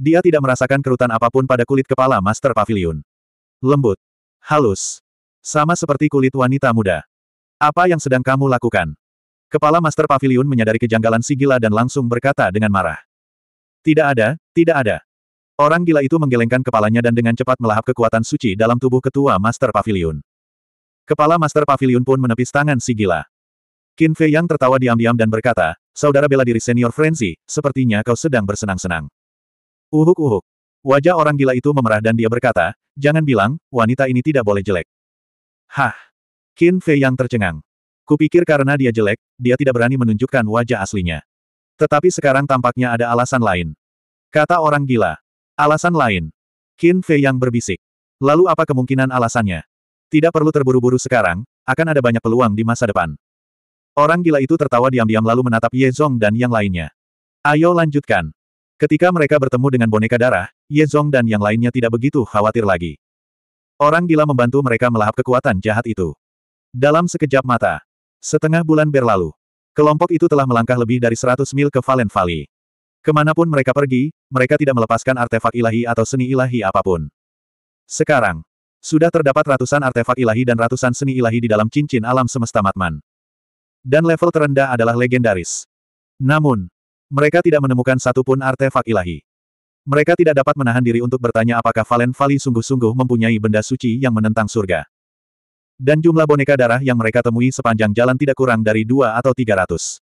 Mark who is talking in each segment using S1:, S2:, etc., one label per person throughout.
S1: Dia tidak merasakan kerutan apapun pada kulit kepala Master Pavilion. Lembut. Halus. Sama seperti kulit wanita muda. Apa yang sedang kamu lakukan? Kepala Master Pavilion menyadari kejanggalan si dan langsung berkata dengan marah. Tidak ada, tidak ada. Orang gila itu menggelengkan kepalanya dan dengan cepat melahap kekuatan suci dalam tubuh ketua Master Pavilion. Kepala Master Pavilion pun menepis tangan si gila. Qin Fei Yang tertawa diam-diam dan berkata, Saudara bela diri senior Frenzy, sepertinya kau sedang bersenang-senang. Uhuk-uhuk. Wajah orang gila itu memerah dan dia berkata, jangan bilang, wanita ini tidak boleh jelek. Hah. Qin Fei yang tercengang. Kupikir karena dia jelek, dia tidak berani menunjukkan wajah aslinya. Tetapi sekarang tampaknya ada alasan lain. Kata orang gila. Alasan lain. Qin Fei yang berbisik. Lalu apa kemungkinan alasannya? Tidak perlu terburu-buru sekarang, akan ada banyak peluang di masa depan. Orang gila itu tertawa diam-diam lalu menatap Ye Zong dan yang lainnya. Ayo lanjutkan. Ketika mereka bertemu dengan boneka darah, Ye Zong dan yang lainnya tidak begitu khawatir lagi. Orang gila membantu mereka melahap kekuatan jahat itu. Dalam sekejap mata, setengah bulan berlalu, kelompok itu telah melangkah lebih dari 100 mil ke Valen Valley. Kemanapun mereka pergi, mereka tidak melepaskan artefak ilahi atau seni ilahi apapun. Sekarang, sudah terdapat ratusan artefak ilahi dan ratusan seni ilahi di dalam cincin alam semesta Matman. Dan level terendah adalah legendaris. Namun, mereka tidak menemukan satupun artefak ilahi. Mereka tidak dapat menahan diri untuk bertanya apakah Valen Vali sungguh-sungguh mempunyai benda suci yang menentang surga. Dan jumlah boneka darah yang mereka temui sepanjang jalan tidak kurang dari dua atau tiga ratus.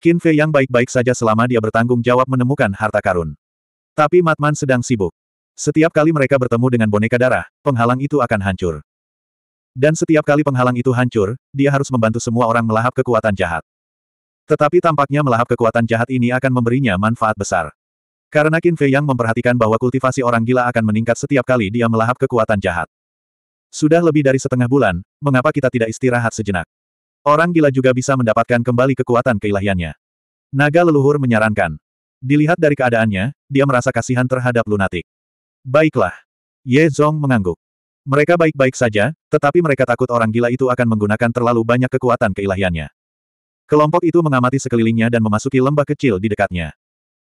S1: Qin Fei yang baik-baik saja selama dia bertanggung jawab menemukan harta karun. Tapi Matman sedang sibuk. Setiap kali mereka bertemu dengan boneka darah, penghalang itu akan hancur. Dan setiap kali penghalang itu hancur, dia harus membantu semua orang melahap kekuatan jahat. Tetapi tampaknya melahap kekuatan jahat ini akan memberinya manfaat besar. Karena Qin Fei yang memperhatikan bahwa kultivasi orang gila akan meningkat setiap kali dia melahap kekuatan jahat. Sudah lebih dari setengah bulan, mengapa kita tidak istirahat sejenak? Orang gila juga bisa mendapatkan kembali kekuatan keilahiannya. Naga leluhur menyarankan. Dilihat dari keadaannya, dia merasa kasihan terhadap lunatik. Baiklah. Ye Zong mengangguk. Mereka baik-baik saja, tetapi mereka takut orang gila itu akan menggunakan terlalu banyak kekuatan keilahiannya. Kelompok itu mengamati sekelilingnya dan memasuki lembah kecil di dekatnya.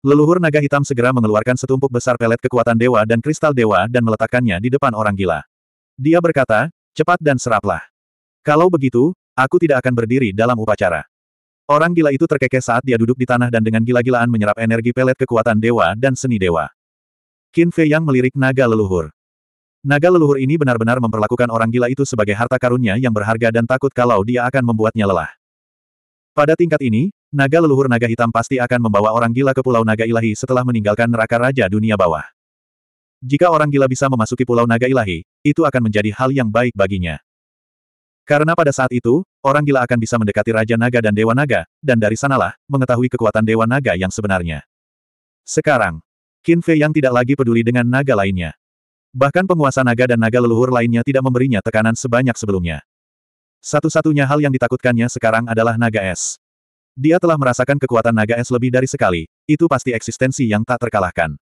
S1: Leluhur naga hitam segera mengeluarkan setumpuk besar pelet kekuatan dewa dan kristal dewa dan meletakkannya di depan orang gila. Dia berkata, cepat dan seraplah. Kalau begitu, aku tidak akan berdiri dalam upacara. Orang gila itu terkekeh saat dia duduk di tanah dan dengan gila-gilaan menyerap energi pelet kekuatan dewa dan seni dewa. Qin Fei Yang melirik naga leluhur. Naga leluhur ini benar-benar memperlakukan orang gila itu sebagai harta karunnya yang berharga dan takut kalau dia akan membuatnya lelah. Pada tingkat ini, naga leluhur naga hitam pasti akan membawa orang gila ke pulau naga ilahi setelah meninggalkan neraka raja dunia bawah. Jika orang gila bisa memasuki pulau naga ilahi, itu akan menjadi hal yang baik baginya. Karena pada saat itu, orang gila akan bisa mendekati Raja Naga dan Dewa Naga, dan dari sanalah, mengetahui kekuatan Dewa Naga yang sebenarnya. Sekarang, Qin Fei yang tidak lagi peduli dengan naga lainnya. Bahkan penguasa naga dan naga leluhur lainnya tidak memberinya tekanan sebanyak sebelumnya. Satu-satunya hal yang ditakutkannya sekarang adalah naga es. Dia telah merasakan kekuatan naga es lebih dari sekali, itu pasti eksistensi yang tak terkalahkan.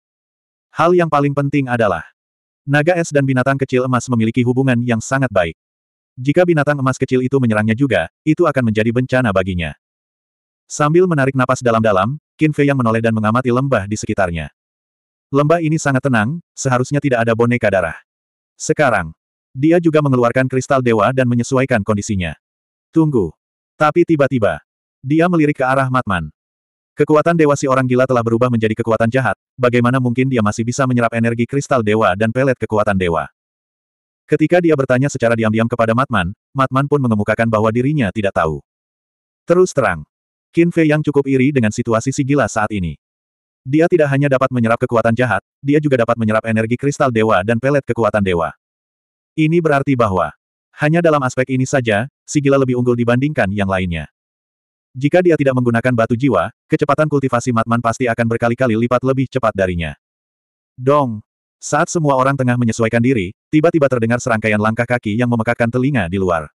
S1: Hal yang paling penting adalah naga es dan binatang kecil emas memiliki hubungan yang sangat baik. Jika binatang emas kecil itu menyerangnya juga, itu akan menjadi bencana baginya. Sambil menarik napas dalam-dalam, Qin Fei yang menoleh dan mengamati lembah di sekitarnya. Lembah ini sangat tenang, seharusnya tidak ada boneka darah. Sekarang, dia juga mengeluarkan kristal dewa dan menyesuaikan kondisinya. Tunggu. Tapi tiba-tiba, dia melirik ke arah Matman. Kekuatan dewa si orang gila telah berubah menjadi kekuatan jahat, bagaimana mungkin dia masih bisa menyerap energi kristal dewa dan pelet kekuatan dewa. Ketika dia bertanya secara diam-diam kepada Matman, Matman pun mengemukakan bahwa dirinya tidak tahu. Terus terang, Qin Fei yang cukup iri dengan situasi si gila saat ini. Dia tidak hanya dapat menyerap kekuatan jahat, dia juga dapat menyerap energi kristal dewa dan pelet kekuatan dewa. Ini berarti bahwa hanya dalam aspek ini saja, si lebih unggul dibandingkan yang lainnya. Jika dia tidak menggunakan batu jiwa, kecepatan kultivasi Matman pasti akan berkali-kali lipat lebih cepat darinya. Dong! Saat semua orang tengah menyesuaikan diri, tiba-tiba terdengar serangkaian langkah kaki yang memekakkan telinga di luar.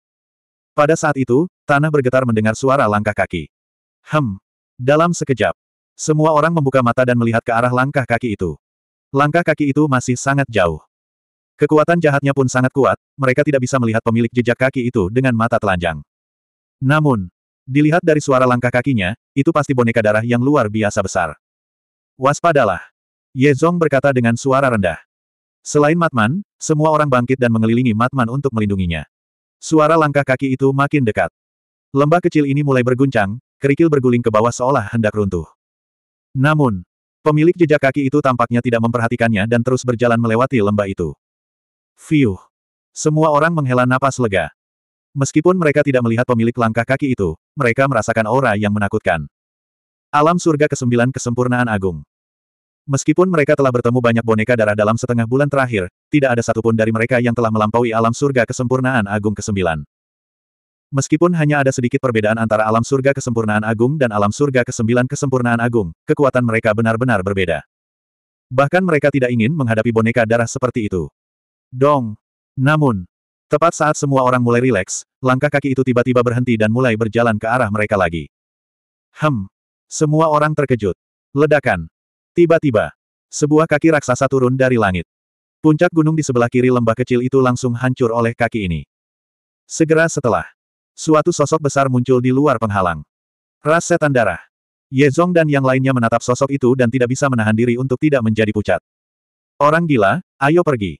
S1: Pada saat itu, tanah bergetar mendengar suara langkah kaki. Hem! Dalam sekejap, semua orang membuka mata dan melihat ke arah langkah kaki itu. Langkah kaki itu masih sangat jauh. Kekuatan jahatnya pun sangat kuat, mereka tidak bisa melihat pemilik jejak kaki itu dengan mata telanjang. Namun, dilihat dari suara langkah kakinya, itu pasti boneka darah yang luar biasa besar. Waspadalah. Ye Zong berkata dengan suara rendah. Selain Matman, semua orang bangkit dan mengelilingi Matman untuk melindunginya. Suara langkah kaki itu makin dekat. Lembah kecil ini mulai berguncang, kerikil berguling ke bawah seolah hendak runtuh. Namun, pemilik jejak kaki itu tampaknya tidak memperhatikannya dan terus berjalan melewati lembah itu. Fiuh. Semua orang menghela napas lega. Meskipun mereka tidak melihat pemilik langkah kaki itu, mereka merasakan aura yang menakutkan. Alam surga ke kesembilan kesempurnaan agung. Meskipun mereka telah bertemu banyak boneka darah dalam setengah bulan terakhir, tidak ada satupun dari mereka yang telah melampaui alam surga kesempurnaan agung ke kesembilan. Meskipun hanya ada sedikit perbedaan antara alam surga kesempurnaan agung dan alam surga ke ke-9 kesempurnaan agung, kekuatan mereka benar-benar berbeda. Bahkan mereka tidak ingin menghadapi boneka darah seperti itu. Dong! Namun, tepat saat semua orang mulai rileks, langkah kaki itu tiba-tiba berhenti dan mulai berjalan ke arah mereka lagi. Hem! Semua orang terkejut. Ledakan! Tiba-tiba, sebuah kaki raksasa turun dari langit. Puncak gunung di sebelah kiri lembah kecil itu langsung hancur oleh kaki ini. Segera setelah, suatu sosok besar muncul di luar penghalang. Ras setan darah. Yezong dan yang lainnya menatap sosok itu dan tidak bisa menahan diri untuk tidak menjadi pucat. Orang gila, ayo pergi.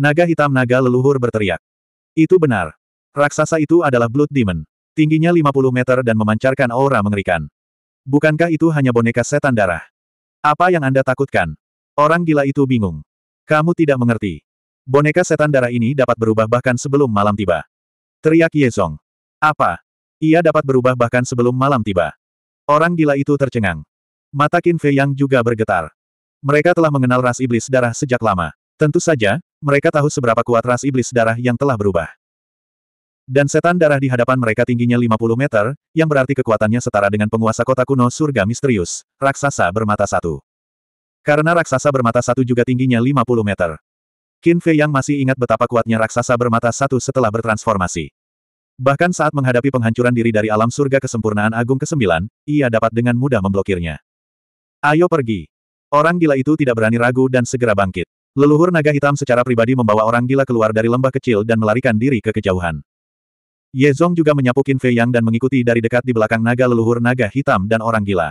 S1: Naga hitam naga leluhur berteriak. Itu benar. Raksasa itu adalah Blood Demon. Tingginya 50 meter dan memancarkan aura mengerikan. Bukankah itu hanya boneka setan darah? Apa yang Anda takutkan? Orang gila itu bingung. Kamu tidak mengerti. Boneka setan darah ini dapat berubah bahkan sebelum malam tiba. Teriak Yezong. Apa? Ia dapat berubah bahkan sebelum malam tiba. Orang gila itu tercengang. Mata Qin Fei Yang juga bergetar. Mereka telah mengenal ras iblis darah sejak lama. Tentu saja, mereka tahu seberapa kuat ras iblis darah yang telah berubah. Dan setan darah di hadapan mereka tingginya 50 meter, yang berarti kekuatannya setara dengan penguasa kota kuno surga misterius, raksasa bermata satu. Karena raksasa bermata satu juga tingginya 50 meter. Qin Fei yang masih ingat betapa kuatnya raksasa bermata satu setelah bertransformasi. Bahkan saat menghadapi penghancuran diri dari alam surga kesempurnaan agung ke-9, ia dapat dengan mudah memblokirnya. Ayo pergi. Orang gila itu tidak berani ragu dan segera bangkit. Leluhur naga hitam secara pribadi membawa orang gila keluar dari lembah kecil dan melarikan diri ke kejauhan. Ye Zong juga menyapu kin Fei Yang dan mengikuti dari dekat di belakang naga leluhur naga hitam dan orang gila.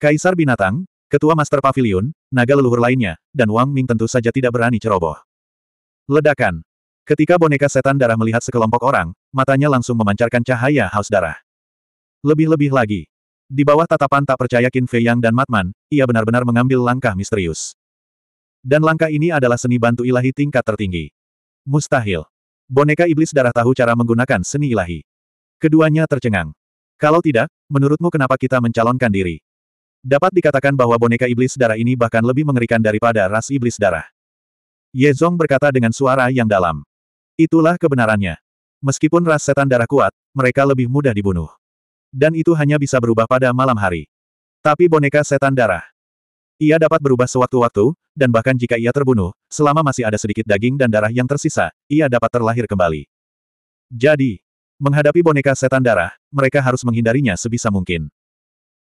S1: Kaisar Binatang, Ketua Master Pavilion, naga leluhur lainnya, dan Wang Ming tentu saja tidak berani ceroboh. Ledakan. Ketika boneka setan darah melihat sekelompok orang, matanya langsung memancarkan cahaya haus darah. Lebih-lebih lagi. Di bawah tatapan tak percaya Qin Fei Yang dan Matman, ia benar-benar mengambil langkah misterius. Dan langkah ini adalah seni bantu ilahi tingkat tertinggi. Mustahil. Boneka iblis darah tahu cara menggunakan seni ilahi. Keduanya tercengang. Kalau tidak, menurutmu kenapa kita mencalonkan diri? Dapat dikatakan bahwa boneka iblis darah ini bahkan lebih mengerikan daripada ras iblis darah. Ye Zong berkata dengan suara yang dalam. Itulah kebenarannya. Meskipun ras setan darah kuat, mereka lebih mudah dibunuh. Dan itu hanya bisa berubah pada malam hari. Tapi boneka setan darah, ia dapat berubah sewaktu-waktu, dan bahkan jika ia terbunuh, selama masih ada sedikit daging dan darah yang tersisa, ia dapat terlahir kembali. Jadi, menghadapi boneka setan darah, mereka harus menghindarinya sebisa mungkin.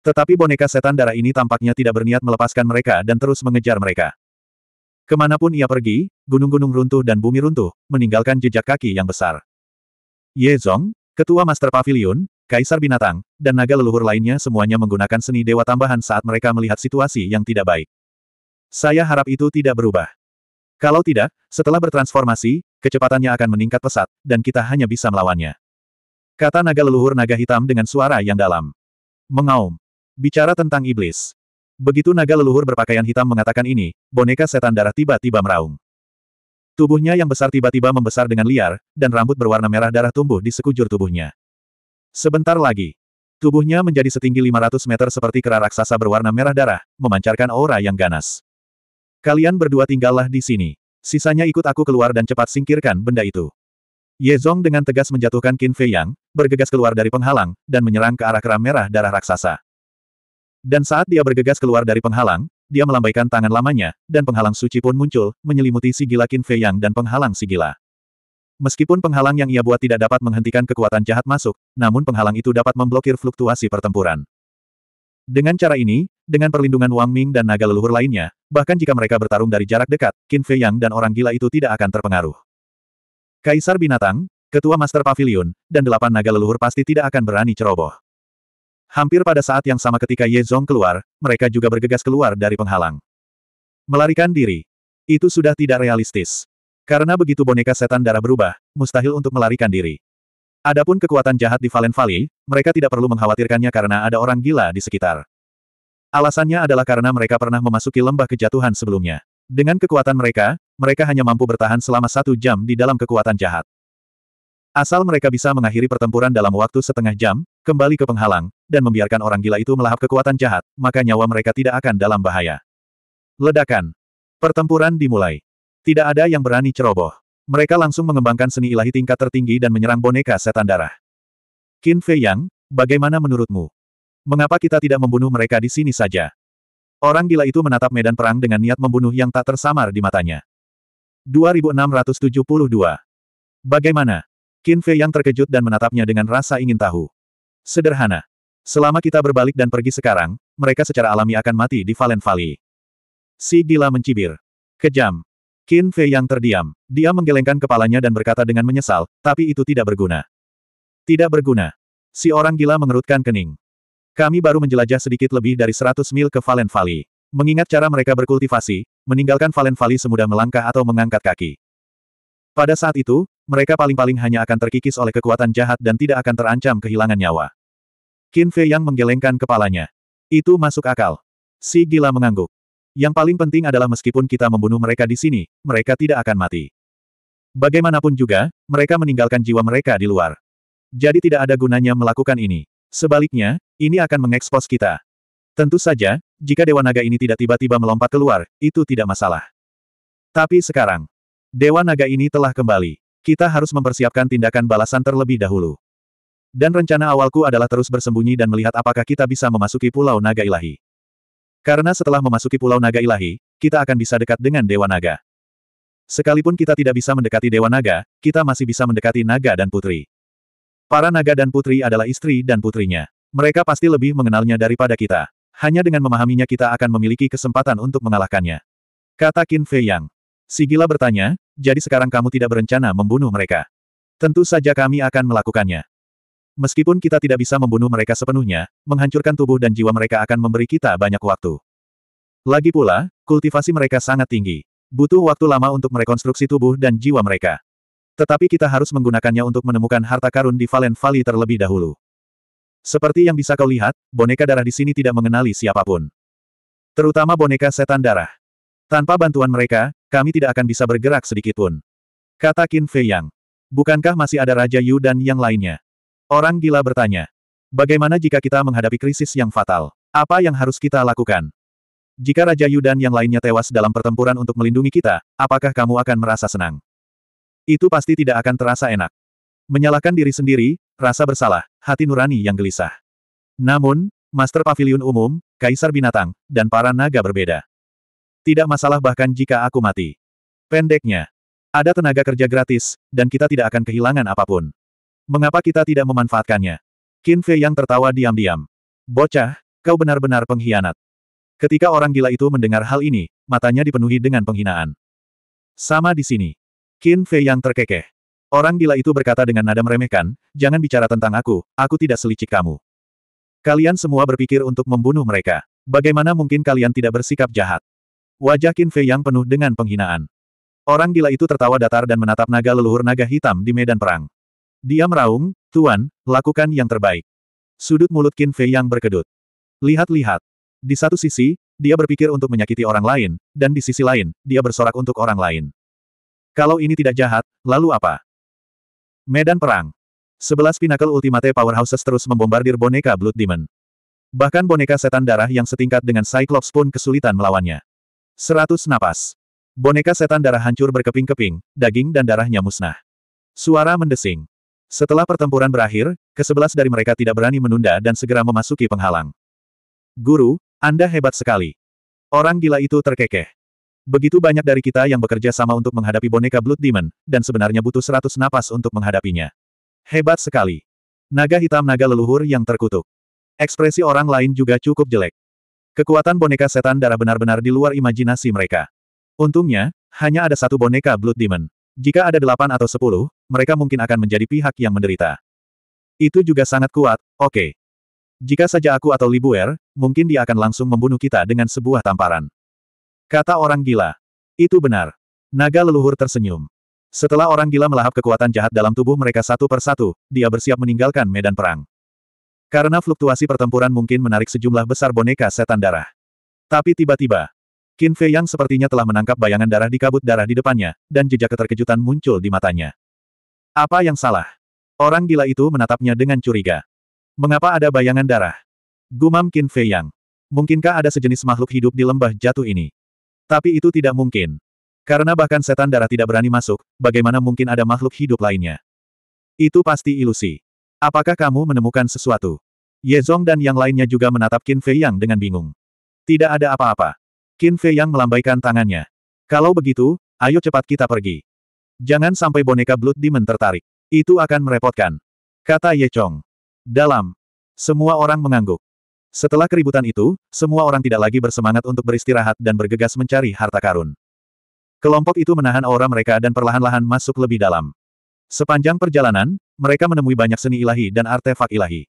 S1: Tetapi boneka setan darah ini tampaknya tidak berniat melepaskan mereka dan terus mengejar mereka. Kemanapun ia pergi, gunung-gunung runtuh dan bumi runtuh, meninggalkan jejak kaki yang besar. Ye Zong, Ketua Master Pavilion, Kaisar binatang, dan naga leluhur lainnya semuanya menggunakan seni dewa tambahan saat mereka melihat situasi yang tidak baik. Saya harap itu tidak berubah. Kalau tidak, setelah bertransformasi, kecepatannya akan meningkat pesat, dan kita hanya bisa melawannya. Kata naga leluhur naga hitam dengan suara yang dalam. Mengaum. Bicara tentang iblis. Begitu naga leluhur berpakaian hitam mengatakan ini, boneka setan darah tiba-tiba meraung. Tubuhnya yang besar tiba-tiba membesar dengan liar, dan rambut berwarna merah darah tumbuh di sekujur tubuhnya. Sebentar lagi. Tubuhnya menjadi setinggi 500 meter seperti kera raksasa berwarna merah darah, memancarkan aura yang ganas. Kalian berdua tinggallah di sini. Sisanya ikut aku keluar dan cepat singkirkan benda itu. Ye Zong dengan tegas menjatuhkan Qin Fei Yang, bergegas keluar dari penghalang, dan menyerang ke arah kera merah darah raksasa. Dan saat dia bergegas keluar dari penghalang, dia melambaikan tangan lamanya, dan penghalang suci pun muncul, menyelimuti si gila Qin Fei Yang dan penghalang si gila. Meskipun penghalang yang ia buat tidak dapat menghentikan kekuatan jahat masuk, namun penghalang itu dapat memblokir fluktuasi pertempuran. Dengan cara ini, dengan perlindungan Wang Ming dan naga leluhur lainnya, bahkan jika mereka bertarung dari jarak dekat, Qin Fei Yang dan orang gila itu tidak akan terpengaruh. Kaisar Binatang, Ketua Master Pavilion, dan delapan naga leluhur pasti tidak akan berani ceroboh. Hampir pada saat yang sama ketika Ye Zong keluar, mereka juga bergegas keluar dari penghalang. Melarikan diri. Itu sudah tidak realistis. Karena begitu boneka setan darah berubah, mustahil untuk melarikan diri. Adapun kekuatan jahat di Valen Valley, mereka tidak perlu mengkhawatirkannya karena ada orang gila di sekitar. Alasannya adalah karena mereka pernah memasuki lembah kejatuhan sebelumnya. Dengan kekuatan mereka, mereka hanya mampu bertahan selama satu jam di dalam kekuatan jahat. Asal mereka bisa mengakhiri pertempuran dalam waktu setengah jam, kembali ke penghalang, dan membiarkan orang gila itu melahap kekuatan jahat, maka nyawa mereka tidak akan dalam bahaya. Ledakan. Pertempuran dimulai. Tidak ada yang berani ceroboh. Mereka langsung mengembangkan seni ilahi tingkat tertinggi dan menyerang boneka setan darah. Qin Fei Yang, bagaimana menurutmu? Mengapa kita tidak membunuh mereka di sini saja? Orang gila itu menatap medan perang dengan niat membunuh yang tak tersamar di matanya. 2672. Bagaimana? Qin Fei Yang terkejut dan menatapnya dengan rasa ingin tahu. Sederhana. Selama kita berbalik dan pergi sekarang, mereka secara alami akan mati di Valen Valley. Si gila mencibir. Kejam. Qin Fei yang terdiam. Dia menggelengkan kepalanya dan berkata dengan menyesal, tapi itu tidak berguna. Tidak berguna. Si orang gila mengerutkan kening. Kami baru menjelajah sedikit lebih dari 100 mil ke Valen Valley. Mengingat cara mereka berkultivasi, meninggalkan Valen Valley semudah melangkah atau mengangkat kaki. Pada saat itu, mereka paling-paling hanya akan terkikis oleh kekuatan jahat dan tidak akan terancam kehilangan nyawa. Qin Fei yang menggelengkan kepalanya. Itu masuk akal. Si gila mengangguk. Yang paling penting adalah meskipun kita membunuh mereka di sini, mereka tidak akan mati. Bagaimanapun juga, mereka meninggalkan jiwa mereka di luar. Jadi tidak ada gunanya melakukan ini. Sebaliknya, ini akan mengekspos kita. Tentu saja, jika Dewa Naga ini tidak tiba-tiba melompat keluar, itu tidak masalah. Tapi sekarang, Dewa Naga ini telah kembali. Kita harus mempersiapkan tindakan balasan terlebih dahulu. Dan rencana awalku adalah terus bersembunyi dan melihat apakah kita bisa memasuki Pulau Naga Ilahi. Karena setelah memasuki Pulau Naga Ilahi, kita akan bisa dekat dengan Dewa Naga. Sekalipun kita tidak bisa mendekati Dewa Naga, kita masih bisa mendekati Naga dan Putri. Para Naga dan Putri adalah istri dan putrinya. Mereka pasti lebih mengenalnya daripada kita. Hanya dengan memahaminya kita akan memiliki kesempatan untuk mengalahkannya. Kata Qin Fei Yang. Si gila bertanya, jadi sekarang kamu tidak berencana membunuh mereka. Tentu saja kami akan melakukannya. Meskipun kita tidak bisa membunuh mereka sepenuhnya, menghancurkan tubuh dan jiwa mereka akan memberi kita banyak waktu. Lagi pula, kultivasi mereka sangat tinggi. Butuh waktu lama untuk merekonstruksi tubuh dan jiwa mereka. Tetapi kita harus menggunakannya untuk menemukan harta karun di Valen Valley terlebih dahulu. Seperti yang bisa kau lihat, boneka darah di sini tidak mengenali siapapun. Terutama boneka setan darah. Tanpa bantuan mereka, kami tidak akan bisa bergerak sedikitpun. Kata Qin Fei Yang. Bukankah masih ada Raja Yu dan yang lainnya? Orang gila bertanya. Bagaimana jika kita menghadapi krisis yang fatal? Apa yang harus kita lakukan? Jika Raja Yudan yang lainnya tewas dalam pertempuran untuk melindungi kita, apakah kamu akan merasa senang? Itu pasti tidak akan terasa enak. Menyalahkan diri sendiri, rasa bersalah, hati nurani yang gelisah. Namun, Master Pavilion Umum, Kaisar Binatang, dan para naga berbeda. Tidak masalah bahkan jika aku mati. Pendeknya, ada tenaga kerja gratis, dan kita tidak akan kehilangan apapun. Mengapa kita tidak memanfaatkannya? Qin Fei yang tertawa diam-diam. Bocah, kau benar-benar pengkhianat. Ketika orang gila itu mendengar hal ini, matanya dipenuhi dengan penghinaan. Sama di sini. Qin Fei yang terkekeh. Orang gila itu berkata dengan nada meremehkan, jangan bicara tentang aku, aku tidak selicik kamu. Kalian semua berpikir untuk membunuh mereka. Bagaimana mungkin kalian tidak bersikap jahat? Wajah Qin Fei yang penuh dengan penghinaan. Orang gila itu tertawa datar dan menatap naga leluhur naga hitam di medan perang. Dia meraung, Tuan, lakukan yang terbaik. Sudut mulut Qin Fei yang berkedut. Lihat-lihat. Di satu sisi, dia berpikir untuk menyakiti orang lain, dan di sisi lain, dia bersorak untuk orang lain. Kalau ini tidak jahat, lalu apa? Medan Perang. Sebelas Pinnacle Ultimate Powerhouses terus membombardir boneka Blood Demon. Bahkan boneka setan darah yang setingkat dengan Cyclops pun kesulitan melawannya. Seratus napas. Boneka setan darah hancur berkeping-keping, daging dan darahnya musnah. Suara mendesing. Setelah pertempuran berakhir, kesebelas dari mereka tidak berani menunda dan segera memasuki penghalang. Guru, Anda hebat sekali. Orang gila itu terkekeh. Begitu banyak dari kita yang bekerja sama untuk menghadapi boneka Blood Demon, dan sebenarnya butuh seratus napas untuk menghadapinya. Hebat sekali. Naga hitam naga leluhur yang terkutuk. Ekspresi orang lain juga cukup jelek. Kekuatan boneka setan darah benar-benar di luar imajinasi mereka. Untungnya, hanya ada satu boneka Blood Demon. Jika ada delapan atau sepuluh, mereka mungkin akan menjadi pihak yang menderita. Itu juga sangat kuat, oke. Okay. Jika saja aku atau Libuer, mungkin dia akan langsung membunuh kita dengan sebuah tamparan. Kata orang gila. Itu benar. Naga leluhur tersenyum. Setelah orang gila melahap kekuatan jahat dalam tubuh mereka satu persatu, dia bersiap meninggalkan medan perang. Karena fluktuasi pertempuran mungkin menarik sejumlah besar boneka setan darah. Tapi tiba-tiba, Qin Fei yang sepertinya telah menangkap bayangan darah di kabut darah di depannya, dan jejak keterkejutan muncul di matanya. Apa yang salah? Orang gila itu menatapnya dengan curiga. Mengapa ada bayangan darah? Gumam Qin Fei Yang. Mungkinkah ada sejenis makhluk hidup di lembah jatuh ini? Tapi itu tidak mungkin. Karena bahkan setan darah tidak berani masuk, bagaimana mungkin ada makhluk hidup lainnya? Itu pasti ilusi. Apakah kamu menemukan sesuatu? Ye Zong dan yang lainnya juga menatap Qin Fei Yang dengan bingung. Tidak ada apa-apa. Qin Fei Yang melambaikan tangannya. Kalau begitu, ayo cepat kita pergi. Jangan sampai boneka Blood Demon tertarik. Itu akan merepotkan. Kata Ye Chong. Dalam. Semua orang mengangguk. Setelah keributan itu, semua orang tidak lagi bersemangat untuk beristirahat dan bergegas mencari harta karun. Kelompok itu menahan aura mereka dan perlahan-lahan masuk lebih dalam. Sepanjang perjalanan, mereka menemui banyak seni ilahi dan artefak ilahi.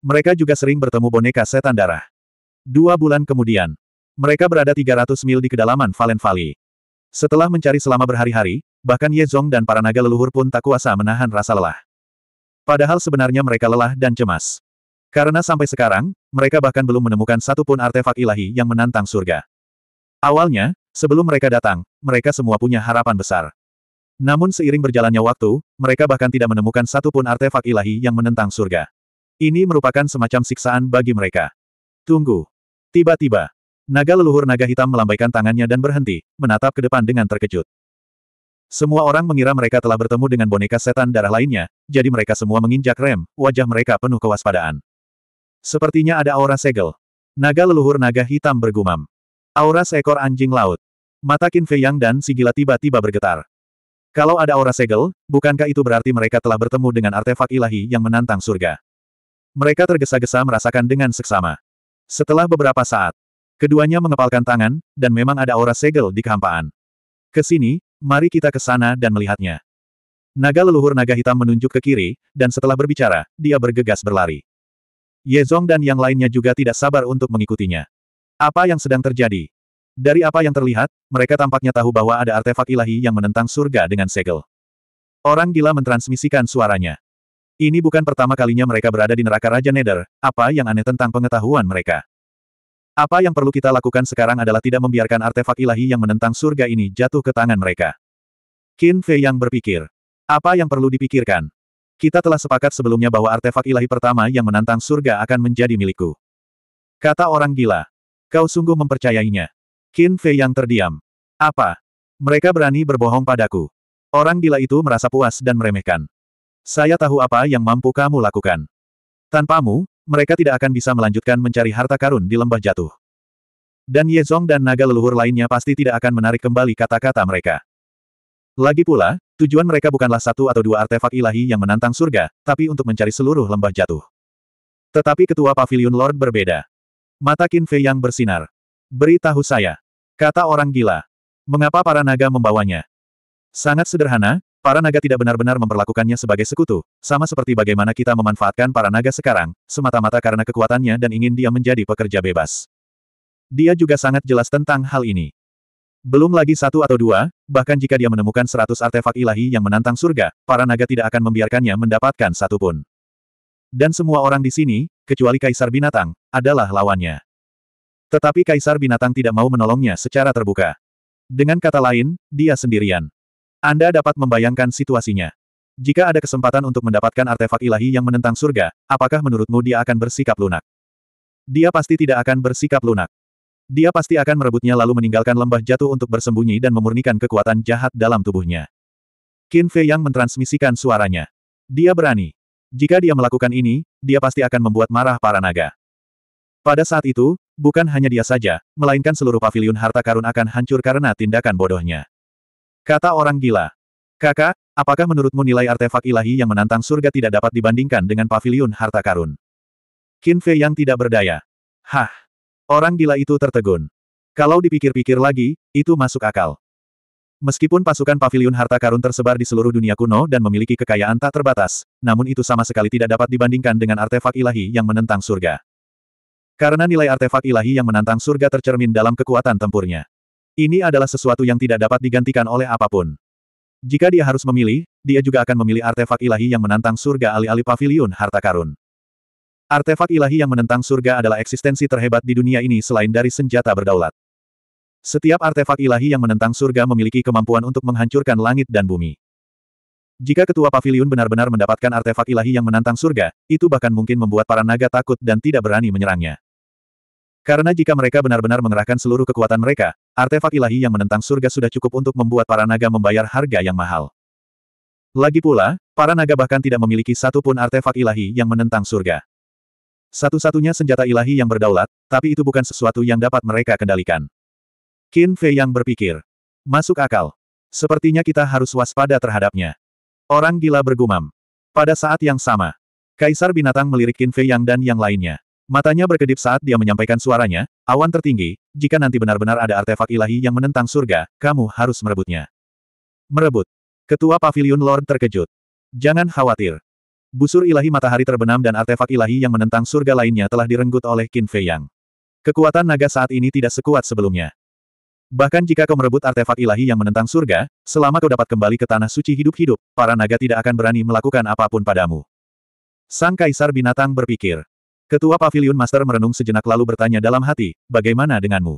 S1: Mereka juga sering bertemu boneka setan darah. Dua bulan kemudian, mereka berada 300 mil di kedalaman Valen Valley. Setelah mencari selama berhari-hari, bahkan Ye Zong dan para naga leluhur pun tak kuasa menahan rasa lelah. Padahal sebenarnya mereka lelah dan cemas. Karena sampai sekarang, mereka bahkan belum menemukan satupun artefak ilahi yang menantang surga. Awalnya, sebelum mereka datang, mereka semua punya harapan besar. Namun seiring berjalannya waktu, mereka bahkan tidak menemukan satupun artefak ilahi yang menentang surga. Ini merupakan semacam siksaan bagi mereka. Tunggu. Tiba-tiba, naga leluhur naga hitam melambaikan tangannya dan berhenti, menatap ke depan dengan terkejut. Semua orang mengira mereka telah bertemu dengan boneka setan darah lainnya, jadi mereka semua menginjak rem, wajah mereka penuh kewaspadaan. Sepertinya ada aura segel. Naga leluhur naga hitam bergumam. Aura seekor anjing laut. Mata Qin Fei Yang dan Sigila tiba-tiba bergetar. Kalau ada aura segel, bukankah itu berarti mereka telah bertemu dengan artefak ilahi yang menantang surga? Mereka tergesa-gesa merasakan dengan seksama. Setelah beberapa saat, keduanya mengepalkan tangan, dan memang ada aura segel di kehampaan. Kesini, Mari kita ke sana dan melihatnya. Naga leluhur naga hitam menunjuk ke kiri, dan setelah berbicara, dia bergegas berlari. Ye Zong dan yang lainnya juga tidak sabar untuk mengikutinya. Apa yang sedang terjadi? Dari apa yang terlihat, mereka tampaknya tahu bahwa ada artefak ilahi yang menentang surga dengan segel. Orang gila mentransmisikan suaranya. Ini bukan pertama kalinya mereka berada di neraka Raja Nether, apa yang aneh tentang pengetahuan mereka. Apa yang perlu kita lakukan sekarang adalah tidak membiarkan artefak ilahi yang menentang surga ini jatuh ke tangan mereka. Qin Fei yang berpikir. Apa yang perlu dipikirkan? Kita telah sepakat sebelumnya bahwa artefak ilahi pertama yang menantang surga akan menjadi milikku. Kata orang gila. Kau sungguh mempercayainya. Qin Fei yang terdiam. Apa? Mereka berani berbohong padaku. Orang gila itu merasa puas dan meremehkan. Saya tahu apa yang mampu kamu lakukan. Tanpamu, mereka tidak akan bisa melanjutkan mencari harta karun di lembah jatuh. Dan Ye Zong dan naga leluhur lainnya pasti tidak akan menarik kembali kata-kata mereka. Lagi pula, tujuan mereka bukanlah satu atau dua artefak ilahi yang menantang surga, tapi untuk mencari seluruh lembah jatuh. Tetapi ketua pavilion Lord berbeda. Mata Qin Fei yang bersinar. Beritahu saya. Kata orang gila. Mengapa para naga membawanya? Sangat sederhana, Para naga tidak benar-benar memperlakukannya sebagai sekutu, sama seperti bagaimana kita memanfaatkan para naga sekarang, semata-mata karena kekuatannya dan ingin dia menjadi pekerja bebas. Dia juga sangat jelas tentang hal ini. Belum lagi satu atau dua, bahkan jika dia menemukan seratus artefak ilahi yang menantang surga, para naga tidak akan membiarkannya mendapatkan satupun. Dan semua orang di sini, kecuali Kaisar Binatang, adalah lawannya. Tetapi Kaisar Binatang tidak mau menolongnya secara terbuka. Dengan kata lain, dia sendirian. Anda dapat membayangkan situasinya. Jika ada kesempatan untuk mendapatkan artefak ilahi yang menentang surga, apakah menurutmu dia akan bersikap lunak? Dia pasti tidak akan bersikap lunak. Dia pasti akan merebutnya lalu meninggalkan lembah jatuh untuk bersembunyi dan memurnikan kekuatan jahat dalam tubuhnya. Qin Fei yang mentransmisikan suaranya. Dia berani. Jika dia melakukan ini, dia pasti akan membuat marah para naga. Pada saat itu, bukan hanya dia saja, melainkan seluruh paviliun harta karun akan hancur karena tindakan bodohnya. Kata orang gila. Kakak, apakah menurutmu nilai artefak ilahi yang menantang surga tidak dapat dibandingkan dengan pavilion harta karun? Qin Fei yang tidak berdaya. Hah! Orang gila itu tertegun. Kalau dipikir-pikir lagi, itu masuk akal. Meskipun pasukan pavilion harta karun tersebar di seluruh dunia kuno dan memiliki kekayaan tak terbatas, namun itu sama sekali tidak dapat dibandingkan dengan artefak ilahi yang menentang surga. Karena nilai artefak ilahi yang menantang surga tercermin dalam kekuatan tempurnya. Ini adalah sesuatu yang tidak dapat digantikan oleh apapun. Jika dia harus memilih, dia juga akan memilih artefak ilahi yang menantang surga alih-alih pavilion harta karun. Artefak ilahi yang menentang surga adalah eksistensi terhebat di dunia ini selain dari senjata berdaulat. Setiap artefak ilahi yang menentang surga memiliki kemampuan untuk menghancurkan langit dan bumi. Jika ketua pavilion benar-benar mendapatkan artefak ilahi yang menantang surga, itu bahkan mungkin membuat para naga takut dan tidak berani menyerangnya. Karena jika mereka benar-benar mengerahkan seluruh kekuatan mereka, artefak ilahi yang menentang surga sudah cukup untuk membuat para naga membayar harga yang mahal. Lagi pula, para naga bahkan tidak memiliki satu pun artefak ilahi yang menentang surga. Satu-satunya senjata ilahi yang berdaulat, tapi itu bukan sesuatu yang dapat mereka kendalikan. Qin Fei yang berpikir. Masuk akal. Sepertinya kita harus waspada terhadapnya. Orang gila bergumam. Pada saat yang sama, Kaisar Binatang melirik Qin Fei Yang dan yang lainnya. Matanya berkedip saat dia menyampaikan suaranya, awan tertinggi, jika nanti benar-benar ada artefak ilahi yang menentang surga, kamu harus merebutnya. Merebut. Ketua Pavilion Lord terkejut. Jangan khawatir. Busur ilahi matahari terbenam dan artefak ilahi yang menentang surga lainnya telah direnggut oleh Qin Fei Yang. Kekuatan naga saat ini tidak sekuat sebelumnya. Bahkan jika kau merebut artefak ilahi yang menentang surga, selama kau dapat kembali ke tanah suci hidup-hidup, para naga tidak akan berani melakukan apapun padamu. Sang Kaisar Binatang berpikir. Ketua Pavilion Master merenung sejenak lalu bertanya dalam hati, bagaimana denganmu?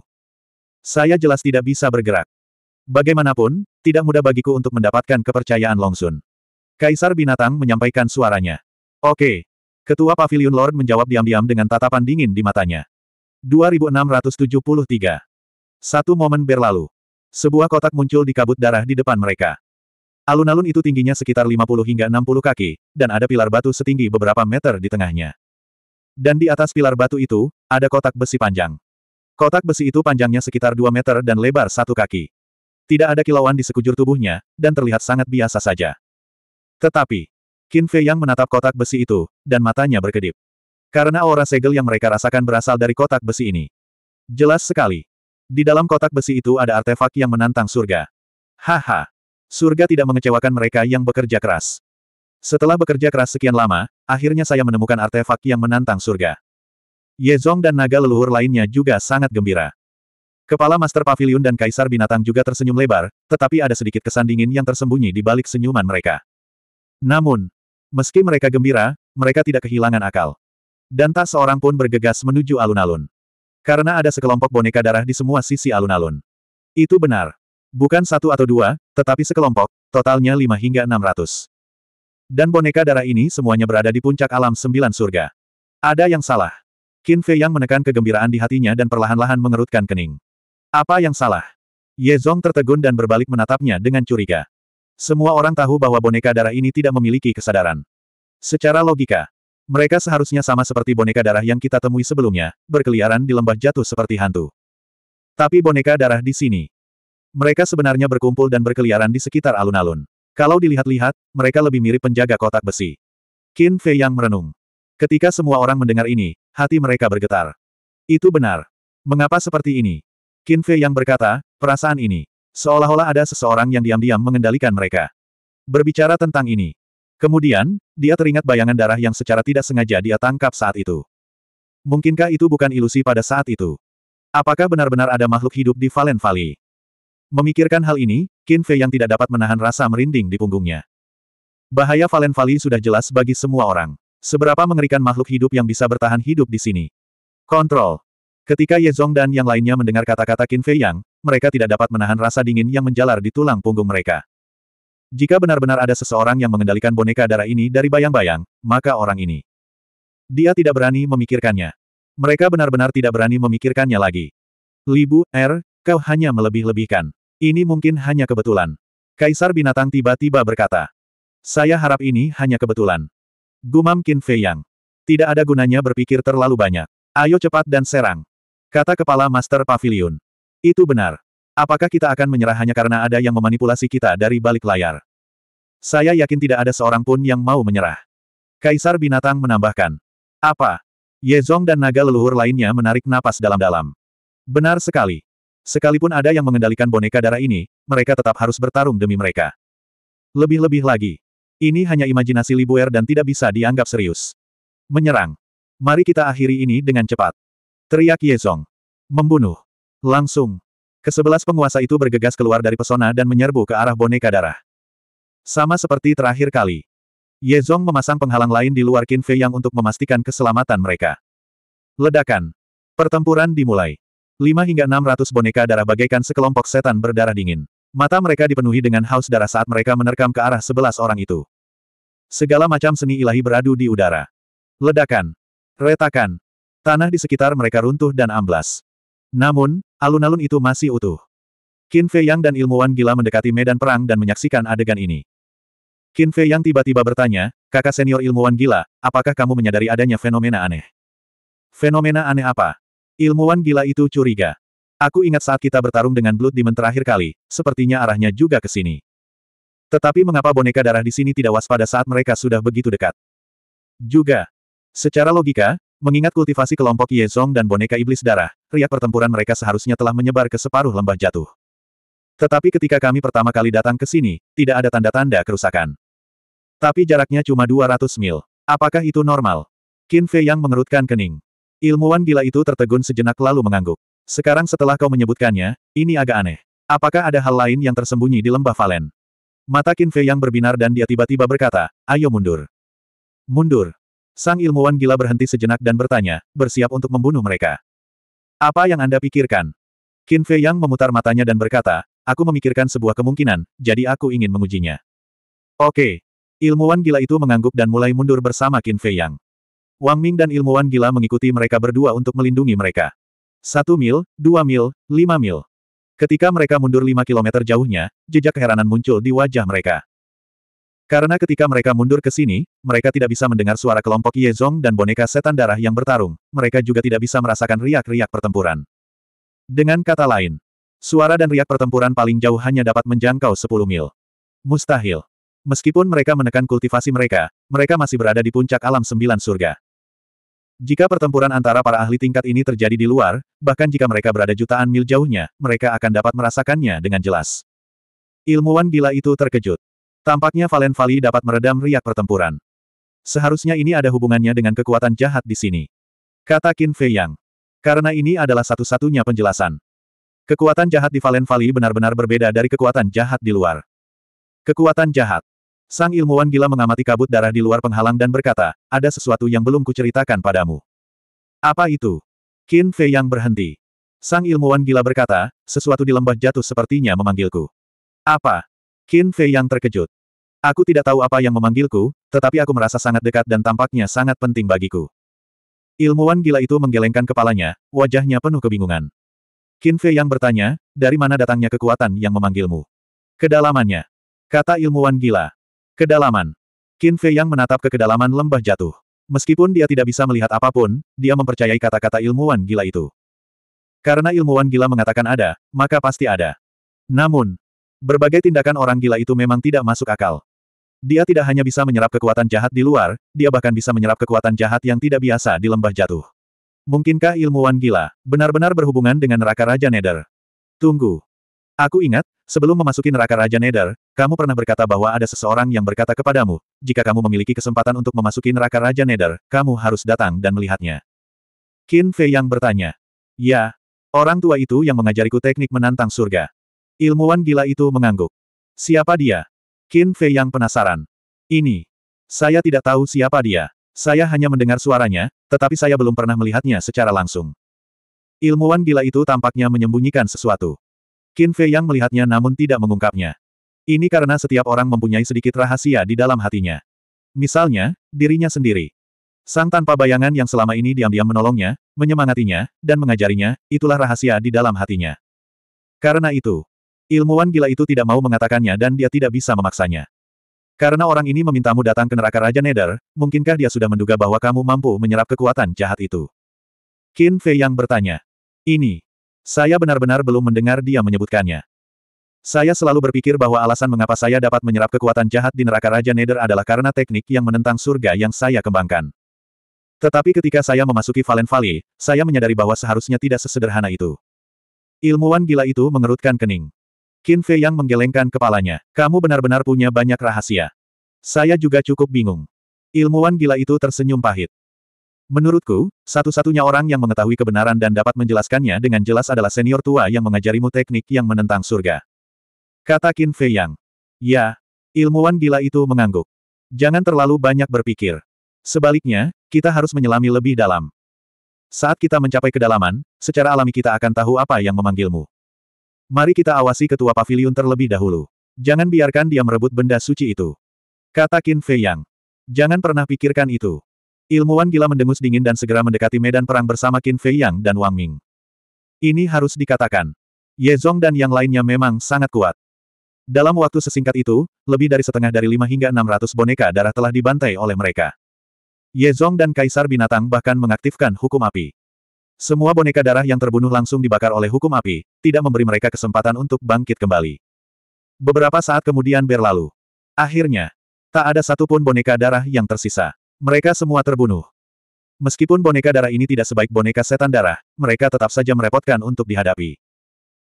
S1: Saya jelas tidak bisa bergerak. Bagaimanapun, tidak mudah bagiku untuk mendapatkan kepercayaan Longsun. Kaisar Binatang menyampaikan suaranya. Oke. Ketua Pavilion Lord menjawab diam-diam dengan tatapan dingin di matanya. 2673. Satu momen berlalu. Sebuah kotak muncul di kabut darah di depan mereka. Alun-alun itu tingginya sekitar 50 hingga 60 kaki, dan ada pilar batu setinggi beberapa meter di tengahnya. Dan di atas pilar batu itu, ada kotak besi panjang. Kotak besi itu panjangnya sekitar 2 meter dan lebar satu kaki. Tidak ada kilauan di sekujur tubuhnya, dan terlihat sangat biasa saja. Tetapi, Qin Fei yang menatap kotak besi itu, dan matanya berkedip. Karena aura segel yang mereka rasakan berasal dari kotak besi ini. Jelas sekali. Di dalam kotak besi itu ada artefak yang menantang surga. Haha. Surga tidak mengecewakan mereka yang bekerja keras. Setelah bekerja keras sekian lama, akhirnya saya menemukan artefak yang menantang surga. Ye Zong dan naga leluhur lainnya juga sangat gembira. Kepala Master Pavilion dan Kaisar Binatang juga tersenyum lebar, tetapi ada sedikit kesan dingin yang tersembunyi di balik senyuman mereka. Namun, meski mereka gembira, mereka tidak kehilangan akal. Dan tak seorang pun bergegas menuju alun-alun. Karena ada sekelompok boneka darah di semua sisi alun-alun. Itu benar. Bukan satu atau dua, tetapi sekelompok, totalnya lima hingga enam ratus. Dan boneka darah ini semuanya berada di puncak alam sembilan surga. Ada yang salah. Qin Fei yang menekan kegembiraan di hatinya dan perlahan-lahan mengerutkan kening. Apa yang salah? Ye Zong tertegun dan berbalik menatapnya dengan curiga. Semua orang tahu bahwa boneka darah ini tidak memiliki kesadaran. Secara logika, mereka seharusnya sama seperti boneka darah yang kita temui sebelumnya, berkeliaran di lembah jatuh seperti hantu. Tapi boneka darah di sini. Mereka sebenarnya berkumpul dan berkeliaran di sekitar alun-alun. Kalau dilihat-lihat, mereka lebih mirip penjaga kotak besi. Qin Fei yang merenung. Ketika semua orang mendengar ini, hati mereka bergetar. Itu benar. Mengapa seperti ini? Qin Fei yang berkata, perasaan ini. Seolah-olah ada seseorang yang diam-diam mengendalikan mereka. Berbicara tentang ini. Kemudian, dia teringat bayangan darah yang secara tidak sengaja dia tangkap saat itu. Mungkinkah itu bukan ilusi pada saat itu? Apakah benar-benar ada makhluk hidup di Valen Valley? Memikirkan hal ini, Qin Fei yang tidak dapat menahan rasa merinding di punggungnya. Bahaya Valen Valley sudah jelas bagi semua orang. Seberapa mengerikan makhluk hidup yang bisa bertahan hidup di sini. Kontrol. Ketika Ye Zong dan yang lainnya mendengar kata-kata Qin Fei Yang, mereka tidak dapat menahan rasa dingin yang menjalar di tulang punggung mereka. Jika benar-benar ada seseorang yang mengendalikan boneka darah ini dari bayang-bayang, maka orang ini. Dia tidak berani memikirkannya. Mereka benar-benar tidak berani memikirkannya lagi. Libu, Er, kau hanya melebih-lebihkan. Ini mungkin hanya kebetulan. Kaisar binatang tiba-tiba berkata. Saya harap ini hanya kebetulan. Gumam Qin Fei Yang. Tidak ada gunanya berpikir terlalu banyak. Ayo cepat dan serang. Kata kepala Master Pavilion. Itu benar. Apakah kita akan menyerah hanya karena ada yang memanipulasi kita dari balik layar? Saya yakin tidak ada seorang pun yang mau menyerah. Kaisar binatang menambahkan. Apa? Yezong dan naga leluhur lainnya menarik napas dalam-dalam. Benar sekali. Sekalipun ada yang mengendalikan boneka darah ini, mereka tetap harus bertarung demi mereka. Lebih-lebih lagi. Ini hanya imajinasi Libuer dan tidak bisa dianggap serius. Menyerang. Mari kita akhiri ini dengan cepat. Teriak Yezong. Membunuh. Langsung. Kesebelas penguasa itu bergegas keluar dari pesona dan menyerbu ke arah boneka darah. Sama seperti terakhir kali. Yezong memasang penghalang lain di luar Qin Fei Yang untuk memastikan keselamatan mereka. Ledakan. Pertempuran dimulai. Lima hingga enam ratus boneka darah bagaikan sekelompok setan berdarah dingin. Mata mereka dipenuhi dengan haus darah saat mereka menerkam ke arah sebelas orang itu. Segala macam seni ilahi beradu di udara. Ledakan. Retakan. Tanah di sekitar mereka runtuh dan amblas. Namun, alun-alun itu masih utuh. Qin Fei Yang dan ilmuwan gila mendekati medan perang dan menyaksikan adegan ini. Qin Fei Yang tiba-tiba bertanya, kakak senior ilmuwan gila, apakah kamu menyadari adanya fenomena aneh? Fenomena aneh apa? Ilmuwan gila itu curiga. Aku ingat saat kita bertarung dengan Blood Demon terakhir kali, sepertinya arahnya juga ke sini. Tetapi mengapa boneka darah di sini tidak waspada saat mereka sudah begitu dekat? Juga. Secara logika, mengingat kultivasi kelompok Ye Yezong dan boneka iblis darah, riak pertempuran mereka seharusnya telah menyebar ke separuh lembah jatuh. Tetapi ketika kami pertama kali datang ke sini, tidak ada tanda-tanda kerusakan. Tapi jaraknya cuma 200 mil. Apakah itu normal? Qin Fei yang mengerutkan kening. Ilmuwan gila itu tertegun sejenak lalu mengangguk. Sekarang setelah kau menyebutkannya, ini agak aneh. Apakah ada hal lain yang tersembunyi di lembah Valen? Mata Kinfei yang berbinar dan dia tiba-tiba berkata, ayo mundur. Mundur. Sang ilmuwan gila berhenti sejenak dan bertanya, bersiap untuk membunuh mereka. Apa yang Anda pikirkan? Kinfei yang memutar matanya dan berkata, aku memikirkan sebuah kemungkinan, jadi aku ingin mengujinya. Oke. Ilmuwan gila itu mengangguk dan mulai mundur bersama Kinfei yang. Wang Ming dan ilmuwan gila mengikuti mereka berdua untuk melindungi mereka. Satu mil, dua mil, lima mil. Ketika mereka mundur lima kilometer jauhnya, jejak keheranan muncul di wajah mereka. Karena ketika mereka mundur ke sini, mereka tidak bisa mendengar suara kelompok Ye Zong dan boneka setan darah yang bertarung, mereka juga tidak bisa merasakan riak-riak pertempuran. Dengan kata lain, suara dan riak pertempuran paling jauh hanya dapat menjangkau 10 mil. Mustahil. Meskipun mereka menekan kultivasi mereka, mereka masih berada di puncak alam sembilan surga. Jika pertempuran antara para ahli tingkat ini terjadi di luar, bahkan jika mereka berada jutaan mil jauhnya, mereka akan dapat merasakannya dengan jelas. Ilmuwan gila itu terkejut. Tampaknya Valen Vali dapat meredam riak pertempuran. Seharusnya ini ada hubungannya dengan kekuatan jahat di sini. Kata Qin Fei Yang. Karena ini adalah satu-satunya penjelasan. Kekuatan jahat di Valen Vali benar-benar berbeda dari kekuatan jahat di luar. Kekuatan jahat. Sang ilmuwan gila mengamati kabut darah di luar penghalang dan berkata, ada sesuatu yang belum kuceritakan padamu. Apa itu? Qin Fei yang berhenti. Sang ilmuwan gila berkata, sesuatu di lembah jatuh sepertinya memanggilku. Apa? Qin Fei yang terkejut. Aku tidak tahu apa yang memanggilku, tetapi aku merasa sangat dekat dan tampaknya sangat penting bagiku. Ilmuwan gila itu menggelengkan kepalanya, wajahnya penuh kebingungan. Qin Fei yang bertanya, dari mana datangnya kekuatan yang memanggilmu? Kedalamannya. Kata ilmuwan gila. Kedalaman. Qin Fei yang menatap ke kedalaman lembah jatuh. Meskipun dia tidak bisa melihat apapun, dia mempercayai kata-kata ilmuwan gila itu. Karena ilmuwan gila mengatakan ada, maka pasti ada. Namun, berbagai tindakan orang gila itu memang tidak masuk akal. Dia tidak hanya bisa menyerap kekuatan jahat di luar, dia bahkan bisa menyerap kekuatan jahat yang tidak biasa di lembah jatuh. Mungkinkah ilmuwan gila benar-benar berhubungan dengan neraka Raja Nether? Tunggu, Aku ingat, sebelum memasuki neraka Raja Nether, kamu pernah berkata bahwa ada seseorang yang berkata kepadamu, jika kamu memiliki kesempatan untuk memasuki neraka Raja Nether, kamu harus datang dan melihatnya. Qin Fei yang bertanya. Ya, orang tua itu yang mengajariku teknik menantang surga. Ilmuwan gila itu mengangguk. Siapa dia? Qin Fei yang penasaran. Ini. Saya tidak tahu siapa dia. Saya hanya mendengar suaranya, tetapi saya belum pernah melihatnya secara langsung. Ilmuwan gila itu tampaknya menyembunyikan sesuatu. Qin Fei Yang melihatnya namun tidak mengungkapnya. Ini karena setiap orang mempunyai sedikit rahasia di dalam hatinya. Misalnya, dirinya sendiri. Sang tanpa bayangan yang selama ini diam-diam menolongnya, menyemangatinya, dan mengajarinya, itulah rahasia di dalam hatinya. Karena itu, ilmuwan gila itu tidak mau mengatakannya dan dia tidak bisa memaksanya. Karena orang ini memintamu datang ke neraka Raja Neder, mungkinkah dia sudah menduga bahwa kamu mampu menyerap kekuatan jahat itu? Qin Fei yang bertanya. Ini, saya benar-benar belum mendengar dia menyebutkannya. Saya selalu berpikir bahwa alasan mengapa saya dapat menyerap kekuatan jahat di neraka Raja Nether adalah karena teknik yang menentang surga yang saya kembangkan. Tetapi ketika saya memasuki Valen Valley, saya menyadari bahwa seharusnya tidak sesederhana itu. Ilmuwan gila itu mengerutkan kening. Qin Fei yang menggelengkan kepalanya. Kamu benar-benar punya banyak rahasia. Saya juga cukup bingung. Ilmuwan gila itu tersenyum pahit. Menurutku, satu-satunya orang yang mengetahui kebenaran dan dapat menjelaskannya dengan jelas adalah senior tua yang mengajarimu teknik yang menentang surga. Kata Qin Fei Yang. Ya, ilmuwan gila itu mengangguk. Jangan terlalu banyak berpikir. Sebaliknya, kita harus menyelami lebih dalam. Saat kita mencapai kedalaman, secara alami kita akan tahu apa yang memanggilmu. Mari kita awasi ketua pavilion terlebih dahulu. Jangan biarkan dia merebut benda suci itu. Kata Qin Fei Yang. Jangan pernah pikirkan itu. Ilmuwan gila mendengus dingin dan segera mendekati medan perang bersama Qin Fei Yang dan Wang Ming. Ini harus dikatakan. Ye Zong dan yang lainnya memang sangat kuat. Dalam waktu sesingkat itu, lebih dari setengah dari lima hingga enam ratus boneka darah telah dibantai oleh mereka. Ye Zong dan Kaisar Binatang bahkan mengaktifkan hukum api. Semua boneka darah yang terbunuh langsung dibakar oleh hukum api, tidak memberi mereka kesempatan untuk bangkit kembali. Beberapa saat kemudian berlalu. Akhirnya, tak ada satupun boneka darah yang tersisa. Mereka semua terbunuh. Meskipun boneka darah ini tidak sebaik boneka setan darah, mereka tetap saja merepotkan untuk dihadapi.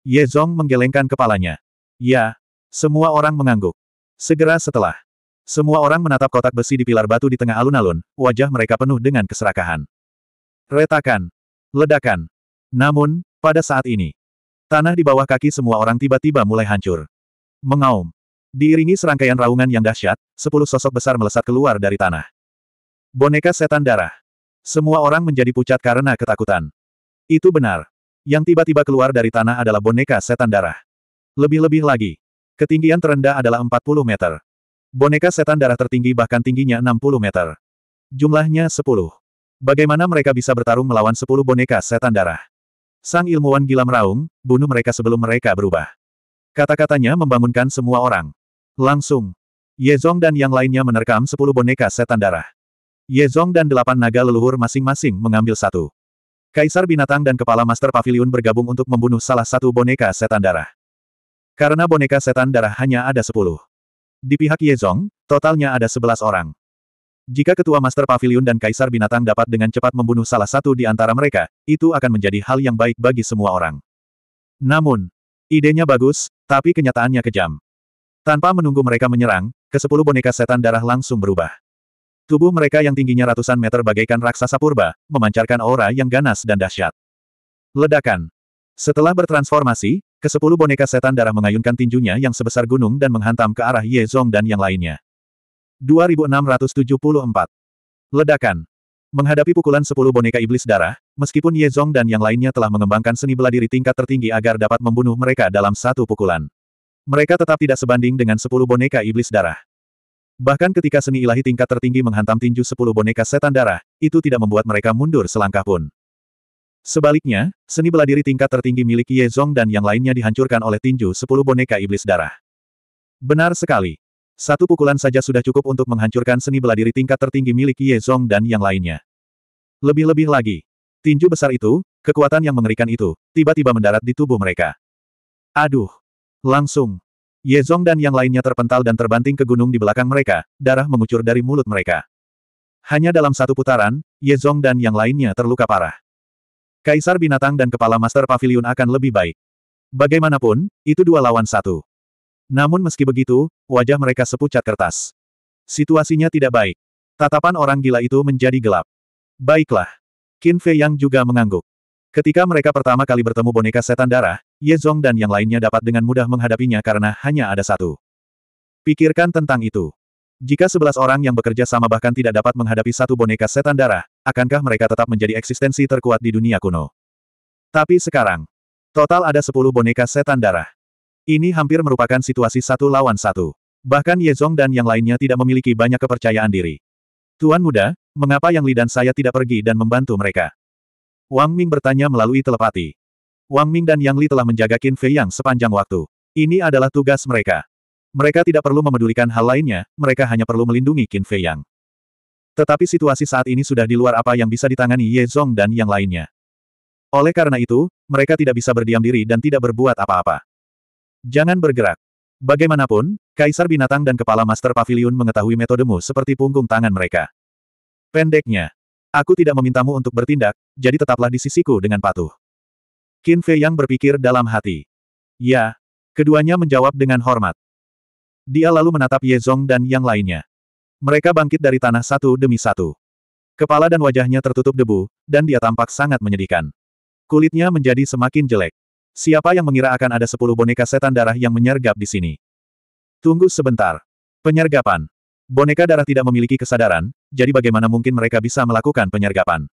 S1: Ye Zong menggelengkan kepalanya. Ya, semua orang mengangguk. Segera setelah, semua orang menatap kotak besi di pilar batu di tengah alun-alun, wajah mereka penuh dengan keserakahan. Retakan. Ledakan. Namun, pada saat ini, tanah di bawah kaki semua orang tiba-tiba mulai hancur. Mengaum. Diiringi serangkaian raungan yang dahsyat, sepuluh sosok besar melesat keluar dari tanah. Boneka setan darah. Semua orang menjadi pucat karena ketakutan. Itu benar. Yang tiba-tiba keluar dari tanah adalah boneka setan darah. Lebih-lebih lagi. Ketinggian terendah adalah 40 meter. Boneka setan darah tertinggi bahkan tingginya 60 meter. Jumlahnya 10. Bagaimana mereka bisa bertarung melawan 10 boneka setan darah? Sang ilmuwan gila meraung, bunuh mereka sebelum mereka berubah. Kata-katanya membangunkan semua orang. Langsung. Ye Zong dan yang lainnya menerkam 10 boneka setan darah. Yezong dan delapan naga leluhur masing-masing mengambil satu. Kaisar Binatang dan Kepala Master Pavilion bergabung untuk membunuh salah satu boneka setan darah. Karena boneka setan darah hanya ada sepuluh. Di pihak Yezong, totalnya ada sebelas orang. Jika Ketua Master Pavilion dan Kaisar Binatang dapat dengan cepat membunuh salah satu di antara mereka, itu akan menjadi hal yang baik bagi semua orang. Namun, idenya bagus, tapi kenyataannya kejam. Tanpa menunggu mereka menyerang, kesepuluh boneka setan darah langsung berubah. Tubuh mereka yang tingginya ratusan meter bagaikan raksasa purba, memancarkan aura yang ganas dan dahsyat. Ledakan. Setelah bertransformasi, kesepuluh boneka setan darah mengayunkan tinjunya yang sebesar gunung dan menghantam ke arah Ye Zong dan yang lainnya. 2674. Ledakan. Menghadapi pukulan sepuluh boneka iblis darah, meskipun Ye Zong dan yang lainnya telah mengembangkan seni bela diri tingkat tertinggi agar dapat membunuh mereka dalam satu pukulan. Mereka tetap tidak sebanding dengan sepuluh boneka iblis darah. Bahkan ketika seni ilahi tingkat tertinggi menghantam tinju sepuluh boneka setan darah, itu tidak membuat mereka mundur selangkah pun. Sebaliknya, seni bela diri tingkat tertinggi milik Ye Zong dan yang lainnya dihancurkan oleh tinju sepuluh boneka iblis darah. Benar sekali. Satu pukulan saja sudah cukup untuk menghancurkan seni bela diri tingkat tertinggi milik Ye Zong dan yang lainnya. Lebih-lebih lagi, tinju besar itu, kekuatan yang mengerikan itu, tiba-tiba mendarat di tubuh mereka. Aduh! Langsung, Yezong dan yang lainnya terpental dan terbanting ke gunung di belakang mereka, darah mengucur dari mulut mereka. Hanya dalam satu putaran, Yezong dan yang lainnya terluka parah. Kaisar Binatang dan Kepala Master Pavilion akan lebih baik. Bagaimanapun, itu dua lawan satu. Namun meski begitu, wajah mereka sepucat kertas. Situasinya tidak baik. Tatapan orang gila itu menjadi gelap. Baiklah. Qin Fei Yang juga mengangguk. Ketika mereka pertama kali bertemu boneka setan darah, Ye Zong dan yang lainnya dapat dengan mudah menghadapinya karena hanya ada satu. Pikirkan tentang itu. Jika sebelas orang yang bekerja sama bahkan tidak dapat menghadapi satu boneka setan darah, akankah mereka tetap menjadi eksistensi terkuat di dunia kuno? Tapi sekarang, total ada sepuluh boneka setan darah. Ini hampir merupakan situasi satu lawan satu. Bahkan Ye Zong dan yang lainnya tidak memiliki banyak kepercayaan diri. Tuan muda, mengapa yang Li dan saya tidak pergi dan membantu mereka? Wang Ming bertanya melalui telepati. Wang Ming dan Yang Li telah menjaga Qin Fei Yang sepanjang waktu. Ini adalah tugas mereka. Mereka tidak perlu memedulikan hal lainnya, mereka hanya perlu melindungi Qin Fei Yang. Tetapi situasi saat ini sudah di luar apa yang bisa ditangani Ye Zong dan yang lainnya. Oleh karena itu, mereka tidak bisa berdiam diri dan tidak berbuat apa-apa. Jangan bergerak. Bagaimanapun, Kaisar Binatang dan Kepala Master Pavilion mengetahui metodemu seperti punggung tangan mereka. Pendeknya, aku tidak memintamu untuk bertindak, jadi tetaplah di sisiku dengan patuh. Qin Fei yang berpikir dalam hati. Ya. Keduanya menjawab dengan hormat. Dia lalu menatap Ye Zong dan yang lainnya. Mereka bangkit dari tanah satu demi satu. Kepala dan wajahnya tertutup debu, dan dia tampak sangat menyedihkan. Kulitnya menjadi semakin jelek. Siapa yang mengira akan ada sepuluh boneka setan darah yang menyergap di sini? Tunggu sebentar. Penyergapan. Boneka darah tidak memiliki kesadaran, jadi bagaimana mungkin mereka bisa melakukan penyergapan?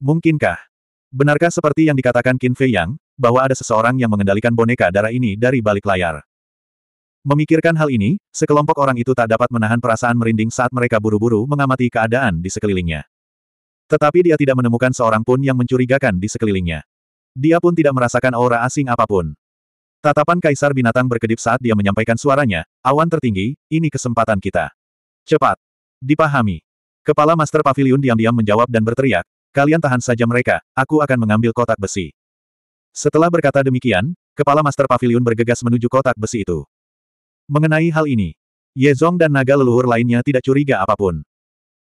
S1: Mungkinkah? Benarkah seperti yang dikatakan Qin Fei Yang, bahwa ada seseorang yang mengendalikan boneka darah ini dari balik layar? Memikirkan hal ini, sekelompok orang itu tak dapat menahan perasaan merinding saat mereka buru-buru mengamati keadaan di sekelilingnya. Tetapi dia tidak menemukan seorang pun yang mencurigakan di sekelilingnya. Dia pun tidak merasakan aura asing apapun. Tatapan kaisar binatang berkedip saat dia menyampaikan suaranya, awan tertinggi, ini kesempatan kita. Cepat. Dipahami. Kepala Master Pavilion diam-diam menjawab dan berteriak, Kalian tahan saja mereka, aku akan mengambil kotak besi. Setelah berkata demikian, kepala Master Pavilion bergegas menuju kotak besi itu. Mengenai hal ini, ye zong dan naga leluhur lainnya tidak curiga apapun.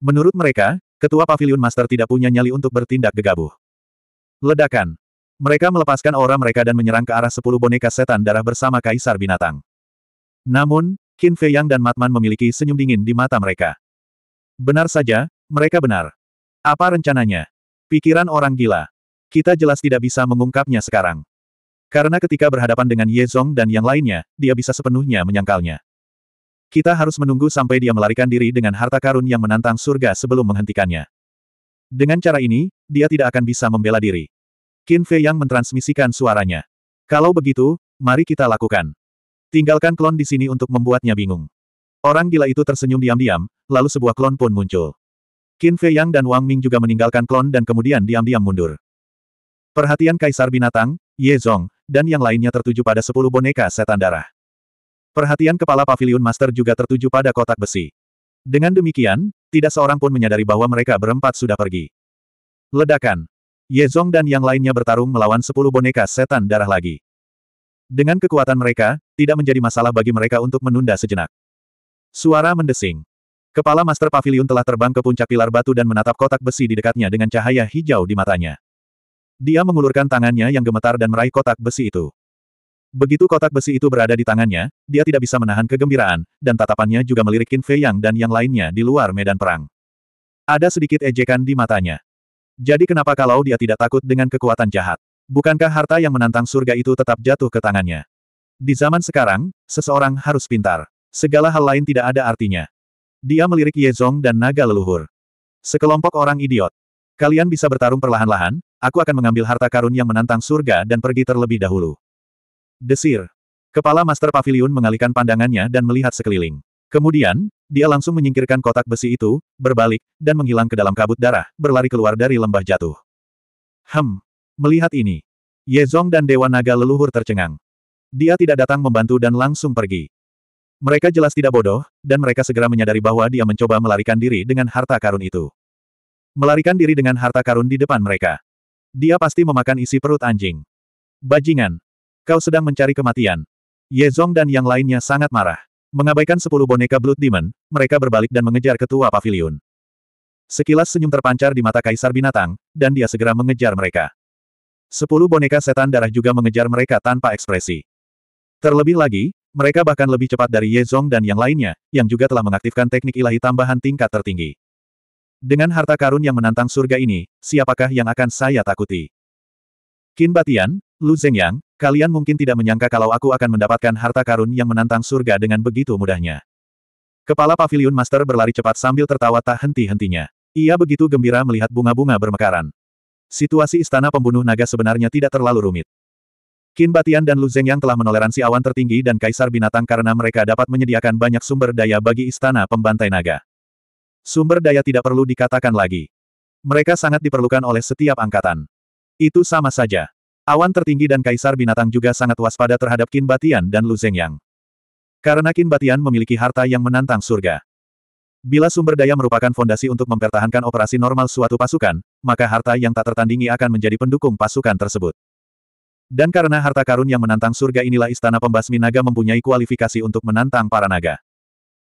S1: Menurut mereka, ketua Pavilion Master tidak punya nyali untuk bertindak gegabah. Ledakan. Mereka melepaskan aura mereka dan menyerang ke arah sepuluh boneka setan darah bersama Kaisar Binatang. Namun, Qin Fei Yang dan Matman memiliki senyum dingin di mata mereka. Benar saja, mereka benar. Apa rencananya? Pikiran orang gila. Kita jelas tidak bisa mengungkapnya sekarang. Karena ketika berhadapan dengan Ye Zong dan yang lainnya, dia bisa sepenuhnya menyangkalnya. Kita harus menunggu sampai dia melarikan diri dengan harta karun yang menantang surga sebelum menghentikannya. Dengan cara ini, dia tidak akan bisa membela diri. Qin Fei yang mentransmisikan suaranya. Kalau begitu, mari kita lakukan. Tinggalkan klon di sini untuk membuatnya bingung. Orang gila itu tersenyum diam-diam, lalu sebuah klon pun muncul. Qin Fei Yang dan Wang Ming juga meninggalkan klon dan kemudian diam-diam mundur. Perhatian Kaisar Binatang, Ye Zong, dan yang lainnya tertuju pada sepuluh boneka setan darah. Perhatian kepala pavilion master juga tertuju pada kotak besi. Dengan demikian, tidak seorang pun menyadari bahwa mereka berempat sudah pergi. Ledakan. Ye Zong dan yang lainnya bertarung melawan sepuluh boneka setan darah lagi. Dengan kekuatan mereka, tidak menjadi masalah bagi mereka untuk menunda sejenak. Suara mendesing. Kepala Master Pavilion telah terbang ke puncak pilar batu dan menatap kotak besi di dekatnya dengan cahaya hijau di matanya. Dia mengulurkan tangannya yang gemetar dan meraih kotak besi itu. Begitu kotak besi itu berada di tangannya, dia tidak bisa menahan kegembiraan, dan tatapannya juga melirik Qin Fei Yang dan yang lainnya di luar medan perang. Ada sedikit ejekan di matanya. Jadi kenapa kalau dia tidak takut dengan kekuatan jahat? Bukankah harta yang menantang surga itu tetap jatuh ke tangannya? Di zaman sekarang, seseorang harus pintar. Segala hal lain tidak ada artinya. Dia melirik Yezong dan naga leluhur. Sekelompok orang idiot. Kalian bisa bertarung perlahan-lahan, aku akan mengambil harta karun yang menantang surga dan pergi terlebih dahulu. Desir. Kepala Master Pavilion mengalihkan pandangannya dan melihat sekeliling. Kemudian, dia langsung menyingkirkan kotak besi itu, berbalik, dan menghilang ke dalam kabut darah, berlari keluar dari lembah jatuh. Hem. Melihat ini. Yezong dan Dewa Naga leluhur tercengang. Dia tidak datang membantu dan langsung pergi. Mereka jelas tidak bodoh, dan mereka segera menyadari bahwa dia mencoba melarikan diri dengan harta karun itu. Melarikan diri dengan harta karun di depan mereka. Dia pasti memakan isi perut anjing. Bajingan. Kau sedang mencari kematian. Ye Zong dan yang lainnya sangat marah. Mengabaikan sepuluh boneka Blood Demon, mereka berbalik dan mengejar ketua pavilion. Sekilas senyum terpancar di mata kaisar binatang, dan dia segera mengejar mereka. Sepuluh boneka setan darah juga mengejar mereka tanpa ekspresi. Terlebih lagi, mereka bahkan lebih cepat dari Ye Zong dan yang lainnya, yang juga telah mengaktifkan teknik ilahi tambahan tingkat tertinggi. Dengan harta karun yang menantang surga ini, siapakah yang akan saya takuti? Qin Batian, Lu Zhengyang, kalian mungkin tidak menyangka kalau aku akan mendapatkan harta karun yang menantang surga dengan begitu mudahnya. Kepala Pavilion Master berlari cepat sambil tertawa tak henti-hentinya. Ia begitu gembira melihat bunga-bunga bermekaran. Situasi istana pembunuh naga sebenarnya tidak terlalu rumit. Qin Batian dan Lu Zhengyang telah menoleransi awan tertinggi dan kaisar binatang karena mereka dapat menyediakan banyak sumber daya bagi istana pembantai naga. Sumber daya tidak perlu dikatakan lagi. Mereka sangat diperlukan oleh setiap angkatan. Itu sama saja. Awan tertinggi dan kaisar binatang juga sangat waspada terhadap Qin Batian dan Lu Zhengyang. Karena Qin Batian memiliki harta yang menantang surga. Bila sumber daya merupakan fondasi untuk mempertahankan operasi normal suatu pasukan, maka harta yang tak tertandingi akan menjadi pendukung pasukan tersebut. Dan karena harta karun yang menantang surga inilah istana pembasmi naga mempunyai kualifikasi untuk menantang para naga.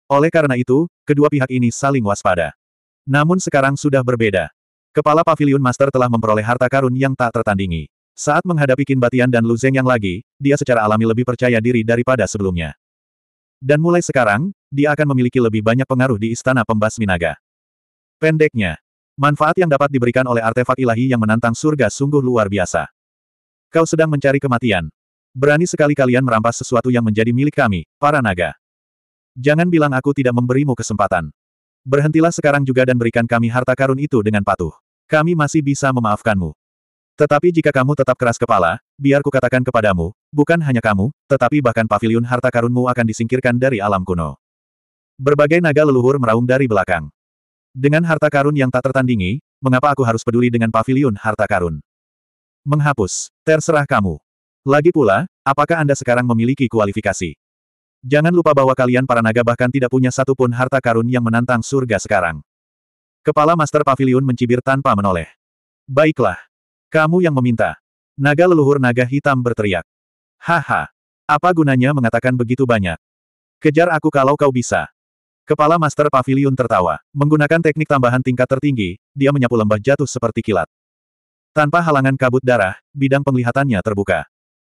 S1: Oleh karena itu, kedua pihak ini saling waspada. Namun sekarang sudah berbeda. Kepala Pavilion Master telah memperoleh harta karun yang tak tertandingi. Saat menghadapi Qin Batian dan Lu Zeng yang lagi, dia secara alami lebih percaya diri daripada sebelumnya. Dan mulai sekarang, dia akan memiliki lebih banyak pengaruh di istana pembasmi naga. Pendeknya, manfaat yang dapat diberikan oleh artefak ilahi yang menantang surga sungguh luar biasa. Kau sedang mencari kematian. Berani sekali kalian merampas sesuatu yang menjadi milik kami, para naga. Jangan bilang aku tidak memberimu kesempatan. Berhentilah sekarang juga dan berikan kami harta karun itu dengan patuh. Kami masih bisa memaafkanmu. Tetapi jika kamu tetap keras kepala, biar katakan kepadamu, bukan hanya kamu, tetapi bahkan pavilion harta karunmu akan disingkirkan dari alam kuno. Berbagai naga leluhur meraung dari belakang. Dengan harta karun yang tak tertandingi, mengapa aku harus peduli dengan pavilion harta karun? Menghapus. Terserah kamu. Lagi pula, apakah Anda sekarang memiliki kualifikasi? Jangan lupa bahwa kalian para naga bahkan tidak punya satupun harta karun yang menantang surga sekarang. Kepala Master Pavilion mencibir tanpa menoleh. Baiklah. Kamu yang meminta. Naga leluhur naga hitam berteriak. Haha. Apa gunanya mengatakan begitu banyak? Kejar aku kalau kau bisa. Kepala Master Pavilion tertawa. Menggunakan teknik tambahan tingkat tertinggi, dia menyapu lembah jatuh seperti kilat. Tanpa halangan kabut darah, bidang penglihatannya terbuka.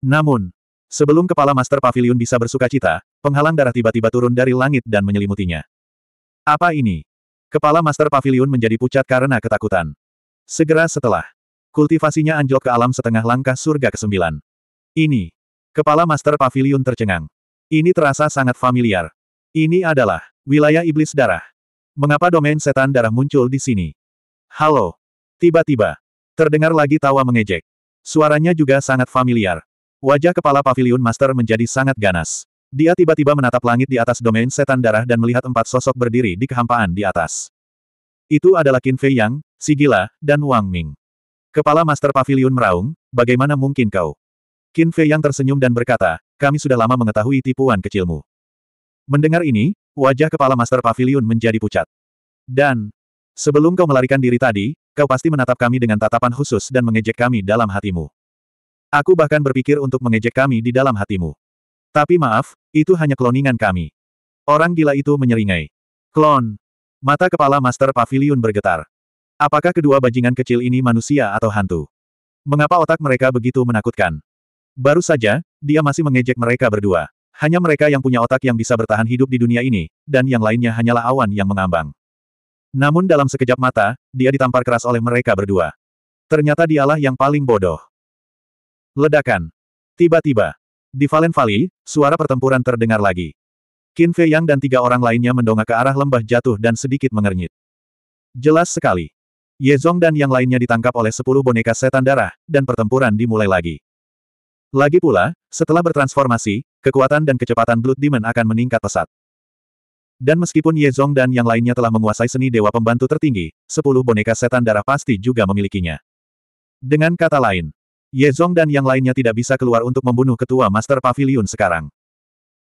S1: Namun, sebelum kepala Master Pavilion bisa bersuka cita, penghalang darah tiba-tiba turun dari langit dan menyelimutinya. Apa ini? Kepala Master Pavilion menjadi pucat karena ketakutan. Segera setelah, kultivasinya anjlok ke alam setengah langkah surga kesembilan. Ini. Kepala Master Pavilion tercengang. Ini terasa sangat familiar. Ini adalah wilayah iblis darah. Mengapa domain setan darah muncul di sini? Halo. Tiba-tiba, Terdengar lagi tawa mengejek. Suaranya juga sangat familiar. Wajah kepala pavilion master menjadi sangat ganas. Dia tiba-tiba menatap langit di atas domain setan darah dan melihat empat sosok berdiri di kehampaan di atas. Itu adalah Qin Fei Yang, Si Gila, dan Wang Ming. Kepala Master Pavilion meraung, bagaimana mungkin kau? Qin Fei Yang tersenyum dan berkata, kami sudah lama mengetahui tipuan kecilmu. Mendengar ini, wajah kepala Master Pavilion menjadi pucat. Dan, sebelum kau melarikan diri tadi, Kau pasti menatap kami dengan tatapan khusus dan mengejek kami dalam hatimu. Aku bahkan berpikir untuk mengejek kami di dalam hatimu. Tapi maaf, itu hanya kloningan kami. Orang gila itu menyeringai. Klon. Mata kepala Master Pavilion bergetar. Apakah kedua bajingan kecil ini manusia atau hantu? Mengapa otak mereka begitu menakutkan? Baru saja, dia masih mengejek mereka berdua. Hanya mereka yang punya otak yang bisa bertahan hidup di dunia ini, dan yang lainnya hanyalah awan yang mengambang. Namun dalam sekejap mata, dia ditampar keras oleh mereka berdua. Ternyata dialah yang paling bodoh. Ledakan. Tiba-tiba. Di Valen Valley, suara pertempuran terdengar lagi. Qin Fei Yang dan tiga orang lainnya mendongak ke arah lembah jatuh dan sedikit mengernyit. Jelas sekali. Ye Zong dan yang lainnya ditangkap oleh sepuluh boneka setan darah, dan pertempuran dimulai lagi. Lagi pula, setelah bertransformasi, kekuatan dan kecepatan Blood Demon akan meningkat pesat. Dan meskipun Ye Zong dan yang lainnya telah menguasai seni dewa pembantu tertinggi, sepuluh boneka setan darah pasti juga memilikinya. Dengan kata lain, Ye Zong dan yang lainnya tidak bisa keluar untuk membunuh ketua Master Pavilion sekarang.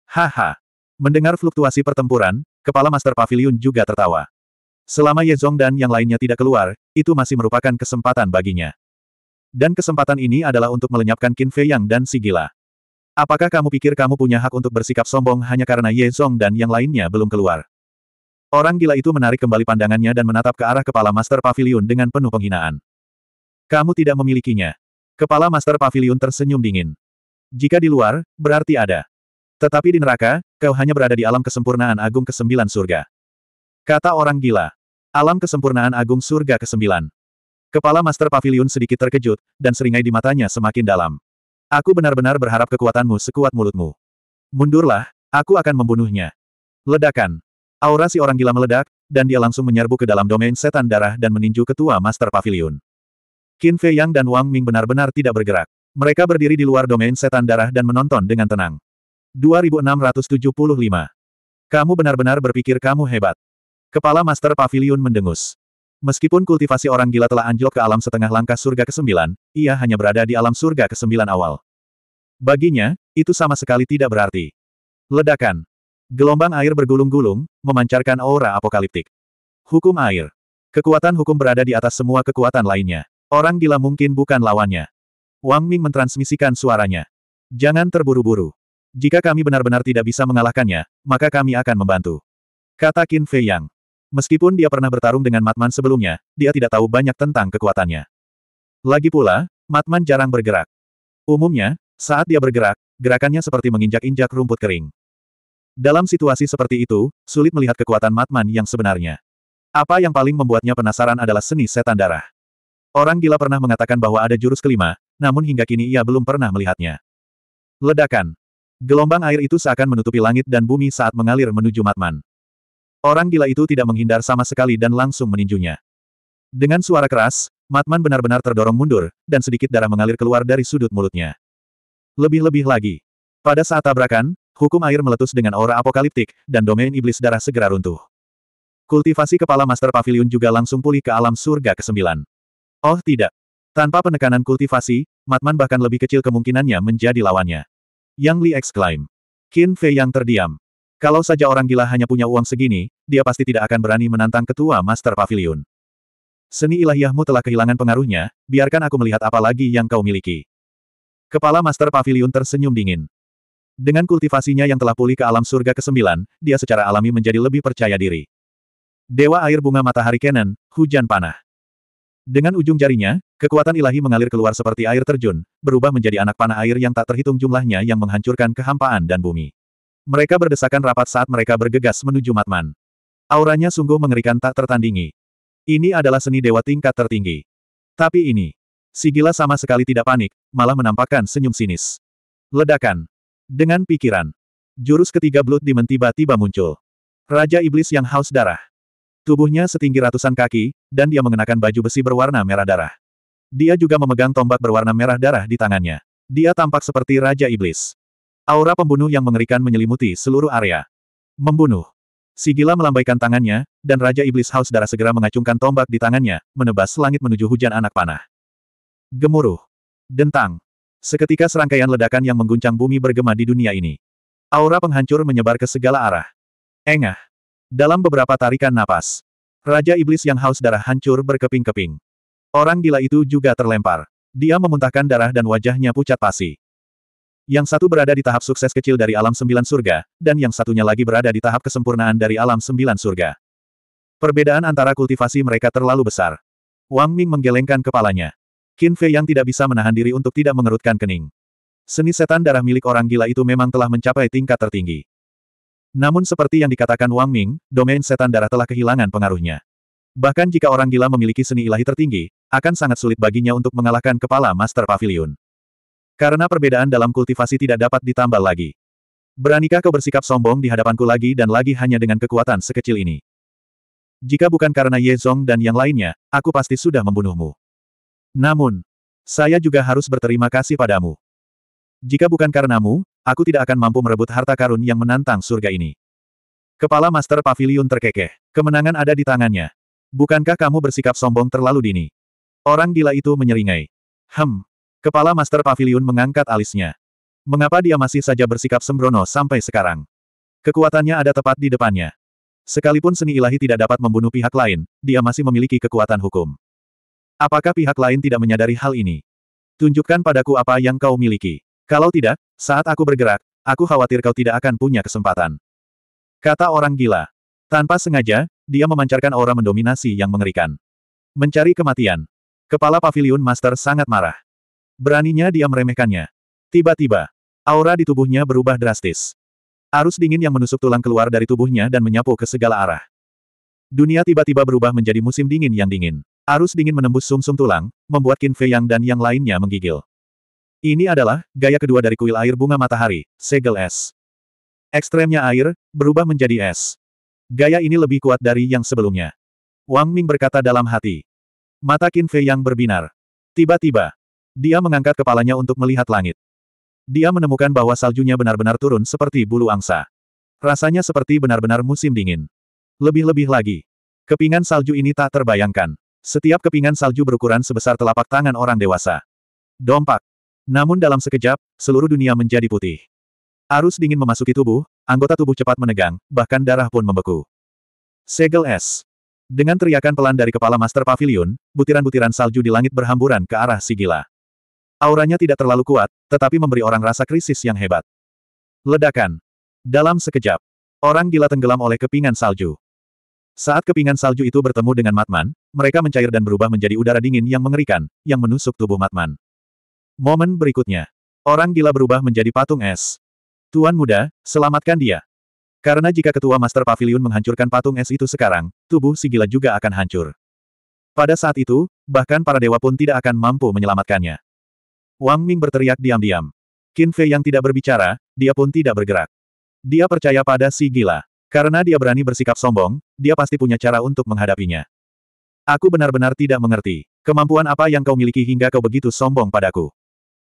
S1: Haha. Mendengar fluktuasi pertempuran, kepala Master Pavilion juga tertawa. Selama Ye Zong dan yang lainnya tidak keluar, itu masih merupakan kesempatan baginya. Dan kesempatan ini adalah untuk melenyapkan Qin Fei Yang dan Sigila. Apakah kamu pikir kamu punya hak untuk bersikap sombong hanya karena Ye Zong dan yang lainnya belum keluar? Orang gila itu menarik kembali pandangannya dan menatap ke arah kepala Master Pavilion dengan penuh penghinaan. Kamu tidak memilikinya. Kepala Master Pavilion tersenyum dingin. Jika di luar, berarti ada. Tetapi di neraka, kau hanya berada di alam kesempurnaan agung kesembilan surga. Kata orang gila. Alam kesempurnaan agung surga kesembilan. Kepala Master Pavilion sedikit terkejut, dan seringai di matanya semakin dalam. Aku benar-benar berharap kekuatanmu sekuat mulutmu. Mundurlah, aku akan membunuhnya. Ledakan. Aura si orang gila meledak, dan dia langsung menyerbu ke dalam domain setan darah dan meninju ketua Master Pavilion. Qin Fei Yang dan Wang Ming benar-benar tidak bergerak. Mereka berdiri di luar domain setan darah dan menonton dengan tenang. 2675. Kamu benar-benar berpikir kamu hebat. Kepala Master Pavilion mendengus. Meskipun kultivasi orang gila telah anjlok ke alam setengah langkah surga ke-9, ia hanya berada di alam surga ke-9 awal. Baginya, itu sama sekali tidak berarti. Ledakan. Gelombang air bergulung-gulung, memancarkan aura apokaliptik. Hukum air. Kekuatan hukum berada di atas semua kekuatan lainnya. Orang gila mungkin bukan lawannya. Wang Ming mentransmisikan suaranya. Jangan terburu-buru. Jika kami benar-benar tidak bisa mengalahkannya, maka kami akan membantu. Kata Qin Fei Yang. Meskipun dia pernah bertarung dengan Matman sebelumnya, dia tidak tahu banyak tentang kekuatannya. Lagi pula, Matman jarang bergerak. Umumnya, saat dia bergerak, gerakannya seperti menginjak-injak rumput kering. Dalam situasi seperti itu, sulit melihat kekuatan Matman yang sebenarnya. Apa yang paling membuatnya penasaran adalah seni setan darah. Orang gila pernah mengatakan bahwa ada jurus kelima, namun hingga kini ia belum pernah melihatnya. Ledakan. Gelombang air itu seakan menutupi langit dan bumi saat mengalir menuju Matman. Orang gila itu tidak menghindar sama sekali dan langsung meninjunya. Dengan suara keras, Matman benar-benar terdorong mundur, dan sedikit darah mengalir keluar dari sudut mulutnya. Lebih-lebih lagi. Pada saat tabrakan, hukum air meletus dengan aura apokaliptik, dan domain iblis darah segera runtuh. Kultivasi kepala Master Pavilion juga langsung pulih ke alam surga ke-9. Oh tidak. Tanpa penekanan kultivasi, Matman bahkan lebih kecil kemungkinannya menjadi lawannya. Yang Li exclaim. Qin Fei yang terdiam. Kalau saja orang gila hanya punya uang segini, dia pasti tidak akan berani menantang ketua Master Pavilion. Seni ilahiyahmu telah kehilangan pengaruhnya, biarkan aku melihat apa lagi yang kau miliki. Kepala Master Pavilion tersenyum dingin. Dengan kultivasinya yang telah pulih ke alam surga ke-9, dia secara alami menjadi lebih percaya diri. Dewa air bunga matahari Kenan, hujan panah. Dengan ujung jarinya, kekuatan ilahi mengalir keluar seperti air terjun, berubah menjadi anak panah air yang tak terhitung jumlahnya yang menghancurkan kehampaan dan bumi. Mereka berdesakan rapat saat mereka bergegas menuju Matman. Auranya sungguh mengerikan tak tertandingi. Ini adalah seni dewa tingkat tertinggi. Tapi ini, Sigila sama sekali tidak panik, malah menampakkan senyum sinis. Ledakan. Dengan pikiran. Jurus ketiga Blood Demon tiba-tiba muncul. Raja Iblis yang haus darah. Tubuhnya setinggi ratusan kaki, dan dia mengenakan baju besi berwarna merah darah. Dia juga memegang tombak berwarna merah darah di tangannya. Dia tampak seperti Raja Iblis. Aura pembunuh yang mengerikan menyelimuti seluruh area. Membunuh. Sigila melambaikan tangannya, dan Raja Iblis Haus Darah segera mengacungkan tombak di tangannya, menebas langit menuju hujan anak panah. Gemuruh. Dentang. Seketika serangkaian ledakan yang mengguncang bumi bergema di dunia ini. Aura penghancur menyebar ke segala arah. Engah. Dalam beberapa tarikan napas, Raja Iblis yang haus darah hancur berkeping-keping. Orang gila itu juga terlempar. Dia memuntahkan darah dan wajahnya pucat pasi. Yang satu berada di tahap sukses kecil dari alam sembilan surga, dan yang satunya lagi berada di tahap kesempurnaan dari alam sembilan surga. Perbedaan antara kultivasi mereka terlalu besar. Wang Ming menggelengkan kepalanya. Qin Fei yang tidak bisa menahan diri untuk tidak mengerutkan kening. Seni setan darah milik orang gila itu memang telah mencapai tingkat tertinggi. Namun seperti yang dikatakan Wang Ming, domain setan darah telah kehilangan pengaruhnya. Bahkan jika orang gila memiliki seni ilahi tertinggi, akan sangat sulit baginya untuk mengalahkan kepala Master Pavilion. Karena perbedaan dalam kultivasi tidak dapat ditambah lagi. Beranikah kau bersikap sombong di hadapanku lagi dan lagi hanya dengan kekuatan sekecil ini? Jika bukan karena Ye Zong dan yang lainnya, aku pasti sudah membunuhmu. Namun, saya juga harus berterima kasih padamu. Jika bukan karenamu, aku tidak akan mampu merebut harta karun yang menantang surga ini. Kepala Master Pavilion terkekeh. Kemenangan ada di tangannya. Bukankah kamu bersikap sombong terlalu dini? Orang gila itu menyeringai. Hem, Kepala Master Pavilion mengangkat alisnya. Mengapa dia masih saja bersikap sembrono sampai sekarang? Kekuatannya ada tepat di depannya. Sekalipun seni ilahi tidak dapat membunuh pihak lain, dia masih memiliki kekuatan hukum. Apakah pihak lain tidak menyadari hal ini? Tunjukkan padaku apa yang kau miliki. Kalau tidak, saat aku bergerak, aku khawatir kau tidak akan punya kesempatan. Kata orang gila. Tanpa sengaja, dia memancarkan aura mendominasi yang mengerikan. Mencari kematian. Kepala Pavilion Master sangat marah. Beraninya dia meremehkannya. Tiba-tiba, aura di tubuhnya berubah drastis. Arus dingin yang menusuk tulang keluar dari tubuhnya dan menyapu ke segala arah. Dunia tiba-tiba berubah menjadi musim dingin yang dingin. Arus dingin menembus sumsum -sum tulang, membuat Qin Fei Yang dan yang lainnya menggigil. Ini adalah gaya kedua dari kuil air bunga matahari, segel es. Ekstremnya air, berubah menjadi es. Gaya ini lebih kuat dari yang sebelumnya. Wang Ming berkata dalam hati. Mata Qin Fei yang berbinar. Tiba-tiba, dia mengangkat kepalanya untuk melihat langit. Dia menemukan bahwa saljunya benar-benar turun seperti bulu angsa. Rasanya seperti benar-benar musim dingin. Lebih-lebih lagi. Kepingan salju ini tak terbayangkan. Setiap kepingan salju berukuran sebesar telapak tangan orang dewasa. Dompak. Namun dalam sekejap, seluruh dunia menjadi putih. Arus dingin memasuki tubuh, anggota tubuh cepat menegang, bahkan darah pun membeku. Segel es. Dengan teriakan pelan dari kepala Master Pavilion, butiran-butiran salju di langit berhamburan ke arah Sigila. Auranya tidak terlalu kuat, tetapi memberi orang rasa krisis yang hebat. Ledakan. Dalam sekejap, orang gila tenggelam oleh kepingan salju. Saat kepingan salju itu bertemu dengan Matman, mereka mencair dan berubah menjadi udara dingin yang mengerikan, yang menusuk tubuh Matman. Momen berikutnya, orang gila berubah menjadi patung es. Tuan muda, selamatkan dia. Karena jika ketua Master Pavilion menghancurkan patung es itu sekarang, tubuh si gila juga akan hancur. Pada saat itu, bahkan para dewa pun tidak akan mampu menyelamatkannya. Wang Ming berteriak diam-diam. Qin Fei yang tidak berbicara, dia pun tidak bergerak. Dia percaya pada si gila. Karena dia berani bersikap sombong, dia pasti punya cara untuk menghadapinya. Aku benar-benar tidak mengerti. Kemampuan apa yang kau miliki hingga kau begitu sombong padaku?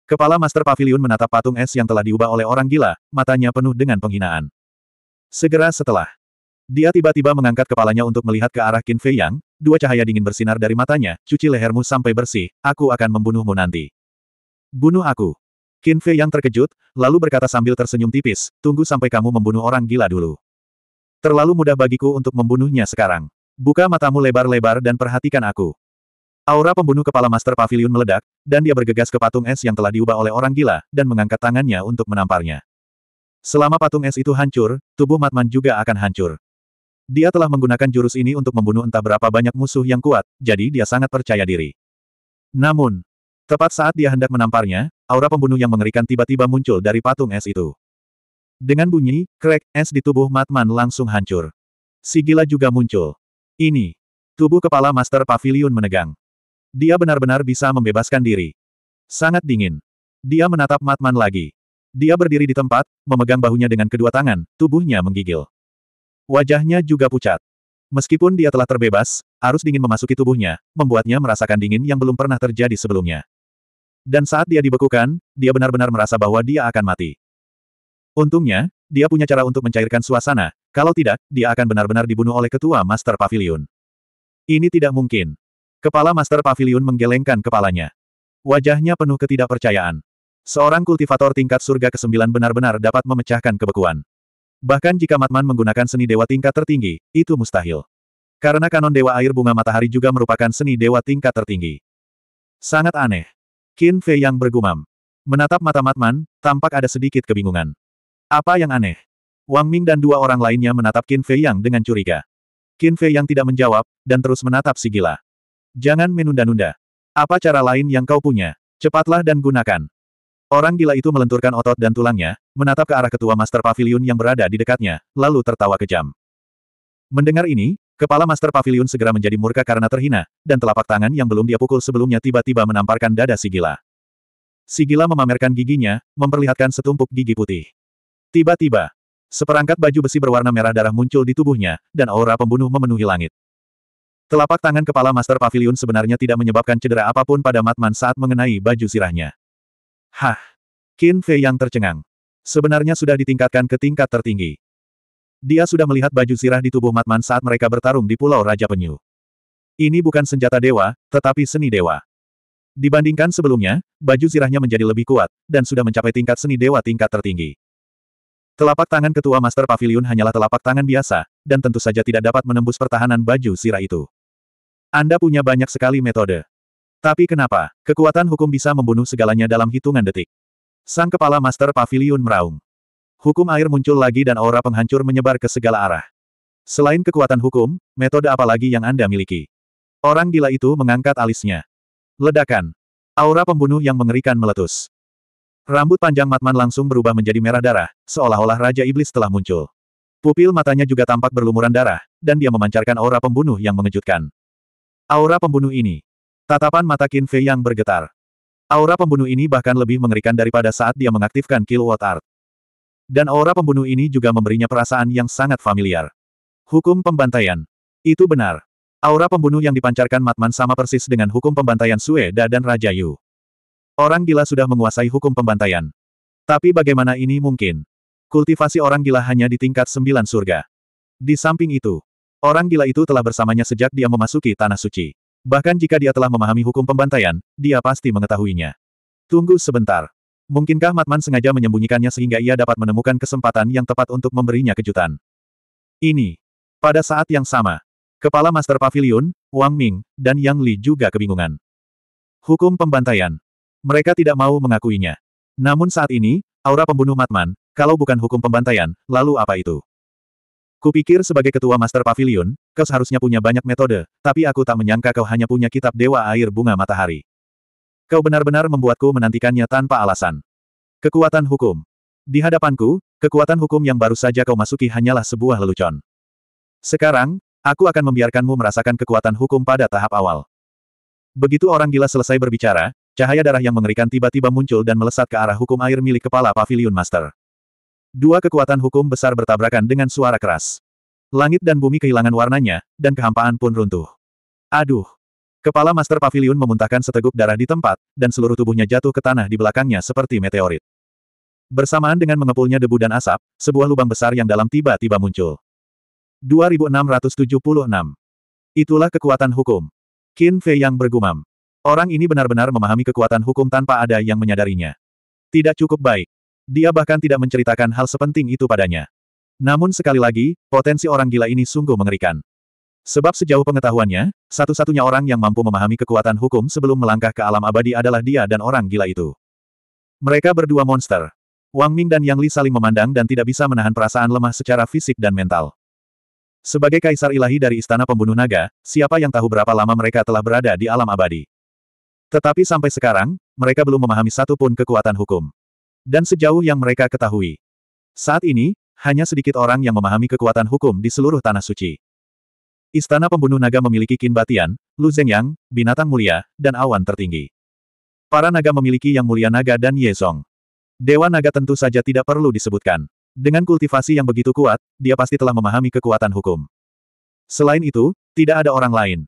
S1: Kepala Master Pavilion menatap patung es yang telah diubah oleh orang gila, matanya penuh dengan penghinaan. Segera setelah, dia tiba-tiba mengangkat kepalanya untuk melihat ke arah Qin Fei Yang, dua cahaya dingin bersinar dari matanya, cuci lehermu sampai bersih, aku akan membunuhmu nanti. Bunuh aku. Qin Fei yang terkejut, lalu berkata sambil tersenyum tipis, tunggu sampai kamu membunuh orang gila dulu. Terlalu mudah bagiku untuk membunuhnya sekarang. Buka matamu lebar-lebar dan perhatikan aku. Aura pembunuh kepala Master Pavilion meledak, dan dia bergegas ke patung es yang telah diubah oleh orang gila, dan mengangkat tangannya untuk menamparnya. Selama patung es itu hancur, tubuh Matman juga akan hancur. Dia telah menggunakan jurus ini untuk membunuh entah berapa banyak musuh yang kuat, jadi dia sangat percaya diri. Namun, Tepat saat dia hendak menamparnya, aura pembunuh yang mengerikan tiba-tiba muncul dari patung es itu. Dengan bunyi, krek, es di tubuh Matman langsung hancur. Sigila juga muncul. Ini. Tubuh kepala Master Pavilion menegang. Dia benar-benar bisa membebaskan diri. Sangat dingin. Dia menatap Matman lagi. Dia berdiri di tempat, memegang bahunya dengan kedua tangan, tubuhnya menggigil. Wajahnya juga pucat. Meskipun dia telah terbebas, arus dingin memasuki tubuhnya, membuatnya merasakan dingin yang belum pernah terjadi sebelumnya. Dan saat dia dibekukan, dia benar-benar merasa bahwa dia akan mati. Untungnya, dia punya cara untuk mencairkan suasana, kalau tidak, dia akan benar-benar dibunuh oleh ketua Master Pavilion. Ini tidak mungkin. Kepala Master Pavilion menggelengkan kepalanya. Wajahnya penuh ketidakpercayaan. Seorang kultivator tingkat surga ke-9 benar-benar dapat memecahkan kebekuan. Bahkan jika Matman menggunakan seni dewa tingkat tertinggi, itu mustahil. Karena kanon dewa air bunga matahari juga merupakan seni dewa tingkat tertinggi. Sangat aneh. Qin Fei yang bergumam. Menatap mata Matman, tampak ada sedikit kebingungan. Apa yang aneh? Wang Ming dan dua orang lainnya menatap Qin Fei yang dengan curiga. Qin Fei yang tidak menjawab, dan terus menatap si gila. Jangan menunda-nunda. Apa cara lain yang kau punya? Cepatlah dan gunakan. Orang gila itu melenturkan otot dan tulangnya, menatap ke arah ketua Master Pavilion yang berada di dekatnya, lalu tertawa kejam. Mendengar ini, Kepala Master Pavilion segera menjadi murka karena terhina, dan telapak tangan yang belum dia pukul sebelumnya tiba-tiba menamparkan dada Sigila. Sigila memamerkan giginya, memperlihatkan setumpuk gigi putih. Tiba-tiba, seperangkat baju besi berwarna merah darah muncul di tubuhnya, dan aura pembunuh memenuhi langit. Telapak tangan kepala Master Pavilion sebenarnya tidak menyebabkan cedera apapun pada Matman saat mengenai baju sirahnya. Hah! Qin Fei yang tercengang. Sebenarnya sudah ditingkatkan ke tingkat tertinggi. Dia sudah melihat baju sirah di tubuh Matman saat mereka bertarung di Pulau Raja Penyu. Ini bukan senjata dewa, tetapi seni dewa. Dibandingkan sebelumnya, baju sirahnya menjadi lebih kuat, dan sudah mencapai tingkat seni dewa tingkat tertinggi. Telapak tangan ketua Master Pavilion hanyalah telapak tangan biasa, dan tentu saja tidak dapat menembus pertahanan baju sirah itu. Anda punya banyak sekali metode. Tapi kenapa, kekuatan hukum bisa membunuh segalanya dalam hitungan detik? Sang kepala Master Pavilion meraung. Hukum air muncul lagi dan aura penghancur menyebar ke segala arah. Selain kekuatan hukum, metode apa lagi yang Anda miliki? Orang gila itu mengangkat alisnya. Ledakan. Aura pembunuh yang mengerikan meletus. Rambut panjang Matman langsung berubah menjadi merah darah, seolah-olah Raja Iblis telah muncul. Pupil matanya juga tampak berlumuran darah, dan dia memancarkan aura pembunuh yang mengejutkan. Aura pembunuh ini. Tatapan mata Qin Fei yang bergetar. Aura pembunuh ini bahkan lebih mengerikan daripada saat dia mengaktifkan Kill What Art. Dan aura pembunuh ini juga memberinya perasaan yang sangat familiar. Hukum pembantaian. Itu benar. Aura pembunuh yang dipancarkan Matman sama persis dengan hukum pembantaian Sueda dan Raja Yu. Orang gila sudah menguasai hukum pembantaian. Tapi bagaimana ini mungkin? Kultivasi orang gila hanya di tingkat sembilan surga. Di samping itu, orang gila itu telah bersamanya sejak dia memasuki Tanah Suci. Bahkan jika dia telah memahami hukum pembantaian, dia pasti mengetahuinya. Tunggu sebentar. Mungkinkah Matman sengaja menyembunyikannya sehingga ia dapat menemukan kesempatan yang tepat untuk memberinya kejutan? Ini. Pada saat yang sama, kepala Master Pavilion, Wang Ming, dan Yang Li juga kebingungan. Hukum pembantaian. Mereka tidak mau mengakuinya. Namun saat ini, aura pembunuh Matman, kalau bukan hukum pembantaian, lalu apa itu? Kupikir sebagai ketua Master Pavilion, kau seharusnya punya banyak metode, tapi aku tak menyangka kau hanya punya kitab Dewa Air Bunga Matahari. Kau benar-benar membuatku menantikannya tanpa alasan. Kekuatan hukum. Di hadapanku, kekuatan hukum yang baru saja kau masuki hanyalah sebuah lelucon. Sekarang, aku akan membiarkanmu merasakan kekuatan hukum pada tahap awal. Begitu orang gila selesai berbicara, cahaya darah yang mengerikan tiba-tiba muncul dan melesat ke arah hukum air milik kepala Pavilion Master. Dua kekuatan hukum besar bertabrakan dengan suara keras. Langit dan bumi kehilangan warnanya, dan kehampaan pun runtuh. Aduh, Kepala Master Pavilion memuntahkan seteguk darah di tempat, dan seluruh tubuhnya jatuh ke tanah di belakangnya seperti meteorit. Bersamaan dengan mengepulnya debu dan asap, sebuah lubang besar yang dalam tiba-tiba muncul. 2676. Itulah kekuatan hukum. Qin Fei yang bergumam. Orang ini benar-benar memahami kekuatan hukum tanpa ada yang menyadarinya. Tidak cukup baik. Dia bahkan tidak menceritakan hal sepenting itu padanya. Namun sekali lagi, potensi orang gila ini sungguh mengerikan. Sebab sejauh pengetahuannya, satu-satunya orang yang mampu memahami kekuatan hukum sebelum melangkah ke alam abadi adalah dia dan orang gila itu. Mereka berdua monster. Wang Ming dan Yang Li saling memandang dan tidak bisa menahan perasaan lemah secara fisik dan mental. Sebagai kaisar ilahi dari istana pembunuh naga, siapa yang tahu berapa lama mereka telah berada di alam abadi. Tetapi sampai sekarang, mereka belum memahami satu pun kekuatan hukum. Dan sejauh yang mereka ketahui. Saat ini, hanya sedikit orang yang memahami kekuatan hukum di seluruh tanah suci. Istana pembunuh naga memiliki Qin Batian, Lu Yang, binatang mulia, dan awan tertinggi. Para naga memiliki Yang Mulia Naga dan Ye Yezong. Dewa naga tentu saja tidak perlu disebutkan. Dengan kultivasi yang begitu kuat, dia pasti telah memahami kekuatan hukum. Selain itu, tidak ada orang lain.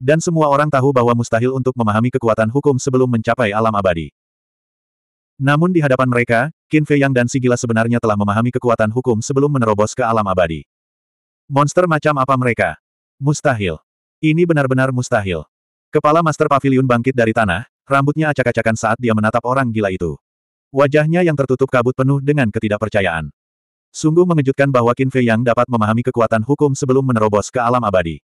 S1: Dan semua orang tahu bahwa mustahil untuk memahami kekuatan hukum sebelum mencapai alam abadi. Namun di hadapan mereka, Qin Fei Yang dan Sigila sebenarnya telah memahami kekuatan hukum sebelum menerobos ke alam abadi. Monster macam apa mereka? Mustahil. Ini benar-benar mustahil. Kepala Master Pavilion bangkit dari tanah, rambutnya acak-acakan saat dia menatap orang gila itu. Wajahnya yang tertutup kabut penuh dengan ketidakpercayaan. Sungguh mengejutkan bahwa Qin Fei Yang dapat memahami kekuatan hukum sebelum menerobos ke alam abadi.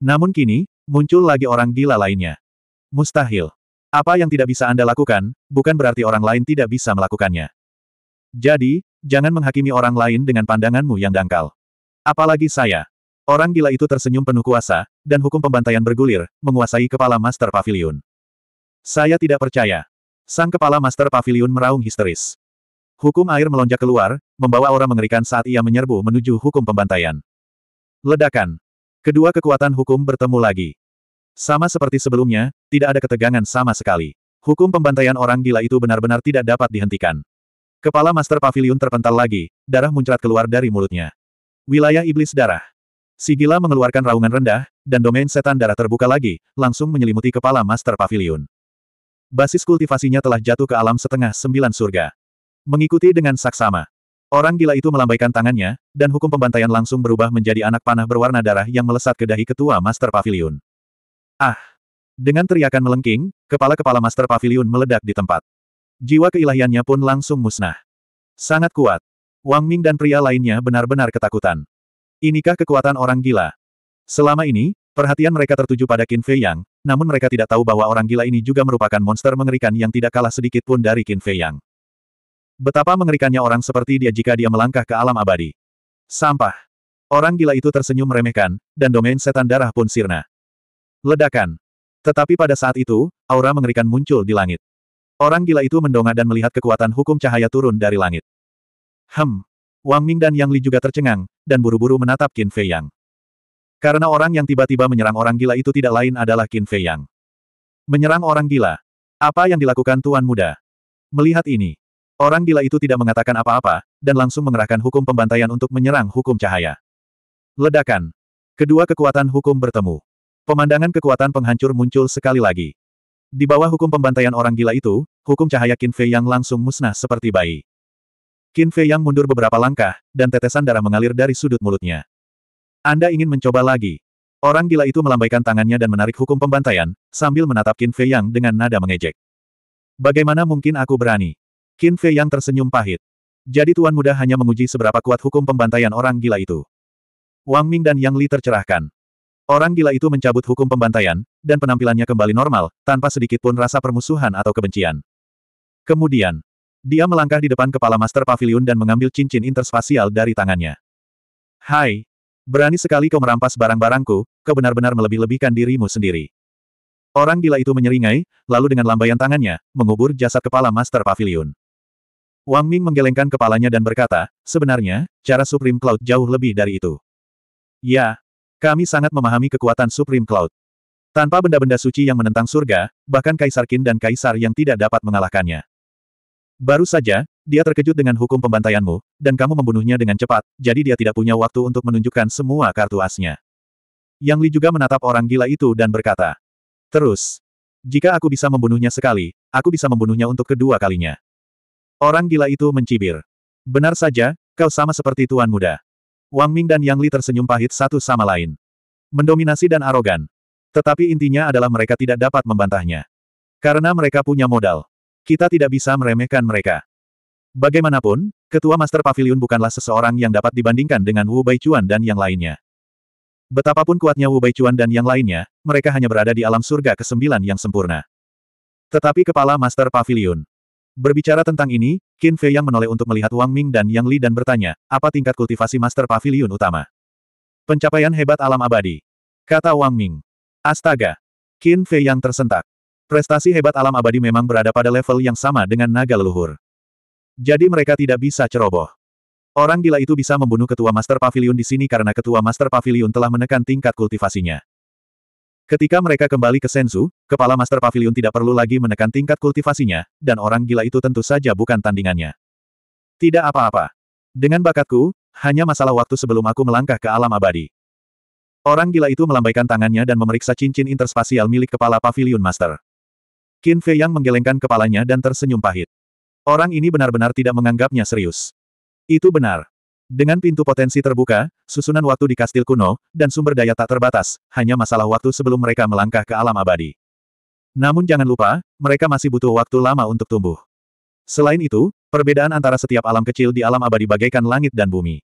S1: Namun kini, muncul lagi orang gila lainnya. Mustahil. Apa yang tidak bisa Anda lakukan, bukan berarti orang lain tidak bisa melakukannya. Jadi, jangan menghakimi orang lain dengan pandanganmu yang dangkal. Apalagi saya. Orang gila itu tersenyum penuh kuasa, dan hukum pembantaian bergulir, menguasai kepala Master Pavilion. Saya tidak percaya. Sang kepala Master Pavilion meraung histeris. Hukum air melonjak keluar, membawa aura mengerikan saat ia menyerbu menuju hukum pembantaian. Ledakan. Kedua kekuatan hukum bertemu lagi. Sama seperti sebelumnya, tidak ada ketegangan sama sekali. Hukum pembantaian orang gila itu benar-benar tidak dapat dihentikan. Kepala Master Pavilion terpental lagi, darah muncrat keluar dari mulutnya. Wilayah Iblis Darah. Sigila mengeluarkan raungan rendah, dan domain setan darah terbuka lagi, langsung menyelimuti kepala Master Pavilion. Basis kultivasinya telah jatuh ke alam setengah sembilan surga. Mengikuti dengan saksama. Orang gila itu melambaikan tangannya, dan hukum pembantaian langsung berubah menjadi anak panah berwarna darah yang melesat ke dahi ketua Master Pavilion. Ah! Dengan teriakan melengking, kepala-kepala Master Pavilion meledak di tempat. Jiwa keilahiannya pun langsung musnah. Sangat kuat. Wang Ming dan pria lainnya benar-benar ketakutan. Inikah kekuatan orang gila? Selama ini, perhatian mereka tertuju pada Qin Fei Yang, namun mereka tidak tahu bahwa orang gila ini juga merupakan monster mengerikan yang tidak kalah sedikit pun dari Qin Fei Yang. Betapa mengerikannya orang seperti dia jika dia melangkah ke alam abadi. Sampah. Orang gila itu tersenyum meremehkan, dan domain setan darah pun sirna. Ledakan. Tetapi pada saat itu, aura mengerikan muncul di langit. Orang gila itu mendongak dan melihat kekuatan hukum cahaya turun dari langit. Hem, Wang Ming dan Yang Li juga tercengang, dan buru-buru menatap Qin Fei Yang. Karena orang yang tiba-tiba menyerang orang gila itu tidak lain adalah Qin Fei Yang. Menyerang orang gila. Apa yang dilakukan Tuan Muda? Melihat ini, orang gila itu tidak mengatakan apa-apa, dan langsung mengerahkan hukum pembantaian untuk menyerang hukum cahaya. Ledakan. Kedua kekuatan hukum bertemu. Pemandangan kekuatan penghancur muncul sekali lagi. Di bawah hukum pembantaian orang gila itu, hukum cahaya Qin Fei Yang langsung musnah seperti bayi. Qin Fei Yang mundur beberapa langkah, dan tetesan darah mengalir dari sudut mulutnya. Anda ingin mencoba lagi? Orang gila itu melambaikan tangannya dan menarik hukum pembantaian, sambil menatap Qin Fei Yang dengan nada mengejek. Bagaimana mungkin aku berani? Qin Fei Yang tersenyum pahit. Jadi tuan muda hanya menguji seberapa kuat hukum pembantaian orang gila itu. Wang Ming dan Yang Li tercerahkan. Orang gila itu mencabut hukum pembantaian, dan penampilannya kembali normal, tanpa sedikit pun rasa permusuhan atau kebencian. Kemudian, dia melangkah di depan kepala Master Pavilion dan mengambil cincin interspasial dari tangannya. Hai! Berani sekali kau merampas barang-barangku, kau benar-benar melebih-lebihkan dirimu sendiri. Orang gila itu menyeringai, lalu dengan lambaian tangannya, mengubur jasad kepala Master Pavilion. Wang Ming menggelengkan kepalanya dan berkata, sebenarnya, cara Supreme Cloud jauh lebih dari itu. Ya, kami sangat memahami kekuatan Supreme Cloud. Tanpa benda-benda suci yang menentang surga, bahkan Kaisar Qin dan Kaisar yang tidak dapat mengalahkannya. Baru saja, dia terkejut dengan hukum pembantaianmu, dan kamu membunuhnya dengan cepat, jadi dia tidak punya waktu untuk menunjukkan semua kartu asnya. Yang Li juga menatap orang gila itu dan berkata, Terus, jika aku bisa membunuhnya sekali, aku bisa membunuhnya untuk kedua kalinya. Orang gila itu mencibir. Benar saja, kau sama seperti tuan muda. Wang Ming dan Yang Li tersenyum pahit satu sama lain. Mendominasi dan arogan. Tetapi intinya adalah mereka tidak dapat membantahnya. Karena mereka punya modal. Kita tidak bisa meremehkan mereka. Bagaimanapun, Ketua Master Pavilion bukanlah seseorang yang dapat dibandingkan dengan Wu Baichuan dan yang lainnya. Betapapun kuatnya Wu Baichuan dan yang lainnya, mereka hanya berada di alam surga kesembilan yang sempurna. Tetapi Kepala Master Pavilion Berbicara tentang ini, Qin Fei yang menoleh untuk melihat Wang Ming dan Yang Li dan bertanya, apa tingkat kultivasi Master Pavilion utama? Pencapaian hebat alam abadi. Kata Wang Ming. Astaga. Qin Fei yang tersentak. Prestasi hebat alam abadi memang berada pada level yang sama dengan naga leluhur. Jadi mereka tidak bisa ceroboh. Orang gila itu bisa membunuh ketua Master Pavilion di sini karena ketua Master Pavilion telah menekan tingkat kultivasinya. Ketika mereka kembali ke Senzu, kepala Master Pavilion tidak perlu lagi menekan tingkat kultivasinya, dan orang gila itu tentu saja bukan tandingannya. Tidak apa-apa. Dengan bakatku, hanya masalah waktu sebelum aku melangkah ke alam abadi. Orang gila itu melambaikan tangannya dan memeriksa cincin interspasial milik kepala Pavilion Master. Qin Fei Yang menggelengkan kepalanya dan tersenyum pahit. Orang ini benar-benar tidak menganggapnya serius. Itu benar. Dengan pintu potensi terbuka, susunan waktu di kastil kuno, dan sumber daya tak terbatas, hanya masalah waktu sebelum mereka melangkah ke alam abadi. Namun jangan lupa, mereka masih butuh waktu lama untuk tumbuh. Selain itu, perbedaan antara setiap alam kecil di alam abadi bagaikan langit dan bumi.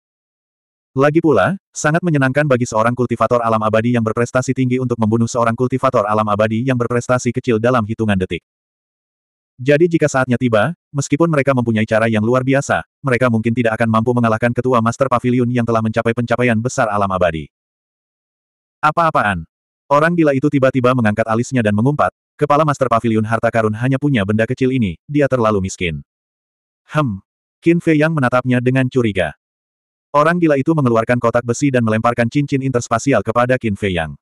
S1: Lagi pula, sangat menyenangkan bagi seorang kultivator alam abadi yang berprestasi tinggi untuk membunuh seorang kultivator alam abadi yang berprestasi kecil dalam hitungan detik. Jadi jika saatnya tiba, meskipun mereka mempunyai cara yang luar biasa, mereka mungkin tidak akan mampu mengalahkan ketua Master Pavilion yang telah mencapai pencapaian besar alam abadi. Apa-apaan? Orang gila itu tiba-tiba mengangkat alisnya dan mengumpat, kepala Master Pavilion harta karun hanya punya benda kecil ini, dia terlalu miskin. Hem. Qin Fei yang menatapnya dengan curiga. Orang gila itu mengeluarkan kotak besi dan melemparkan cincin interspasial kepada Qin Fei Yang.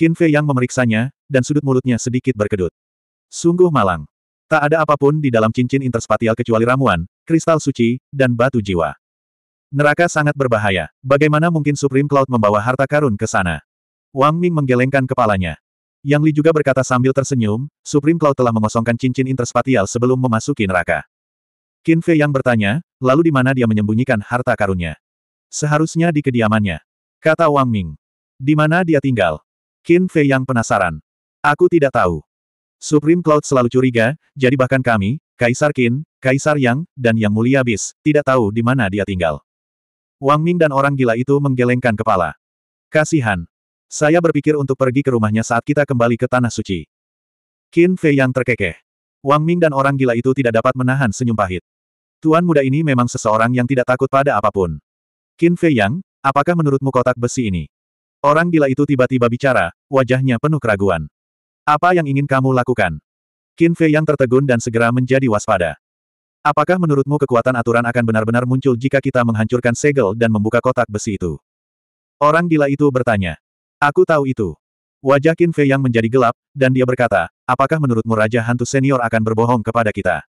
S1: Qin Fei Yang memeriksanya, dan sudut mulutnya sedikit berkedut. Sungguh malang. Tak ada apapun di dalam cincin interspatial kecuali ramuan, kristal suci, dan batu jiwa. Neraka sangat berbahaya. Bagaimana mungkin Supreme Cloud membawa harta karun ke sana? Wang Ming menggelengkan kepalanya. Yang Li juga berkata sambil tersenyum, Supreme Cloud telah mengosongkan cincin interspatial sebelum memasuki neraka. Qin Fei yang bertanya, lalu di mana dia menyembunyikan harta karunnya? Seharusnya di kediamannya. Kata Wang Ming. Di mana dia tinggal? Qin Fei yang penasaran. Aku tidak tahu. Supreme Cloud selalu curiga, jadi bahkan kami, Kaisar Qin, Kaisar Yang, dan Yang Mulia Bis, tidak tahu di mana dia tinggal. Wang Ming dan orang gila itu menggelengkan kepala. Kasihan. Saya berpikir untuk pergi ke rumahnya saat kita kembali ke Tanah Suci. Qin Fei yang terkekeh. Wang Ming dan orang gila itu tidak dapat menahan senyum pahit. Tuan muda ini memang seseorang yang tidak takut pada apapun. Qin Fei Yang, apakah menurutmu kotak besi ini? Orang gila itu tiba-tiba bicara, wajahnya penuh keraguan. Apa yang ingin kamu lakukan? Qin Fei Yang tertegun dan segera menjadi waspada. Apakah menurutmu kekuatan aturan akan benar-benar muncul jika kita menghancurkan segel dan membuka kotak besi itu? Orang gila itu bertanya. Aku tahu itu. Wajah Qin Fei Yang menjadi gelap, dan dia berkata, apakah menurutmu Raja Hantu Senior akan berbohong kepada kita?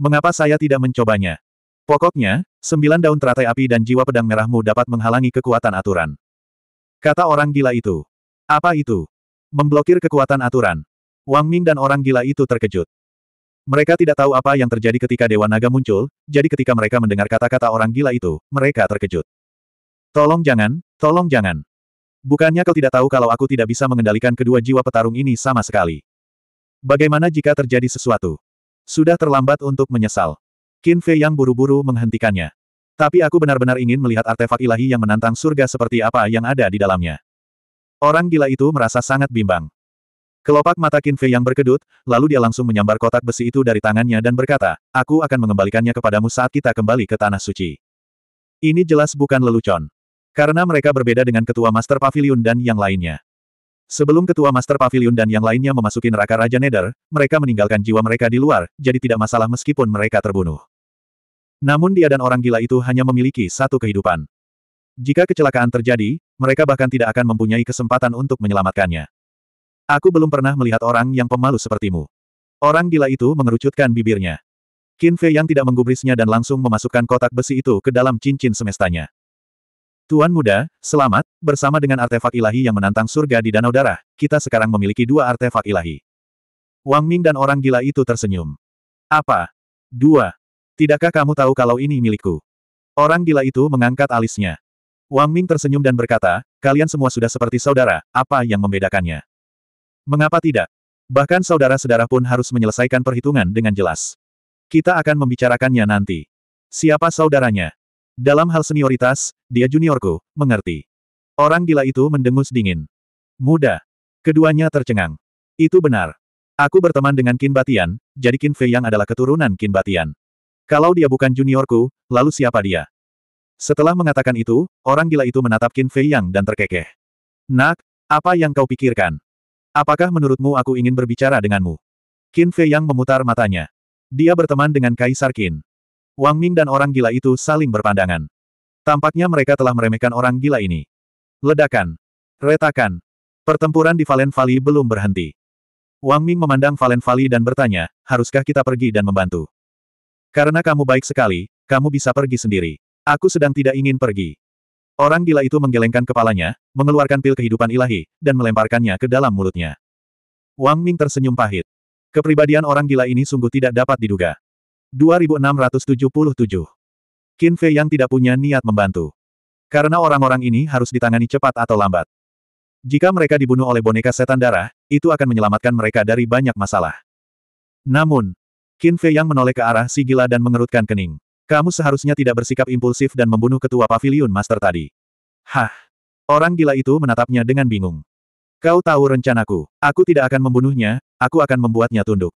S1: Mengapa saya tidak mencobanya? Pokoknya, sembilan daun teratai api dan jiwa pedang merahmu dapat menghalangi kekuatan aturan. Kata orang gila itu. Apa itu? Memblokir kekuatan aturan. Wang Ming dan orang gila itu terkejut. Mereka tidak tahu apa yang terjadi ketika Dewa Naga muncul, jadi ketika mereka mendengar kata-kata orang gila itu, mereka terkejut. Tolong jangan, tolong jangan. Bukannya kau tidak tahu kalau aku tidak bisa mengendalikan kedua jiwa petarung ini sama sekali. Bagaimana jika terjadi sesuatu? Sudah terlambat untuk menyesal. Qin Fei yang buru-buru menghentikannya. Tapi aku benar-benar ingin melihat artefak ilahi yang menantang surga seperti apa yang ada di dalamnya. Orang gila itu merasa sangat bimbang. Kelopak mata Qin Fei yang berkedut, lalu dia langsung menyambar kotak besi itu dari tangannya dan berkata, aku akan mengembalikannya kepadamu saat kita kembali ke Tanah Suci. Ini jelas bukan lelucon. Karena mereka berbeda dengan Ketua Master Pavilion dan yang lainnya. Sebelum ketua Master Pavilion dan yang lainnya memasuki neraka Raja Nether, mereka meninggalkan jiwa mereka di luar, jadi tidak masalah meskipun mereka terbunuh. Namun dia dan orang gila itu hanya memiliki satu kehidupan. Jika kecelakaan terjadi, mereka bahkan tidak akan mempunyai kesempatan untuk menyelamatkannya. Aku belum pernah melihat orang yang pemalu sepertimu. Orang gila itu mengerucutkan bibirnya. Qin Fei yang tidak menggubrisnya dan langsung memasukkan kotak besi itu ke dalam cincin semestanya. Tuan muda, selamat, bersama dengan artefak ilahi yang menantang surga di Danau Darah, kita sekarang memiliki dua artefak ilahi. Wang Ming dan orang gila itu tersenyum. Apa? Dua. Tidakkah kamu tahu kalau ini milikku? Orang gila itu mengangkat alisnya. Wang Ming tersenyum dan berkata, kalian semua sudah seperti saudara, apa yang membedakannya? Mengapa tidak? Bahkan saudara-saudara pun harus menyelesaikan perhitungan dengan jelas. Kita akan membicarakannya nanti. Siapa saudaranya? Dalam hal senioritas, dia juniorku, mengerti. Orang gila itu mendengus dingin. Muda. Keduanya tercengang. Itu benar. Aku berteman dengan Qin Batian, jadi Qin Fei yang adalah keturunan Qin Batian. Kalau dia bukan juniorku, lalu siapa dia? Setelah mengatakan itu, orang gila itu menatap Qin Fei Yang dan terkekeh. Nak, apa yang kau pikirkan? Apakah menurutmu aku ingin berbicara denganmu? Qin Fei Yang memutar matanya. Dia berteman dengan Kaisar Qin. Wang Ming dan orang gila itu saling berpandangan. Tampaknya mereka telah meremehkan orang gila ini. Ledakan. Retakan. Pertempuran di Valen Valley belum berhenti. Wang Ming memandang Valen Valley dan bertanya, haruskah kita pergi dan membantu? Karena kamu baik sekali, kamu bisa pergi sendiri. Aku sedang tidak ingin pergi. Orang gila itu menggelengkan kepalanya, mengeluarkan pil kehidupan ilahi, dan melemparkannya ke dalam mulutnya. Wang Ming tersenyum pahit. Kepribadian orang gila ini sungguh tidak dapat diduga. 2677. Qin Fei yang tidak punya niat membantu. Karena orang-orang ini harus ditangani cepat atau lambat. Jika mereka dibunuh oleh boneka setan darah, itu akan menyelamatkan mereka dari banyak masalah. Namun, Qin Fei yang menoleh ke arah si gila dan mengerutkan kening. Kamu seharusnya tidak bersikap impulsif dan membunuh ketua pavilion master tadi. Hah! Orang gila itu menatapnya dengan bingung. Kau tahu rencanaku. Aku tidak akan membunuhnya, aku akan membuatnya tunduk.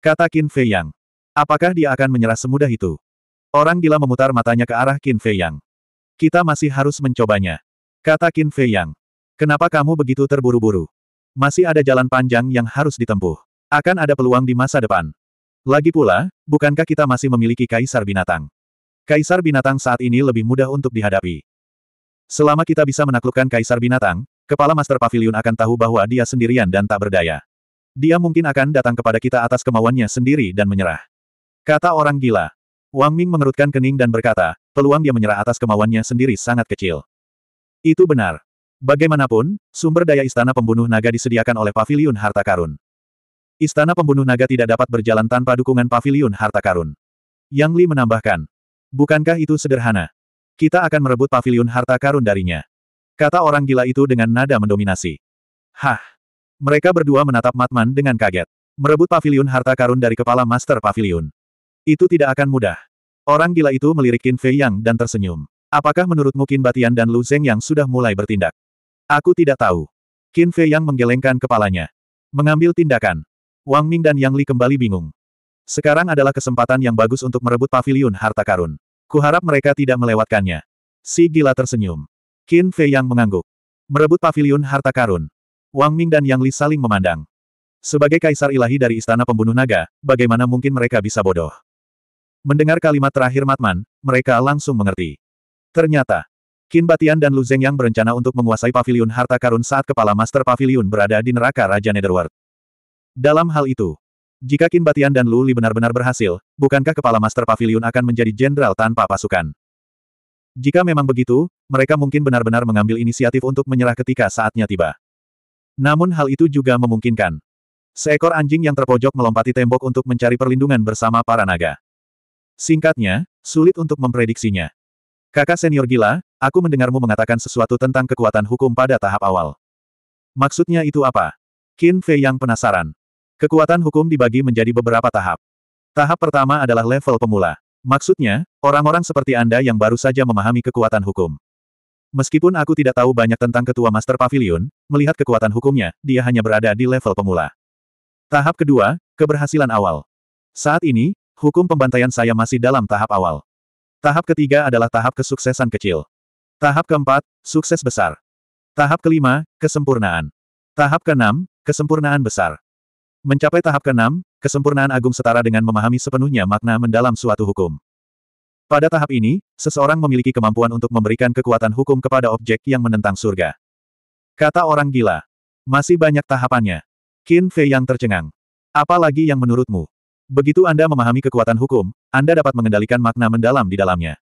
S1: Kata Qin Fei Yang. Apakah dia akan menyerah semudah itu? Orang gila memutar matanya ke arah Qin Fei Yang. Kita masih harus mencobanya. Kata Qin Fei Yang. Kenapa kamu begitu terburu-buru? Masih ada jalan panjang yang harus ditempuh. Akan ada peluang di masa depan. Lagi pula, bukankah kita masih memiliki kaisar binatang? Kaisar binatang saat ini lebih mudah untuk dihadapi. Selama kita bisa menaklukkan kaisar binatang, kepala Master Pavilion akan tahu bahwa dia sendirian dan tak berdaya. Dia mungkin akan datang kepada kita atas kemauannya sendiri dan menyerah. Kata orang gila. Wang Ming mengerutkan kening dan berkata, peluang dia menyerah atas kemauannya sendiri sangat kecil. Itu benar. Bagaimanapun, sumber daya istana pembunuh naga disediakan oleh paviliun harta karun. Istana pembunuh naga tidak dapat berjalan tanpa dukungan paviliun harta karun. Yang Li menambahkan. Bukankah itu sederhana? Kita akan merebut paviliun harta karun darinya. Kata orang gila itu dengan nada mendominasi. Hah! Mereka berdua menatap Matman dengan kaget. Merebut paviliun harta karun dari kepala Master Paviliun. Itu tidak akan mudah. Orang gila itu melirik Qin Fei Yang dan tersenyum. Apakah menurutmu Qin Batian dan Lu Zeng yang sudah mulai bertindak? Aku tidak tahu. Qin Fei Yang menggelengkan kepalanya. Mengambil tindakan. Wang Ming dan Yang Li kembali bingung. Sekarang adalah kesempatan yang bagus untuk merebut paviliun harta karun. Kuharap mereka tidak melewatkannya. Si gila tersenyum. Qin Fei Yang mengangguk. Merebut paviliun harta karun. Wang Ming dan Yang Li saling memandang. Sebagai kaisar ilahi dari istana pembunuh naga, bagaimana mungkin mereka bisa bodoh? Mendengar kalimat terakhir Matman, mereka langsung mengerti. Ternyata, Qin Batian dan Lu Zeng yang berencana untuk menguasai pavilion harta karun saat kepala Master Pavilion berada di neraka Raja Netherworld. Dalam hal itu, jika Qin Batian dan Lu Li benar-benar berhasil, bukankah kepala Master Pavilion akan menjadi jenderal tanpa pasukan? Jika memang begitu, mereka mungkin benar-benar mengambil inisiatif untuk menyerah ketika saatnya tiba. Namun hal itu juga memungkinkan. Seekor anjing yang terpojok melompati tembok untuk mencari perlindungan bersama para naga. Singkatnya, sulit untuk memprediksinya. Kakak senior gila, aku mendengarmu mengatakan sesuatu tentang kekuatan hukum pada tahap awal. Maksudnya itu apa? Qin Fei yang penasaran. Kekuatan hukum dibagi menjadi beberapa tahap. Tahap pertama adalah level pemula. Maksudnya, orang-orang seperti Anda yang baru saja memahami kekuatan hukum. Meskipun aku tidak tahu banyak tentang ketua Master Pavilion, melihat kekuatan hukumnya, dia hanya berada di level pemula. Tahap kedua, keberhasilan awal. Saat ini, Hukum pembantaian saya masih dalam tahap awal. Tahap ketiga adalah tahap kesuksesan kecil. Tahap keempat, sukses besar. Tahap kelima, kesempurnaan. Tahap keenam, kesempurnaan besar. Mencapai tahap keenam, kesempurnaan agung setara dengan memahami sepenuhnya makna mendalam suatu hukum. Pada tahap ini, seseorang memiliki kemampuan untuk memberikan kekuatan hukum kepada objek yang menentang surga. Kata orang gila. Masih banyak tahapannya. Qin Fei yang tercengang. Apalagi yang menurutmu? Begitu Anda memahami kekuatan hukum, Anda dapat mengendalikan makna mendalam di dalamnya.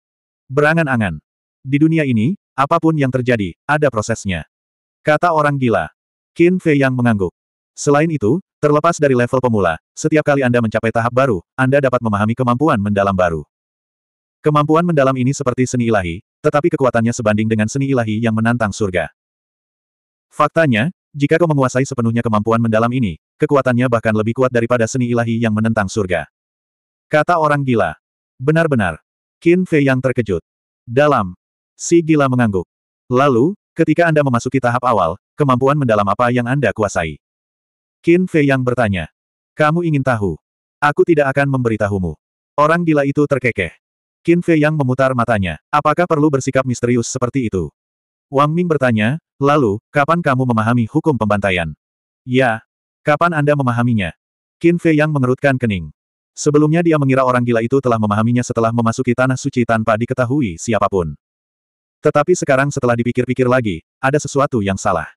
S1: Berangan-angan. Di dunia ini, apapun yang terjadi, ada prosesnya. Kata orang gila. Qin Fei yang mengangguk. Selain itu, terlepas dari level pemula, setiap kali Anda mencapai tahap baru, Anda dapat memahami kemampuan mendalam baru. Kemampuan mendalam ini seperti seni ilahi, tetapi kekuatannya sebanding dengan seni ilahi yang menantang surga. Faktanya, jika kau menguasai sepenuhnya kemampuan mendalam ini, kekuatannya bahkan lebih kuat daripada seni ilahi yang menentang surga. Kata orang gila. Benar-benar. Qin Fei yang terkejut. Dalam. Si gila mengangguk. Lalu, ketika Anda memasuki tahap awal, kemampuan mendalam apa yang Anda kuasai? Qin Fei yang bertanya. Kamu ingin tahu? Aku tidak akan memberitahumu. Orang gila itu terkekeh. Qin Fei yang memutar matanya. Apakah perlu bersikap misterius seperti itu? Wang Ming bertanya, lalu, kapan kamu memahami hukum pembantaian? Ya. Kapan Anda memahaminya? Qin Fei yang mengerutkan kening. Sebelumnya dia mengira orang gila itu telah memahaminya setelah memasuki tanah suci tanpa diketahui siapapun. Tetapi sekarang setelah dipikir-pikir lagi, ada sesuatu yang salah.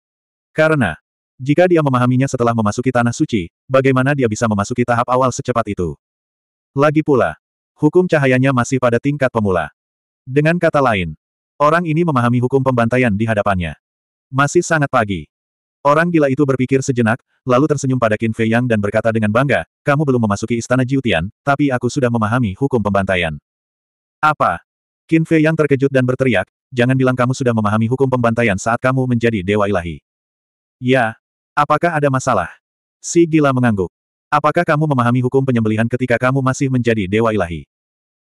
S1: Karena, jika dia memahaminya setelah memasuki tanah suci, bagaimana dia bisa memasuki tahap awal secepat itu? Lagi pula, hukum cahayanya masih pada tingkat pemula. Dengan kata lain, Orang ini memahami hukum pembantaian di hadapannya. Masih sangat pagi. Orang gila itu berpikir sejenak, lalu tersenyum pada Qin Fei Yang dan berkata dengan bangga, kamu belum memasuki istana Jiutian, tapi aku sudah memahami hukum pembantaian. Apa? Qin Fei Yang terkejut dan berteriak, jangan bilang kamu sudah memahami hukum pembantaian saat kamu menjadi dewa ilahi. Ya. Apakah ada masalah? Si gila mengangguk. Apakah kamu memahami hukum penyembelihan ketika kamu masih menjadi dewa ilahi?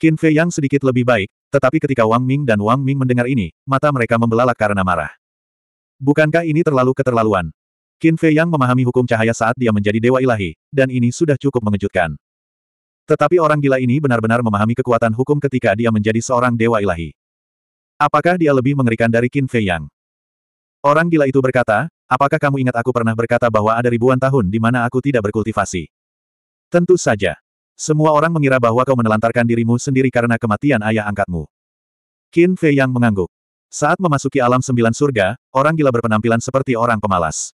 S1: Qin Fei Yang sedikit lebih baik, tetapi ketika Wang Ming dan Wang Ming mendengar ini, mata mereka membelalak karena marah. Bukankah ini terlalu keterlaluan? Qin Fei Yang memahami hukum cahaya saat dia menjadi dewa ilahi, dan ini sudah cukup mengejutkan. Tetapi orang gila ini benar-benar memahami kekuatan hukum ketika dia menjadi seorang dewa ilahi. Apakah dia lebih mengerikan dari Qin Fei Yang? Orang gila itu berkata, apakah kamu ingat aku pernah berkata bahwa ada ribuan tahun di mana aku tidak berkultivasi? Tentu saja. Semua orang mengira bahwa kau menelantarkan dirimu sendiri karena kematian ayah angkatmu. Qin Fei yang mengangguk. Saat memasuki alam sembilan surga, orang gila berpenampilan seperti orang pemalas.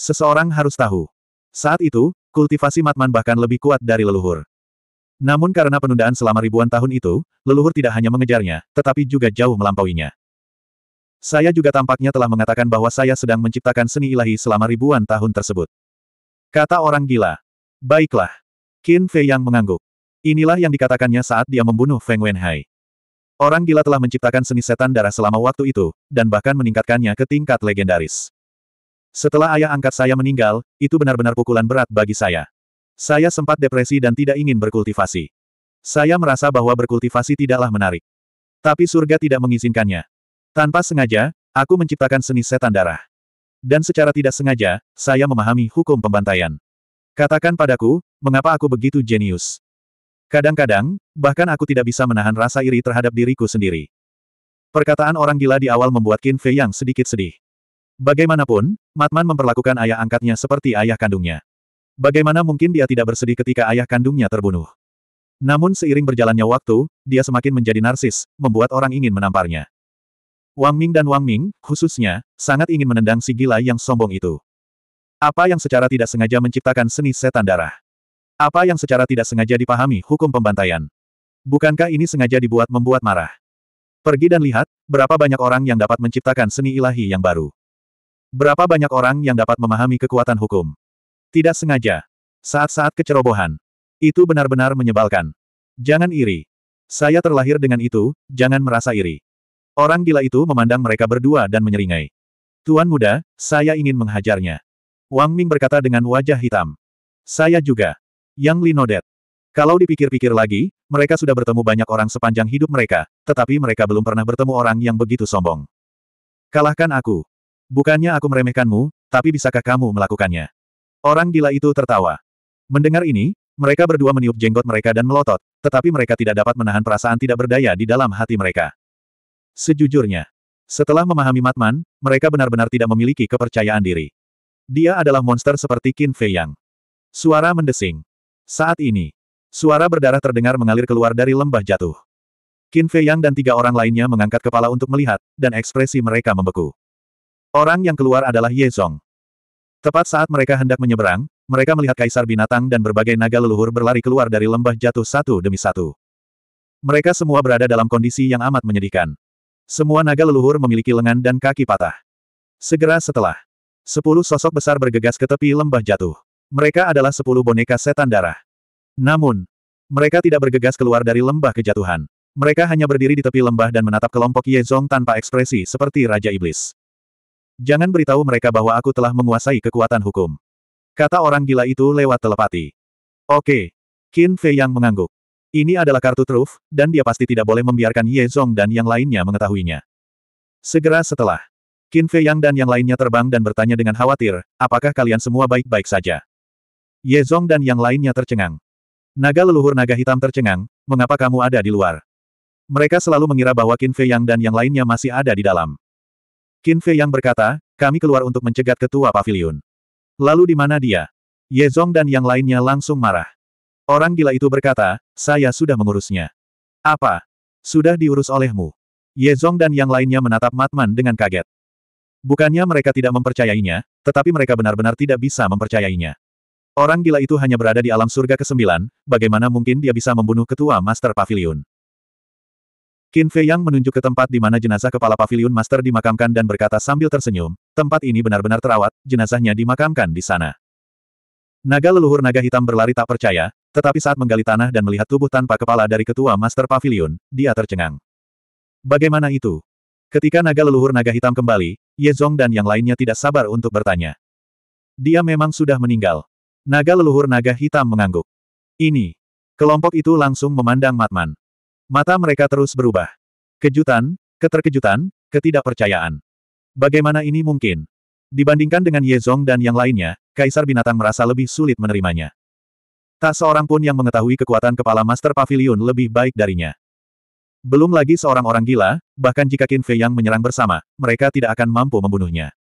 S1: Seseorang harus tahu. Saat itu, kultivasi matman bahkan lebih kuat dari leluhur. Namun karena penundaan selama ribuan tahun itu, leluhur tidak hanya mengejarnya, tetapi juga jauh melampauinya. Saya juga tampaknya telah mengatakan bahwa saya sedang menciptakan seni ilahi selama ribuan tahun tersebut. Kata orang gila. Baiklah. Qin Fei yang mengangguk. Inilah yang dikatakannya saat dia membunuh Feng Wenhai. Orang gila telah menciptakan seni setan darah selama waktu itu, dan bahkan meningkatkannya ke tingkat legendaris. Setelah ayah angkat saya meninggal, itu benar-benar pukulan berat bagi saya. Saya sempat depresi dan tidak ingin berkultivasi. Saya merasa bahwa berkultivasi tidaklah menarik. Tapi surga tidak mengizinkannya. Tanpa sengaja, aku menciptakan seni setan darah. Dan secara tidak sengaja, saya memahami hukum pembantaian. Katakan padaku, mengapa aku begitu jenius? Kadang-kadang, bahkan aku tidak bisa menahan rasa iri terhadap diriku sendiri. Perkataan orang gila di awal membuat Qin Fei yang sedikit sedih. Bagaimanapun, Matman memperlakukan ayah angkatnya seperti ayah kandungnya. Bagaimana mungkin dia tidak bersedih ketika ayah kandungnya terbunuh? Namun seiring berjalannya waktu, dia semakin menjadi narsis, membuat orang ingin menamparnya. Wang Ming dan Wang Ming, khususnya, sangat ingin menendang si gila yang sombong itu. Apa yang secara tidak sengaja menciptakan seni setan darah? Apa yang secara tidak sengaja dipahami hukum pembantaian? Bukankah ini sengaja dibuat membuat marah? Pergi dan lihat, berapa banyak orang yang dapat menciptakan seni ilahi yang baru. Berapa banyak orang yang dapat memahami kekuatan hukum. Tidak sengaja. Saat-saat kecerobohan. Itu benar-benar menyebalkan. Jangan iri. Saya terlahir dengan itu, jangan merasa iri. Orang gila itu memandang mereka berdua dan menyeringai. Tuan muda, saya ingin menghajarnya. Wang Ming berkata dengan wajah hitam. Saya juga. Yang Linodet. Kalau dipikir-pikir lagi, mereka sudah bertemu banyak orang sepanjang hidup mereka, tetapi mereka belum pernah bertemu orang yang begitu sombong. Kalahkan aku. Bukannya aku meremehkanmu, tapi bisakah kamu melakukannya? Orang gila itu tertawa. Mendengar ini, mereka berdua meniup jenggot mereka dan melotot, tetapi mereka tidak dapat menahan perasaan tidak berdaya di dalam hati mereka. Sejujurnya, setelah memahami Matman, mereka benar-benar tidak memiliki kepercayaan diri. Dia adalah monster seperti Qin Fei Yang. Suara mendesing. Saat ini, suara berdarah terdengar mengalir keluar dari lembah jatuh. Qin Fei Yang dan tiga orang lainnya mengangkat kepala untuk melihat, dan ekspresi mereka membeku. Orang yang keluar adalah Ye Zong. Tepat saat mereka hendak menyeberang, mereka melihat kaisar binatang dan berbagai naga leluhur berlari keluar dari lembah jatuh satu demi satu. Mereka semua berada dalam kondisi yang amat menyedihkan. Semua naga leluhur memiliki lengan dan kaki patah. Segera setelah Sepuluh sosok besar bergegas ke tepi lembah jatuh. Mereka adalah sepuluh boneka setan darah. Namun, mereka tidak bergegas keluar dari lembah kejatuhan. Mereka hanya berdiri di tepi lembah dan menatap kelompok Yezong tanpa ekspresi seperti Raja Iblis. Jangan beritahu mereka bahwa aku telah menguasai kekuatan hukum. Kata orang gila itu lewat telepati. Oke. Qin Fei yang mengangguk. Ini adalah kartu truf, dan dia pasti tidak boleh membiarkan Yezong dan yang lainnya mengetahuinya. Segera setelah, Qin Fei Yang dan yang lainnya terbang dan bertanya dengan khawatir, apakah kalian semua baik-baik saja? Ye Zong dan yang lainnya tercengang. Naga leluhur naga hitam tercengang, mengapa kamu ada di luar? Mereka selalu mengira bahwa Qin Fei Yang dan yang lainnya masih ada di dalam. Qin Fei Yang berkata, kami keluar untuk mencegat ketua pavilion. Lalu di mana dia? Ye Zong dan yang lainnya langsung marah. Orang gila itu berkata, saya sudah mengurusnya. Apa? Sudah diurus olehmu? Ye Zong dan yang lainnya menatap Matman dengan kaget. Bukannya mereka tidak mempercayainya, tetapi mereka benar-benar tidak bisa mempercayainya. Orang gila itu hanya berada di alam surga ke-9, bagaimana mungkin dia bisa membunuh ketua Master Pavilion? Qin Fei Yang menunjuk ke tempat di mana jenazah kepala Pavilion Master dimakamkan dan berkata sambil tersenyum, tempat ini benar-benar terawat, jenazahnya dimakamkan di sana. Naga leluhur naga hitam berlari tak percaya, tetapi saat menggali tanah dan melihat tubuh tanpa kepala dari ketua Master Pavilion, dia tercengang. Bagaimana itu? Ketika naga leluhur naga hitam kembali, Ye Zong dan yang lainnya tidak sabar untuk bertanya. Dia memang sudah meninggal. Naga leluhur naga hitam mengangguk. Ini. Kelompok itu langsung memandang Matman. Mata mereka terus berubah. Kejutan, keterkejutan, ketidakpercayaan. Bagaimana ini mungkin? Dibandingkan dengan Ye Zong dan yang lainnya, Kaisar Binatang merasa lebih sulit menerimanya. Tak seorang pun yang mengetahui kekuatan kepala Master Pavilion lebih baik darinya. Belum lagi seorang orang gila, bahkan jika Qin Fei yang menyerang bersama, mereka tidak akan mampu membunuhnya.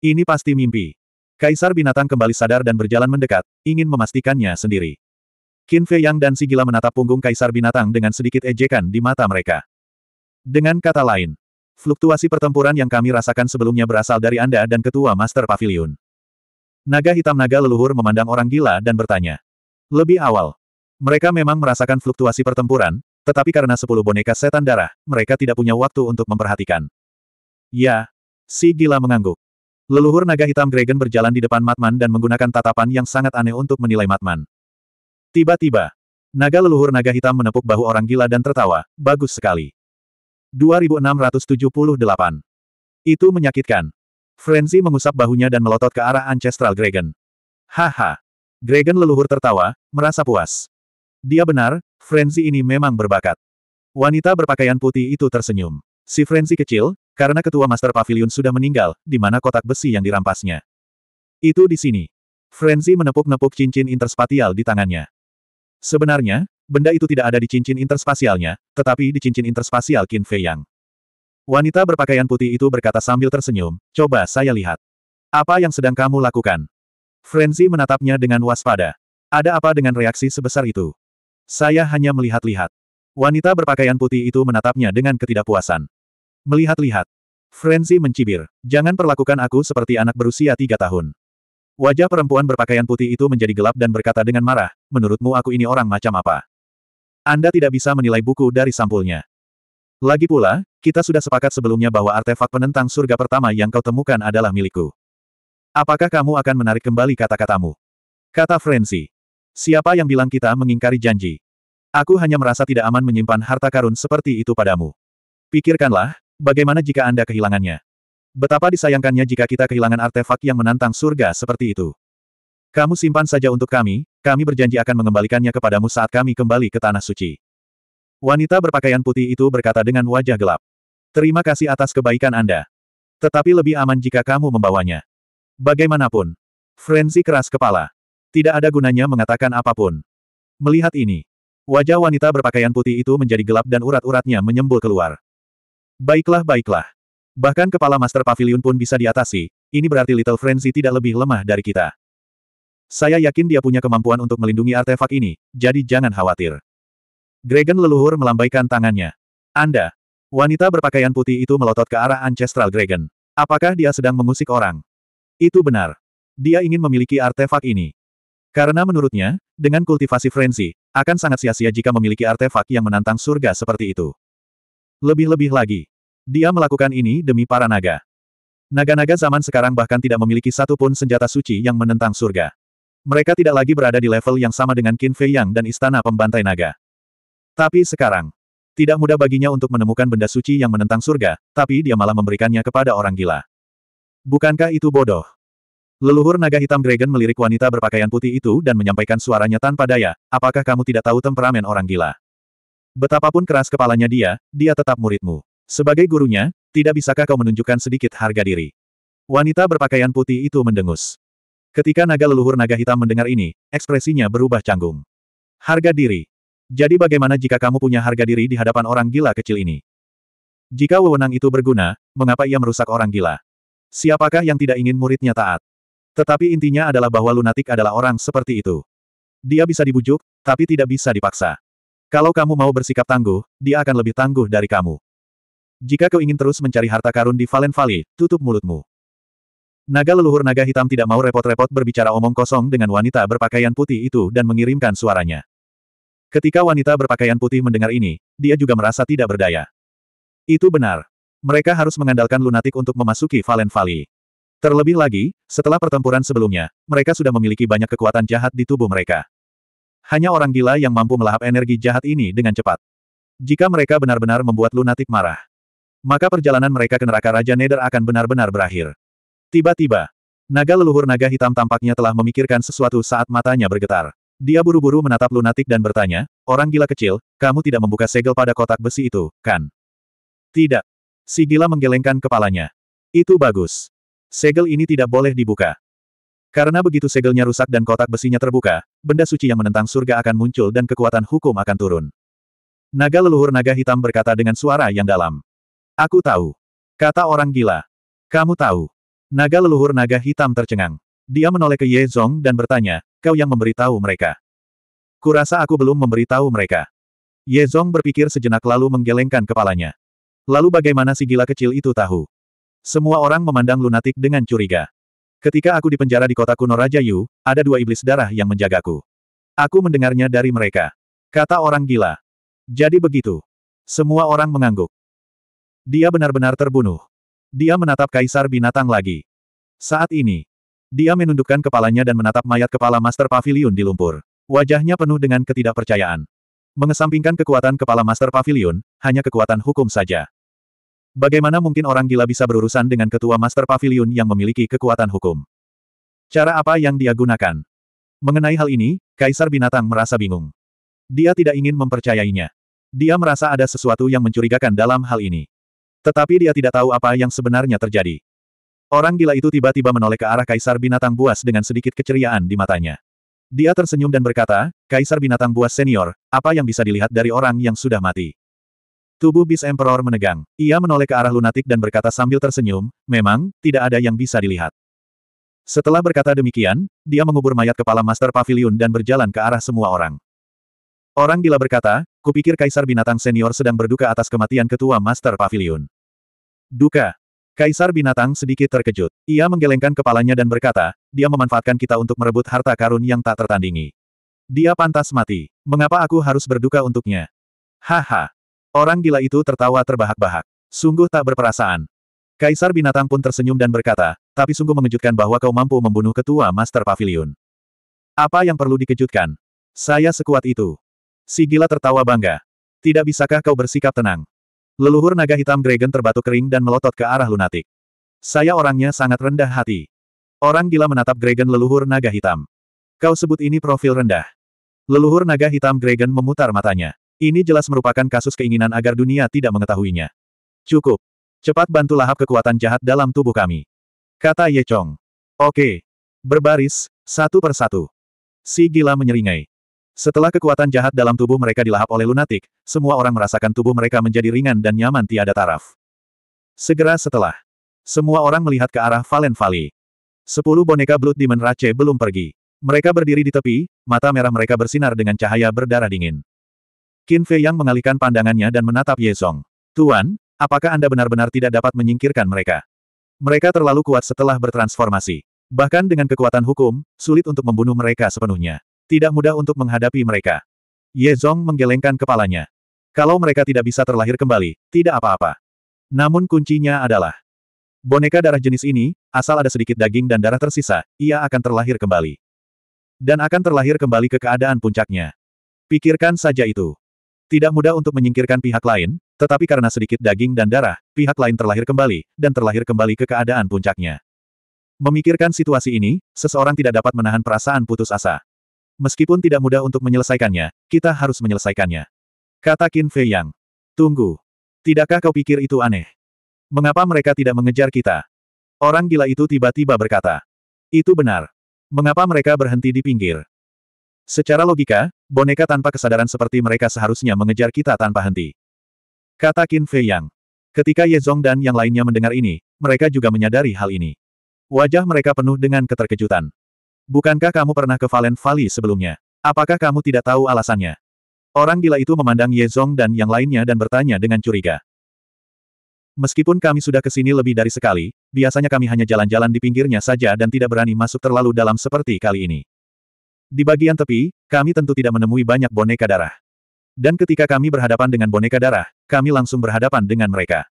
S1: Ini pasti mimpi. Kaisar binatang kembali sadar dan berjalan mendekat, ingin memastikannya sendiri. Qin Fei Yang dan si gila menatap punggung kaisar binatang dengan sedikit ejekan di mata mereka. Dengan kata lain, fluktuasi pertempuran yang kami rasakan sebelumnya berasal dari Anda dan Ketua Master Pavilion. Naga hitam naga leluhur memandang orang gila dan bertanya. Lebih awal, mereka memang merasakan fluktuasi pertempuran, tetapi karena sepuluh boneka setan darah, mereka tidak punya waktu untuk memperhatikan. Ya. Si gila mengangguk. Leluhur naga hitam Gregen berjalan di depan Matman dan menggunakan tatapan yang sangat aneh untuk menilai Matman. Tiba-tiba, naga leluhur naga hitam menepuk bahu orang gila dan tertawa, bagus sekali. 2678. Itu menyakitkan. Frenzy mengusap bahunya dan melotot ke arah Ancestral Dragon. Haha. Dragon leluhur tertawa, merasa puas. Dia benar, Frenzy ini memang berbakat. Wanita berpakaian putih itu tersenyum. Si Frenzy kecil, karena ketua Master Pavilion sudah meninggal, di mana kotak besi yang dirampasnya. Itu di sini. Frenzy menepuk-nepuk cincin interspatial di tangannya. Sebenarnya, benda itu tidak ada di cincin interspasialnya, tetapi di cincin interspasial Qin Fei Yang. Wanita berpakaian putih itu berkata sambil tersenyum, coba saya lihat. Apa yang sedang kamu lakukan? Frenzy menatapnya dengan waspada. Ada apa dengan reaksi sebesar itu? Saya hanya melihat-lihat. Wanita berpakaian putih itu menatapnya dengan ketidakpuasan. Melihat-lihat. Frenzy mencibir. Jangan perlakukan aku seperti anak berusia tiga tahun. Wajah perempuan berpakaian putih itu menjadi gelap dan berkata dengan marah, menurutmu aku ini orang macam apa? Anda tidak bisa menilai buku dari sampulnya. Lagi pula, kita sudah sepakat sebelumnya bahwa artefak penentang surga pertama yang kau temukan adalah milikku. Apakah kamu akan menarik kembali kata-katamu? Kata Frenzy. Siapa yang bilang kita mengingkari janji? Aku hanya merasa tidak aman menyimpan harta karun seperti itu padamu. Pikirkanlah, bagaimana jika Anda kehilangannya? Betapa disayangkannya jika kita kehilangan artefak yang menantang surga seperti itu. Kamu simpan saja untuk kami, kami berjanji akan mengembalikannya kepadamu saat kami kembali ke Tanah Suci. Wanita berpakaian putih itu berkata dengan wajah gelap. Terima kasih atas kebaikan Anda. Tetapi lebih aman jika kamu membawanya. Bagaimanapun, Frenzy keras kepala. Tidak ada gunanya mengatakan apapun. Melihat ini, wajah wanita berpakaian putih itu menjadi gelap dan urat-uratnya menyembul keluar. Baiklah baiklah. Bahkan kepala Master Pavilion pun bisa diatasi, ini berarti Little Frenzy tidak lebih lemah dari kita. Saya yakin dia punya kemampuan untuk melindungi artefak ini, jadi jangan khawatir. Gregen leluhur melambaikan tangannya. Anda, wanita berpakaian putih itu melotot ke arah Ancestral Gregen. Apakah dia sedang mengusik orang? Itu benar. Dia ingin memiliki artefak ini. Karena menurutnya, dengan kultivasi frenzy, akan sangat sia-sia jika memiliki artefak yang menantang surga seperti itu. Lebih-lebih lagi, dia melakukan ini demi para naga. Naga-naga zaman sekarang bahkan tidak memiliki satu pun senjata suci yang menentang surga. Mereka tidak lagi berada di level yang sama dengan Qin Fei Yang dan Istana Pembantai Naga. Tapi sekarang, tidak mudah baginya untuk menemukan benda suci yang menentang surga, tapi dia malah memberikannya kepada orang gila. Bukankah itu bodoh? Leluhur naga hitam Dragon melirik wanita berpakaian putih itu dan menyampaikan suaranya tanpa daya, apakah kamu tidak tahu temperamen orang gila? Betapapun keras kepalanya dia, dia tetap muridmu. Sebagai gurunya, tidak bisakah kau menunjukkan sedikit harga diri? Wanita berpakaian putih itu mendengus. Ketika naga leluhur naga hitam mendengar ini, ekspresinya berubah canggung. Harga diri. Jadi bagaimana jika kamu punya harga diri di hadapan orang gila kecil ini? Jika wewenang itu berguna, mengapa ia merusak orang gila? Siapakah yang tidak ingin muridnya taat? Tetapi intinya adalah bahwa lunatik adalah orang seperti itu. Dia bisa dibujuk, tapi tidak bisa dipaksa. Kalau kamu mau bersikap tangguh, dia akan lebih tangguh dari kamu. Jika kau ingin terus mencari harta karun di Valen Valley, tutup mulutmu. Naga leluhur naga hitam tidak mau repot-repot berbicara omong kosong dengan wanita berpakaian putih itu dan mengirimkan suaranya. Ketika wanita berpakaian putih mendengar ini, dia juga merasa tidak berdaya. Itu benar. Mereka harus mengandalkan lunatik untuk memasuki Valen Valley. Terlebih lagi, setelah pertempuran sebelumnya, mereka sudah memiliki banyak kekuatan jahat di tubuh mereka. Hanya orang gila yang mampu melahap energi jahat ini dengan cepat. Jika mereka benar-benar membuat lunatik marah, maka perjalanan mereka ke neraka Raja neder akan benar-benar berakhir. Tiba-tiba, naga leluhur naga hitam tampaknya telah memikirkan sesuatu saat matanya bergetar. Dia buru-buru menatap lunatik dan bertanya, orang gila kecil, kamu tidak membuka segel pada kotak besi itu, kan? Tidak. Si gila menggelengkan kepalanya. Itu bagus. Segel ini tidak boleh dibuka. Karena begitu segelnya rusak dan kotak besinya terbuka, benda suci yang menentang surga akan muncul dan kekuatan hukum akan turun. Naga leluhur naga hitam berkata dengan suara yang dalam. Aku tahu. Kata orang gila. Kamu tahu. Naga leluhur naga hitam tercengang. Dia menoleh ke Ye Zong dan bertanya, kau yang memberitahu mereka. Kurasa aku belum memberitahu mereka. Ye Zong berpikir sejenak lalu menggelengkan kepalanya. Lalu bagaimana si gila kecil itu tahu? Semua orang memandang lunatik dengan curiga. Ketika aku dipenjara di kota kuno Raja Yu, ada dua iblis darah yang menjagaku. Aku mendengarnya dari mereka. Kata orang gila. Jadi begitu. Semua orang mengangguk. Dia benar-benar terbunuh. Dia menatap kaisar binatang lagi. Saat ini, dia menundukkan kepalanya dan menatap mayat kepala Master Pavilion di lumpur. Wajahnya penuh dengan ketidakpercayaan. Mengesampingkan kekuatan kepala Master Pavilion, hanya kekuatan hukum saja. Bagaimana mungkin orang gila bisa berurusan dengan ketua Master Pavilion yang memiliki kekuatan hukum? Cara apa yang dia gunakan? Mengenai hal ini, Kaisar Binatang merasa bingung. Dia tidak ingin mempercayainya. Dia merasa ada sesuatu yang mencurigakan dalam hal ini. Tetapi dia tidak tahu apa yang sebenarnya terjadi. Orang gila itu tiba-tiba menoleh ke arah Kaisar Binatang Buas dengan sedikit keceriaan di matanya. Dia tersenyum dan berkata, Kaisar Binatang Buas Senior, apa yang bisa dilihat dari orang yang sudah mati? Tubuh Beast Emperor menegang. Ia menoleh ke arah lunatik dan berkata sambil tersenyum, memang, tidak ada yang bisa dilihat. Setelah berkata demikian, dia mengubur mayat kepala Master Pavilion dan berjalan ke arah semua orang. Orang gila berkata, kupikir Kaisar Binatang Senior sedang berduka atas kematian ketua Master Pavilion. Duka. Kaisar Binatang sedikit terkejut. Ia menggelengkan kepalanya dan berkata, dia memanfaatkan kita untuk merebut harta karun yang tak tertandingi. Dia pantas mati. Mengapa aku harus berduka untuknya? Haha. Orang gila itu tertawa terbahak-bahak. Sungguh tak berperasaan. Kaisar binatang pun tersenyum dan berkata, tapi sungguh mengejutkan bahwa kau mampu membunuh ketua Master Pavilion. Apa yang perlu dikejutkan? Saya sekuat itu. Si gila tertawa bangga. Tidak bisakah kau bersikap tenang? Leluhur naga hitam Gregen terbatuk kering dan melotot ke arah lunatik. Saya orangnya sangat rendah hati. Orang gila menatap Gregen leluhur naga hitam. Kau sebut ini profil rendah. Leluhur naga hitam Gregen memutar matanya. Ini jelas merupakan kasus keinginan agar dunia tidak mengetahuinya. Cukup. Cepat bantu lahap kekuatan jahat dalam tubuh kami. Kata Ye Chong. Oke. Berbaris, satu persatu. Si gila menyeringai. Setelah kekuatan jahat dalam tubuh mereka dilahap oleh lunatik, semua orang merasakan tubuh mereka menjadi ringan dan nyaman tiada taraf. Segera setelah, semua orang melihat ke arah Valen Valley. Sepuluh boneka Blood Demon Rache belum pergi. Mereka berdiri di tepi, mata merah mereka bersinar dengan cahaya berdarah dingin. Qin Fei Yang mengalihkan pandangannya dan menatap Ye Zong. Tuan, apakah Anda benar-benar tidak dapat menyingkirkan mereka? Mereka terlalu kuat setelah bertransformasi. Bahkan dengan kekuatan hukum, sulit untuk membunuh mereka sepenuhnya. Tidak mudah untuk menghadapi mereka. Ye Zong menggelengkan kepalanya. Kalau mereka tidak bisa terlahir kembali, tidak apa-apa. Namun kuncinya adalah boneka darah jenis ini, asal ada sedikit daging dan darah tersisa, ia akan terlahir kembali. Dan akan terlahir kembali ke keadaan puncaknya. Pikirkan saja itu. Tidak mudah untuk menyingkirkan pihak lain, tetapi karena sedikit daging dan darah, pihak lain terlahir kembali, dan terlahir kembali ke keadaan puncaknya. Memikirkan situasi ini, seseorang tidak dapat menahan perasaan putus asa. Meskipun tidak mudah untuk menyelesaikannya, kita harus menyelesaikannya. Kata Qin Fei Yang. Tunggu. Tidakkah kau pikir itu aneh? Mengapa mereka tidak mengejar kita? Orang gila itu tiba-tiba berkata. Itu benar. Mengapa mereka berhenti di pinggir? Secara logika, boneka tanpa kesadaran seperti mereka seharusnya mengejar kita tanpa henti. Kata Qin Fei Yang. Ketika Ye Zong dan yang lainnya mendengar ini, mereka juga menyadari hal ini. Wajah mereka penuh dengan keterkejutan. Bukankah kamu pernah ke Valen Valley sebelumnya? Apakah kamu tidak tahu alasannya? Orang gila itu memandang Ye Zong dan yang lainnya dan bertanya dengan curiga. Meskipun kami sudah ke sini lebih dari sekali, biasanya kami hanya jalan-jalan di pinggirnya saja dan tidak berani masuk terlalu dalam seperti kali ini. Di bagian tepi, kami tentu tidak menemui banyak boneka darah. Dan ketika kami berhadapan dengan boneka darah, kami langsung berhadapan dengan mereka.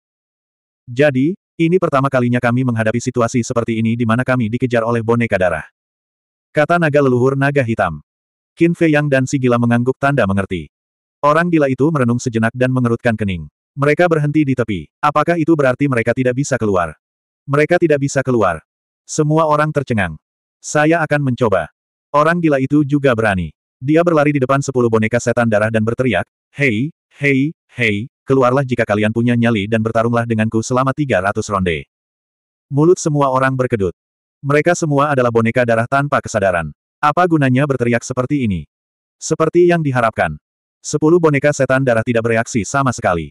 S1: Jadi, ini pertama kalinya kami menghadapi situasi seperti ini di mana kami dikejar oleh boneka darah. Kata naga leluhur naga hitam. Qin Fei Yang dan si gila mengangguk tanda mengerti. Orang gila itu merenung sejenak dan mengerutkan kening. Mereka berhenti di tepi. Apakah itu berarti mereka tidak bisa keluar? Mereka tidak bisa keluar. Semua orang tercengang. Saya akan mencoba. Orang gila itu juga berani. Dia berlari di depan sepuluh boneka setan darah dan berteriak, Hei, hei, hei, keluarlah jika kalian punya nyali dan bertarunglah denganku selama tiga ratus ronde. Mulut semua orang berkedut. Mereka semua adalah boneka darah tanpa kesadaran. Apa gunanya berteriak seperti ini? Seperti yang diharapkan. Sepuluh boneka setan darah tidak bereaksi sama sekali.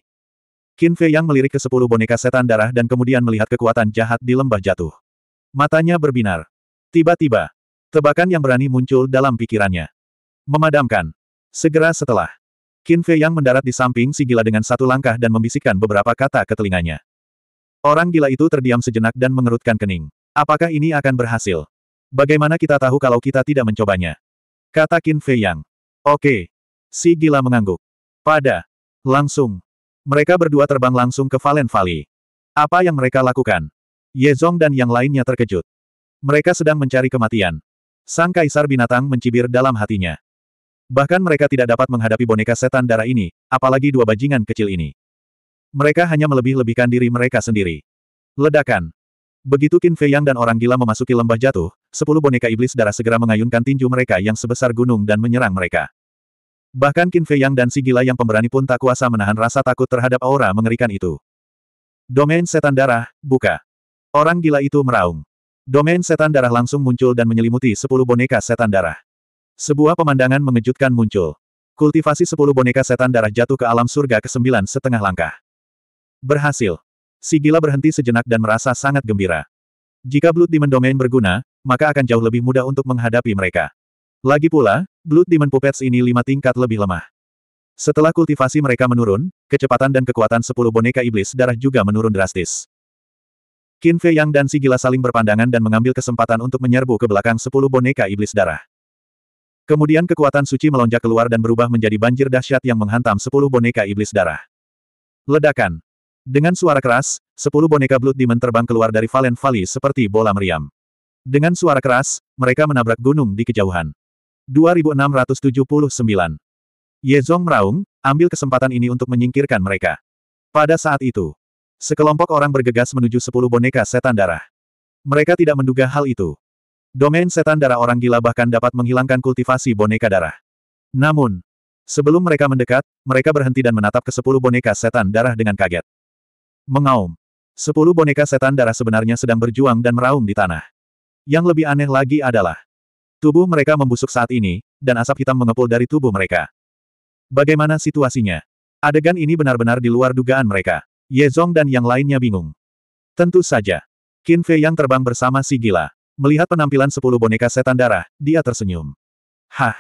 S1: Qin Fei yang melirik ke sepuluh boneka setan darah dan kemudian melihat kekuatan jahat di lembah jatuh. Matanya berbinar. Tiba-tiba, Tebakan yang berani muncul dalam pikirannya. Memadamkan. Segera setelah. Qin Fei yang mendarat di samping si gila dengan satu langkah dan membisikkan beberapa kata ke telinganya. Orang gila itu terdiam sejenak dan mengerutkan kening. Apakah ini akan berhasil? Bagaimana kita tahu kalau kita tidak mencobanya? Kata Qin Fei Yang. Oke. Si gila mengangguk. Pada. Langsung. Mereka berdua terbang langsung ke Valen Valley. Apa yang mereka lakukan? Ye Zong dan yang lainnya terkejut. Mereka sedang mencari kematian. Sang kaisar binatang mencibir dalam hatinya. Bahkan mereka tidak dapat menghadapi boneka setan darah ini, apalagi dua bajingan kecil ini. Mereka hanya melebih-lebihkan diri mereka sendiri. Ledakan. Begitu Qin Fei Yang dan orang gila memasuki lembah jatuh, sepuluh boneka iblis darah segera mengayunkan tinju mereka yang sebesar gunung dan menyerang mereka. Bahkan Qin Fei Yang dan si gila yang pemberani pun tak kuasa menahan rasa takut terhadap aura mengerikan itu. Domain setan darah, buka. Orang gila itu meraung. Domain setan darah langsung muncul dan menyelimuti sepuluh boneka setan darah. Sebuah pemandangan mengejutkan muncul. Kultivasi sepuluh boneka setan darah jatuh ke alam surga ke sembilan setengah langkah. Berhasil. Sigila berhenti sejenak dan merasa sangat gembira. Jika Blood Demon Domain berguna, maka akan jauh lebih mudah untuk menghadapi mereka. Lagi pula, Blood Demon Puppets ini lima tingkat lebih lemah. Setelah kultivasi mereka menurun, kecepatan dan kekuatan sepuluh boneka iblis darah juga menurun drastis. Qin Fei Yang dan si gila saling berpandangan dan mengambil kesempatan untuk menyerbu ke belakang sepuluh boneka iblis darah. Kemudian kekuatan suci melonjak keluar dan berubah menjadi banjir dahsyat yang menghantam sepuluh boneka iblis darah. Ledakan. Dengan suara keras, sepuluh boneka Blood Demon terbang keluar dari Valen Valley seperti bola meriam. Dengan suara keras, mereka menabrak gunung di kejauhan. 2679. Ye Zong meraung, ambil kesempatan ini untuk menyingkirkan mereka. Pada saat itu, Sekelompok orang bergegas menuju sepuluh boneka setan darah. Mereka tidak menduga hal itu. Domain setan darah orang gila bahkan dapat menghilangkan kultivasi boneka darah. Namun, sebelum mereka mendekat, mereka berhenti dan menatap ke sepuluh boneka setan darah dengan kaget. Mengaum. Sepuluh boneka setan darah sebenarnya sedang berjuang dan meraung di tanah. Yang lebih aneh lagi adalah, tubuh mereka membusuk saat ini, dan asap hitam mengepul dari tubuh mereka. Bagaimana situasinya? Adegan ini benar-benar di luar dugaan mereka. Yezong dan yang lainnya bingung. Tentu saja. Qin Fei yang terbang bersama si gila. Melihat penampilan sepuluh boneka setan darah, dia tersenyum. Hah!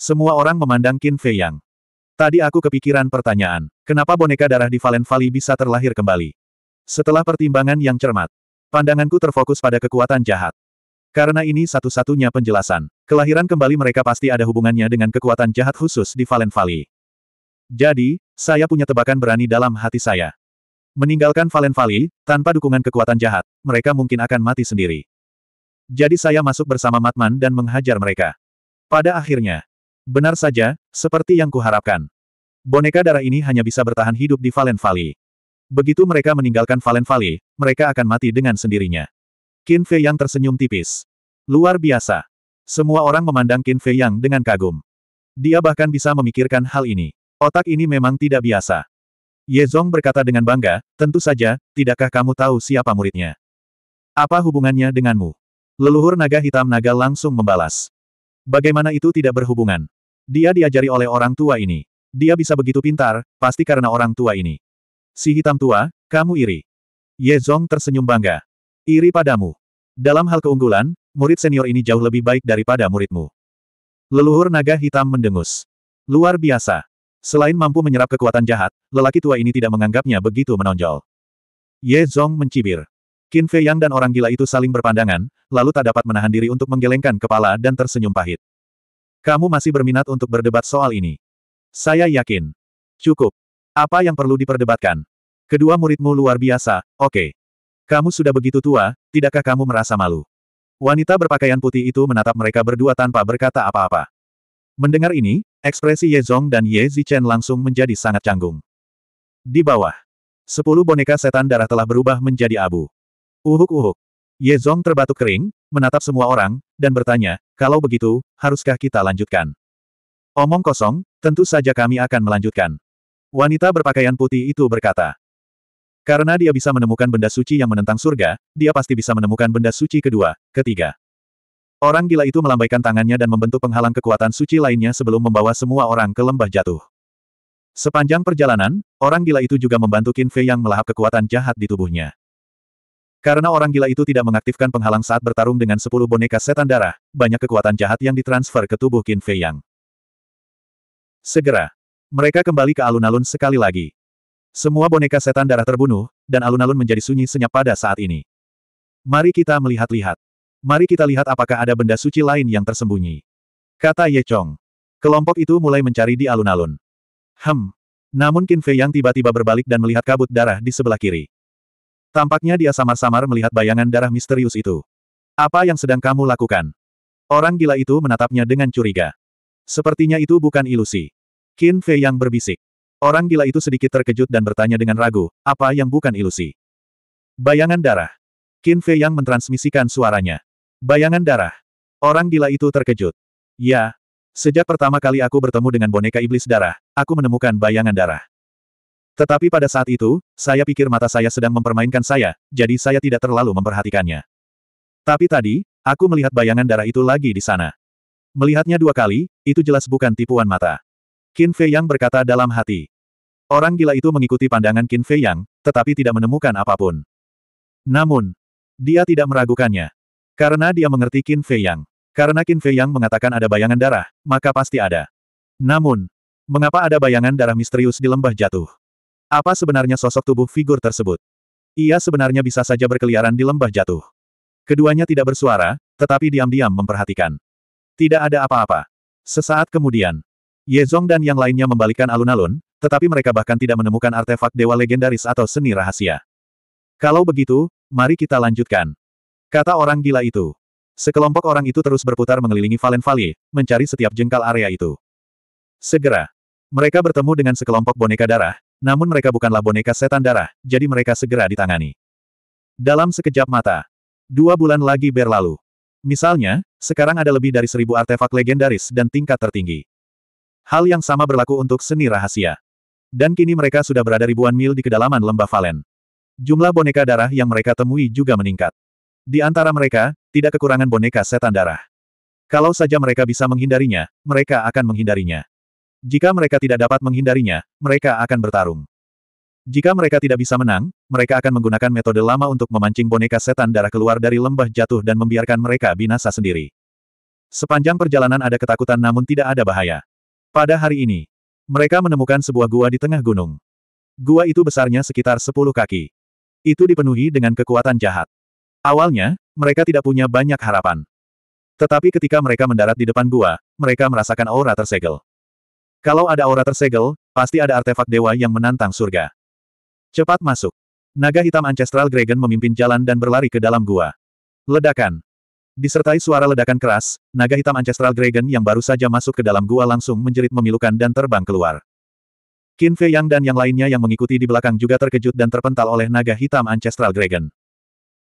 S1: Semua orang memandang Qin Fei yang. Tadi aku kepikiran pertanyaan, kenapa boneka darah di Valen Valley bisa terlahir kembali? Setelah pertimbangan yang cermat, pandanganku terfokus pada kekuatan jahat. Karena ini satu-satunya penjelasan, kelahiran kembali mereka pasti ada hubungannya dengan kekuatan jahat khusus di Valen Valley. Jadi, saya punya tebakan berani dalam hati saya. Meninggalkan Valen Valley, tanpa dukungan kekuatan jahat, mereka mungkin akan mati sendiri. Jadi saya masuk bersama Matman dan menghajar mereka. Pada akhirnya, benar saja, seperti yang kuharapkan. Boneka darah ini hanya bisa bertahan hidup di Valen Valley. Begitu mereka meninggalkan Valen Valley, mereka akan mati dengan sendirinya. Qin Fei Yang tersenyum tipis. Luar biasa. Semua orang memandang Qin Fei Yang dengan kagum. Dia bahkan bisa memikirkan hal ini. Otak ini memang tidak biasa. Ye Zong berkata dengan bangga, tentu saja, tidakkah kamu tahu siapa muridnya? Apa hubungannya denganmu? Leluhur naga hitam naga langsung membalas. Bagaimana itu tidak berhubungan? Dia diajari oleh orang tua ini. Dia bisa begitu pintar, pasti karena orang tua ini. Si hitam tua, kamu iri. Ye Zong tersenyum bangga. Iri padamu. Dalam hal keunggulan, murid senior ini jauh lebih baik daripada muridmu. Leluhur naga hitam mendengus. Luar biasa. Selain mampu menyerap kekuatan jahat, lelaki tua ini tidak menganggapnya begitu menonjol. Ye Zong mencibir. Qin Fei Yang dan orang gila itu saling berpandangan, lalu tak dapat menahan diri untuk menggelengkan kepala dan tersenyum pahit. Kamu masih berminat untuk berdebat soal ini? Saya yakin. Cukup. Apa yang perlu diperdebatkan? Kedua muridmu luar biasa, oke. Okay. Kamu sudah begitu tua, tidakkah kamu merasa malu? Wanita berpakaian putih itu menatap mereka berdua tanpa berkata apa-apa. Mendengar ini, Ekspresi Ye Zong dan Ye Zichen langsung menjadi sangat canggung. Di bawah, sepuluh boneka setan darah telah berubah menjadi abu. Uhuk-uhuk. Ye Zong terbatuk kering, menatap semua orang, dan bertanya, kalau begitu, haruskah kita lanjutkan? Omong kosong, tentu saja kami akan melanjutkan. Wanita berpakaian putih itu berkata. Karena dia bisa menemukan benda suci yang menentang surga, dia pasti bisa menemukan benda suci kedua, ketiga. Orang gila itu melambaikan tangannya dan membentuk penghalang kekuatan suci lainnya sebelum membawa semua orang ke lembah jatuh. Sepanjang perjalanan, orang gila itu juga membantu Qin Fei yang melahap kekuatan jahat di tubuhnya. Karena orang gila itu tidak mengaktifkan penghalang saat bertarung dengan sepuluh boneka setan darah, banyak kekuatan jahat yang ditransfer ke tubuh Qin Fei Yang. Segera, mereka kembali ke alun-alun sekali lagi. Semua boneka setan darah terbunuh, dan alun-alun menjadi sunyi senyap pada saat ini. Mari kita melihat-lihat. Mari kita lihat apakah ada benda suci lain yang tersembunyi. Kata Ye Chong. Kelompok itu mulai mencari di alun-alun. Hem. Namun Qin Fei yang tiba-tiba berbalik dan melihat kabut darah di sebelah kiri. Tampaknya dia samar-samar melihat bayangan darah misterius itu. Apa yang sedang kamu lakukan? Orang gila itu menatapnya dengan curiga. Sepertinya itu bukan ilusi. Qin Fei yang berbisik. Orang gila itu sedikit terkejut dan bertanya dengan ragu, apa yang bukan ilusi? Bayangan darah. Qin Fei yang mentransmisikan suaranya. Bayangan darah. Orang gila itu terkejut. Ya, sejak pertama kali aku bertemu dengan boneka iblis darah, aku menemukan bayangan darah. Tetapi pada saat itu, saya pikir mata saya sedang mempermainkan saya, jadi saya tidak terlalu memperhatikannya. Tapi tadi, aku melihat bayangan darah itu lagi di sana. Melihatnya dua kali, itu jelas bukan tipuan mata. Qin Fei Yang berkata dalam hati. Orang gila itu mengikuti pandangan Qin Fei Yang, tetapi tidak menemukan apapun. Namun, dia tidak meragukannya. Karena dia mengerti Qin Fei Yang. Karena Qin Fei Yang mengatakan ada bayangan darah, maka pasti ada. Namun, mengapa ada bayangan darah misterius di lembah jatuh? Apa sebenarnya sosok tubuh figur tersebut? Ia sebenarnya bisa saja berkeliaran di lembah jatuh. Keduanya tidak bersuara, tetapi diam-diam memperhatikan. Tidak ada apa-apa. Sesaat kemudian, Ye Zong dan yang lainnya membalikkan alun-alun, tetapi mereka bahkan tidak menemukan artefak dewa legendaris atau seni rahasia. Kalau begitu, mari kita lanjutkan. Kata orang gila itu. Sekelompok orang itu terus berputar mengelilingi Valen Valley, mencari setiap jengkal area itu. Segera, mereka bertemu dengan sekelompok boneka darah, namun mereka bukanlah boneka setan darah, jadi mereka segera ditangani. Dalam sekejap mata, dua bulan lagi berlalu. Misalnya, sekarang ada lebih dari seribu artefak legendaris dan tingkat tertinggi. Hal yang sama berlaku untuk seni rahasia. Dan kini mereka sudah berada ribuan mil di kedalaman lembah Valen. Jumlah boneka darah yang mereka temui juga meningkat. Di antara mereka, tidak kekurangan boneka setan darah. Kalau saja mereka bisa menghindarinya, mereka akan menghindarinya. Jika mereka tidak dapat menghindarinya, mereka akan bertarung. Jika mereka tidak bisa menang, mereka akan menggunakan metode lama untuk memancing boneka setan darah keluar dari lembah jatuh dan membiarkan mereka binasa sendiri. Sepanjang perjalanan ada ketakutan namun tidak ada bahaya. Pada hari ini, mereka menemukan sebuah gua di tengah gunung. Gua itu besarnya sekitar 10 kaki. Itu dipenuhi dengan kekuatan jahat. Awalnya, mereka tidak punya banyak harapan. Tetapi ketika mereka mendarat di depan gua, mereka merasakan aura tersegel. Kalau ada aura tersegel, pasti ada artefak dewa yang menantang surga. Cepat masuk. Naga hitam Ancestral Dragon memimpin jalan dan berlari ke dalam gua. Ledakan. Disertai suara ledakan keras, naga hitam Ancestral Dragon yang baru saja masuk ke dalam gua langsung menjerit memilukan dan terbang keluar. Qin Fei Yang dan yang lainnya yang mengikuti di belakang juga terkejut dan terpental oleh naga hitam Ancestral Dragon.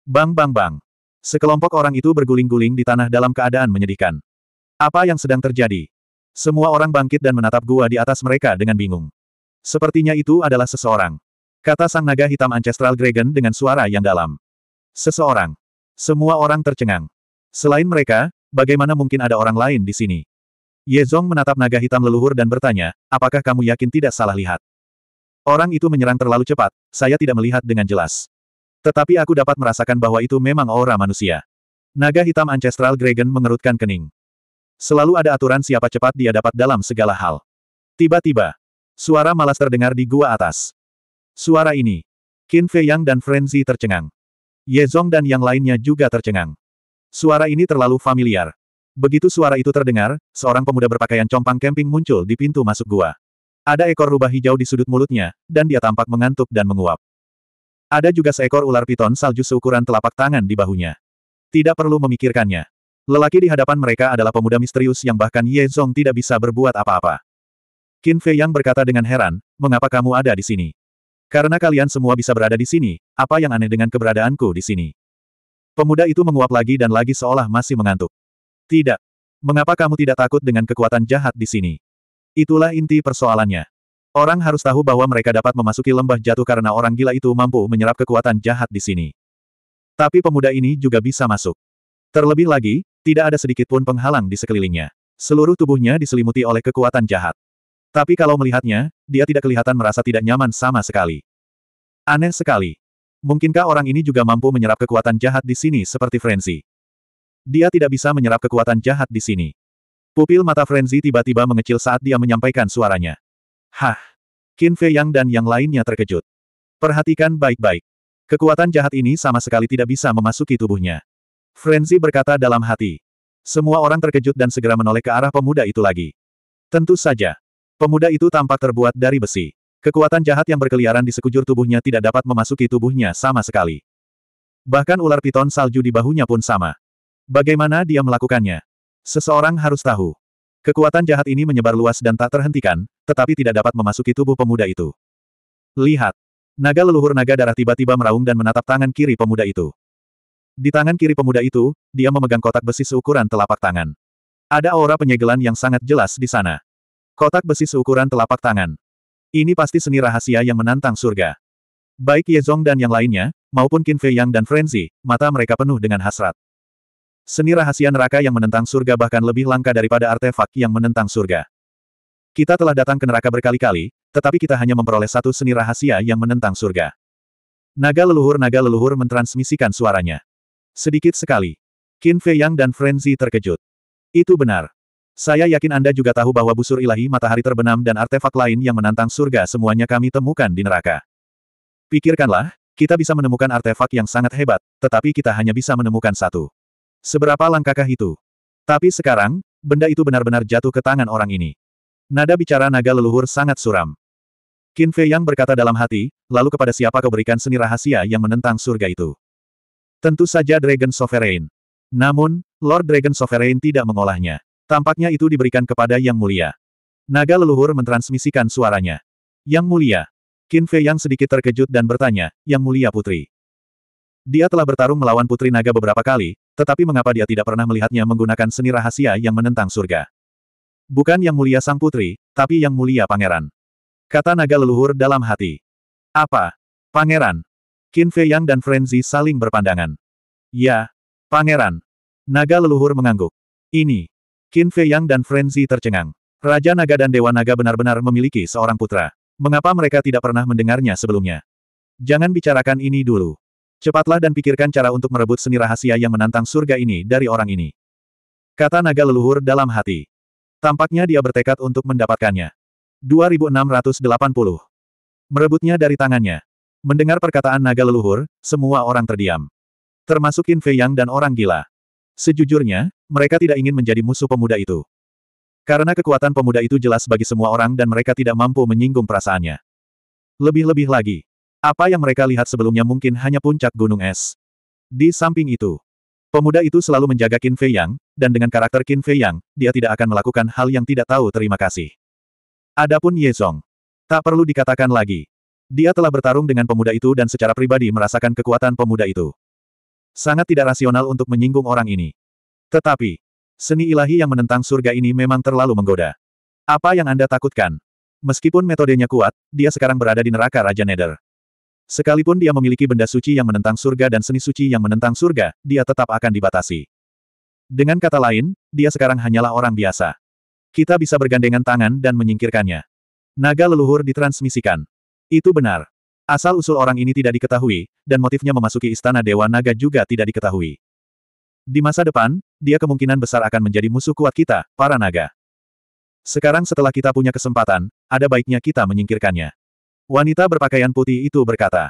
S1: Bang bang bang. Sekelompok orang itu berguling-guling di tanah dalam keadaan menyedihkan. Apa yang sedang terjadi? Semua orang bangkit dan menatap gua di atas mereka dengan bingung. Sepertinya itu adalah seseorang. Kata sang naga hitam Ancestral Dragon dengan suara yang dalam. Seseorang. Semua orang tercengang. Selain mereka, bagaimana mungkin ada orang lain di sini? Ye Yezong menatap naga hitam leluhur dan bertanya, apakah kamu yakin tidak salah lihat? Orang itu menyerang terlalu cepat, saya tidak melihat dengan jelas. Tetapi aku dapat merasakan bahwa itu memang aura manusia. Naga hitam Ancestral Dragon mengerutkan kening. Selalu ada aturan siapa cepat dia dapat dalam segala hal. Tiba-tiba, suara malas terdengar di gua atas. Suara ini. Qin Fei Yang dan Frenzy tercengang. Ye Yezong dan yang lainnya juga tercengang. Suara ini terlalu familiar. Begitu suara itu terdengar, seorang pemuda berpakaian compang camping muncul di pintu masuk gua. Ada ekor rubah hijau di sudut mulutnya, dan dia tampak mengantuk dan menguap. Ada juga seekor ular piton salju seukuran telapak tangan di bahunya. Tidak perlu memikirkannya. Lelaki di hadapan mereka adalah pemuda misterius yang bahkan Ye Zong tidak bisa berbuat apa-apa. Qin Fei Yang berkata dengan heran, mengapa kamu ada di sini? Karena kalian semua bisa berada di sini, apa yang aneh dengan keberadaanku di sini? Pemuda itu menguap lagi dan lagi seolah masih mengantuk. Tidak. Mengapa kamu tidak takut dengan kekuatan jahat di sini? Itulah inti persoalannya. Orang harus tahu bahwa mereka dapat memasuki lembah jatuh karena orang gila itu mampu menyerap kekuatan jahat di sini. Tapi pemuda ini juga bisa masuk. Terlebih lagi, tidak ada sedikit pun penghalang di sekelilingnya. Seluruh tubuhnya diselimuti oleh kekuatan jahat. Tapi kalau melihatnya, dia tidak kelihatan merasa tidak nyaman sama sekali. Aneh sekali. Mungkinkah orang ini juga mampu menyerap kekuatan jahat di sini seperti Frenzy? Dia tidak bisa menyerap kekuatan jahat di sini. Pupil mata Frenzy tiba-tiba mengecil saat dia menyampaikan suaranya. Hah! Qin Fei Yang dan yang lainnya terkejut. Perhatikan baik-baik. Kekuatan jahat ini sama sekali tidak bisa memasuki tubuhnya. Frenzy berkata dalam hati. Semua orang terkejut dan segera menoleh ke arah pemuda itu lagi. Tentu saja. Pemuda itu tampak terbuat dari besi. Kekuatan jahat yang berkeliaran di sekujur tubuhnya tidak dapat memasuki tubuhnya sama sekali. Bahkan ular piton salju di bahunya pun sama. Bagaimana dia melakukannya? Seseorang harus tahu. Kekuatan jahat ini menyebar luas dan tak terhentikan, tetapi tidak dapat memasuki tubuh pemuda itu. Lihat! Naga leluhur naga darah tiba-tiba meraung dan menatap tangan kiri pemuda itu. Di tangan kiri pemuda itu, dia memegang kotak besi seukuran telapak tangan. Ada aura penyegelan yang sangat jelas di sana. Kotak besi seukuran telapak tangan. Ini pasti seni rahasia yang menantang surga. Baik Yezong dan yang lainnya, maupun Qin Fei Yang dan Frenzy, mata mereka penuh dengan hasrat. Seni rahasia neraka yang menentang surga bahkan lebih langka daripada artefak yang menentang surga. Kita telah datang ke neraka berkali-kali, tetapi kita hanya memperoleh satu seni rahasia yang menentang surga. Naga leluhur-naga leluhur mentransmisikan suaranya. Sedikit sekali. Qin Fei Yang dan Frenzy terkejut. Itu benar. Saya yakin Anda juga tahu bahwa busur ilahi matahari terbenam dan artefak lain yang menantang surga semuanya kami temukan di neraka. Pikirkanlah, kita bisa menemukan artefak yang sangat hebat, tetapi kita hanya bisa menemukan satu. Seberapa langkahkah itu? Tapi sekarang, benda itu benar-benar jatuh ke tangan orang ini. Nada bicara naga leluhur sangat suram. Qin Fei Yang berkata dalam hati, lalu kepada siapa kau berikan seni rahasia yang menentang surga itu? Tentu saja Dragon Sovereign. Namun, Lord Dragon Sovereign tidak mengolahnya. Tampaknya itu diberikan kepada Yang Mulia. Naga leluhur mentransmisikan suaranya. Yang Mulia. Qin Fei Yang sedikit terkejut dan bertanya, Yang Mulia Putri. Dia telah bertarung melawan Putri Naga beberapa kali, tetapi mengapa dia tidak pernah melihatnya menggunakan seni rahasia yang menentang surga? Bukan yang mulia sang putri, tapi yang mulia pangeran. Kata naga leluhur dalam hati. Apa? Pangeran. Qin Fei Yang dan Frenzy saling berpandangan. Ya, pangeran. Naga leluhur mengangguk. Ini. Qin Fei Yang dan Frenzy tercengang. Raja naga dan dewa naga benar-benar memiliki seorang putra. Mengapa mereka tidak pernah mendengarnya sebelumnya? Jangan bicarakan ini dulu. Cepatlah dan pikirkan cara untuk merebut seni rahasia yang menantang surga ini dari orang ini. Kata naga leluhur dalam hati. Tampaknya dia bertekad untuk mendapatkannya. 2680. Merebutnya dari tangannya. Mendengar perkataan naga leluhur, semua orang terdiam. Termasuk Qin Fei Yang dan orang gila. Sejujurnya, mereka tidak ingin menjadi musuh pemuda itu. Karena kekuatan pemuda itu jelas bagi semua orang dan mereka tidak mampu menyinggung perasaannya. Lebih-lebih lagi, apa yang mereka lihat sebelumnya mungkin hanya puncak gunung es. Di samping itu, pemuda itu selalu menjaga Qin Fei Yang, dan dengan karakter Qin Fei Yang, dia tidak akan melakukan hal yang tidak tahu terima kasih. Adapun Ye Zong, tak perlu dikatakan lagi. Dia telah bertarung dengan pemuda itu dan secara pribadi merasakan kekuatan pemuda itu. Sangat tidak rasional untuk menyinggung orang ini. Tetapi, seni ilahi yang menentang surga ini memang terlalu menggoda. Apa yang Anda takutkan? Meskipun metodenya kuat, dia sekarang berada di neraka Raja Nether. Sekalipun dia memiliki benda suci yang menentang surga dan seni suci yang menentang surga, dia tetap akan dibatasi. Dengan kata lain, dia sekarang hanyalah orang biasa. Kita bisa bergandengan tangan dan menyingkirkannya. Naga leluhur ditransmisikan. Itu benar. Asal-usul orang ini tidak diketahui, dan motifnya memasuki istana Dewa Naga juga tidak diketahui. Di masa depan, dia kemungkinan besar akan menjadi musuh kuat kita, para naga. Sekarang setelah kita punya kesempatan, ada baiknya kita menyingkirkannya. Wanita berpakaian putih itu berkata.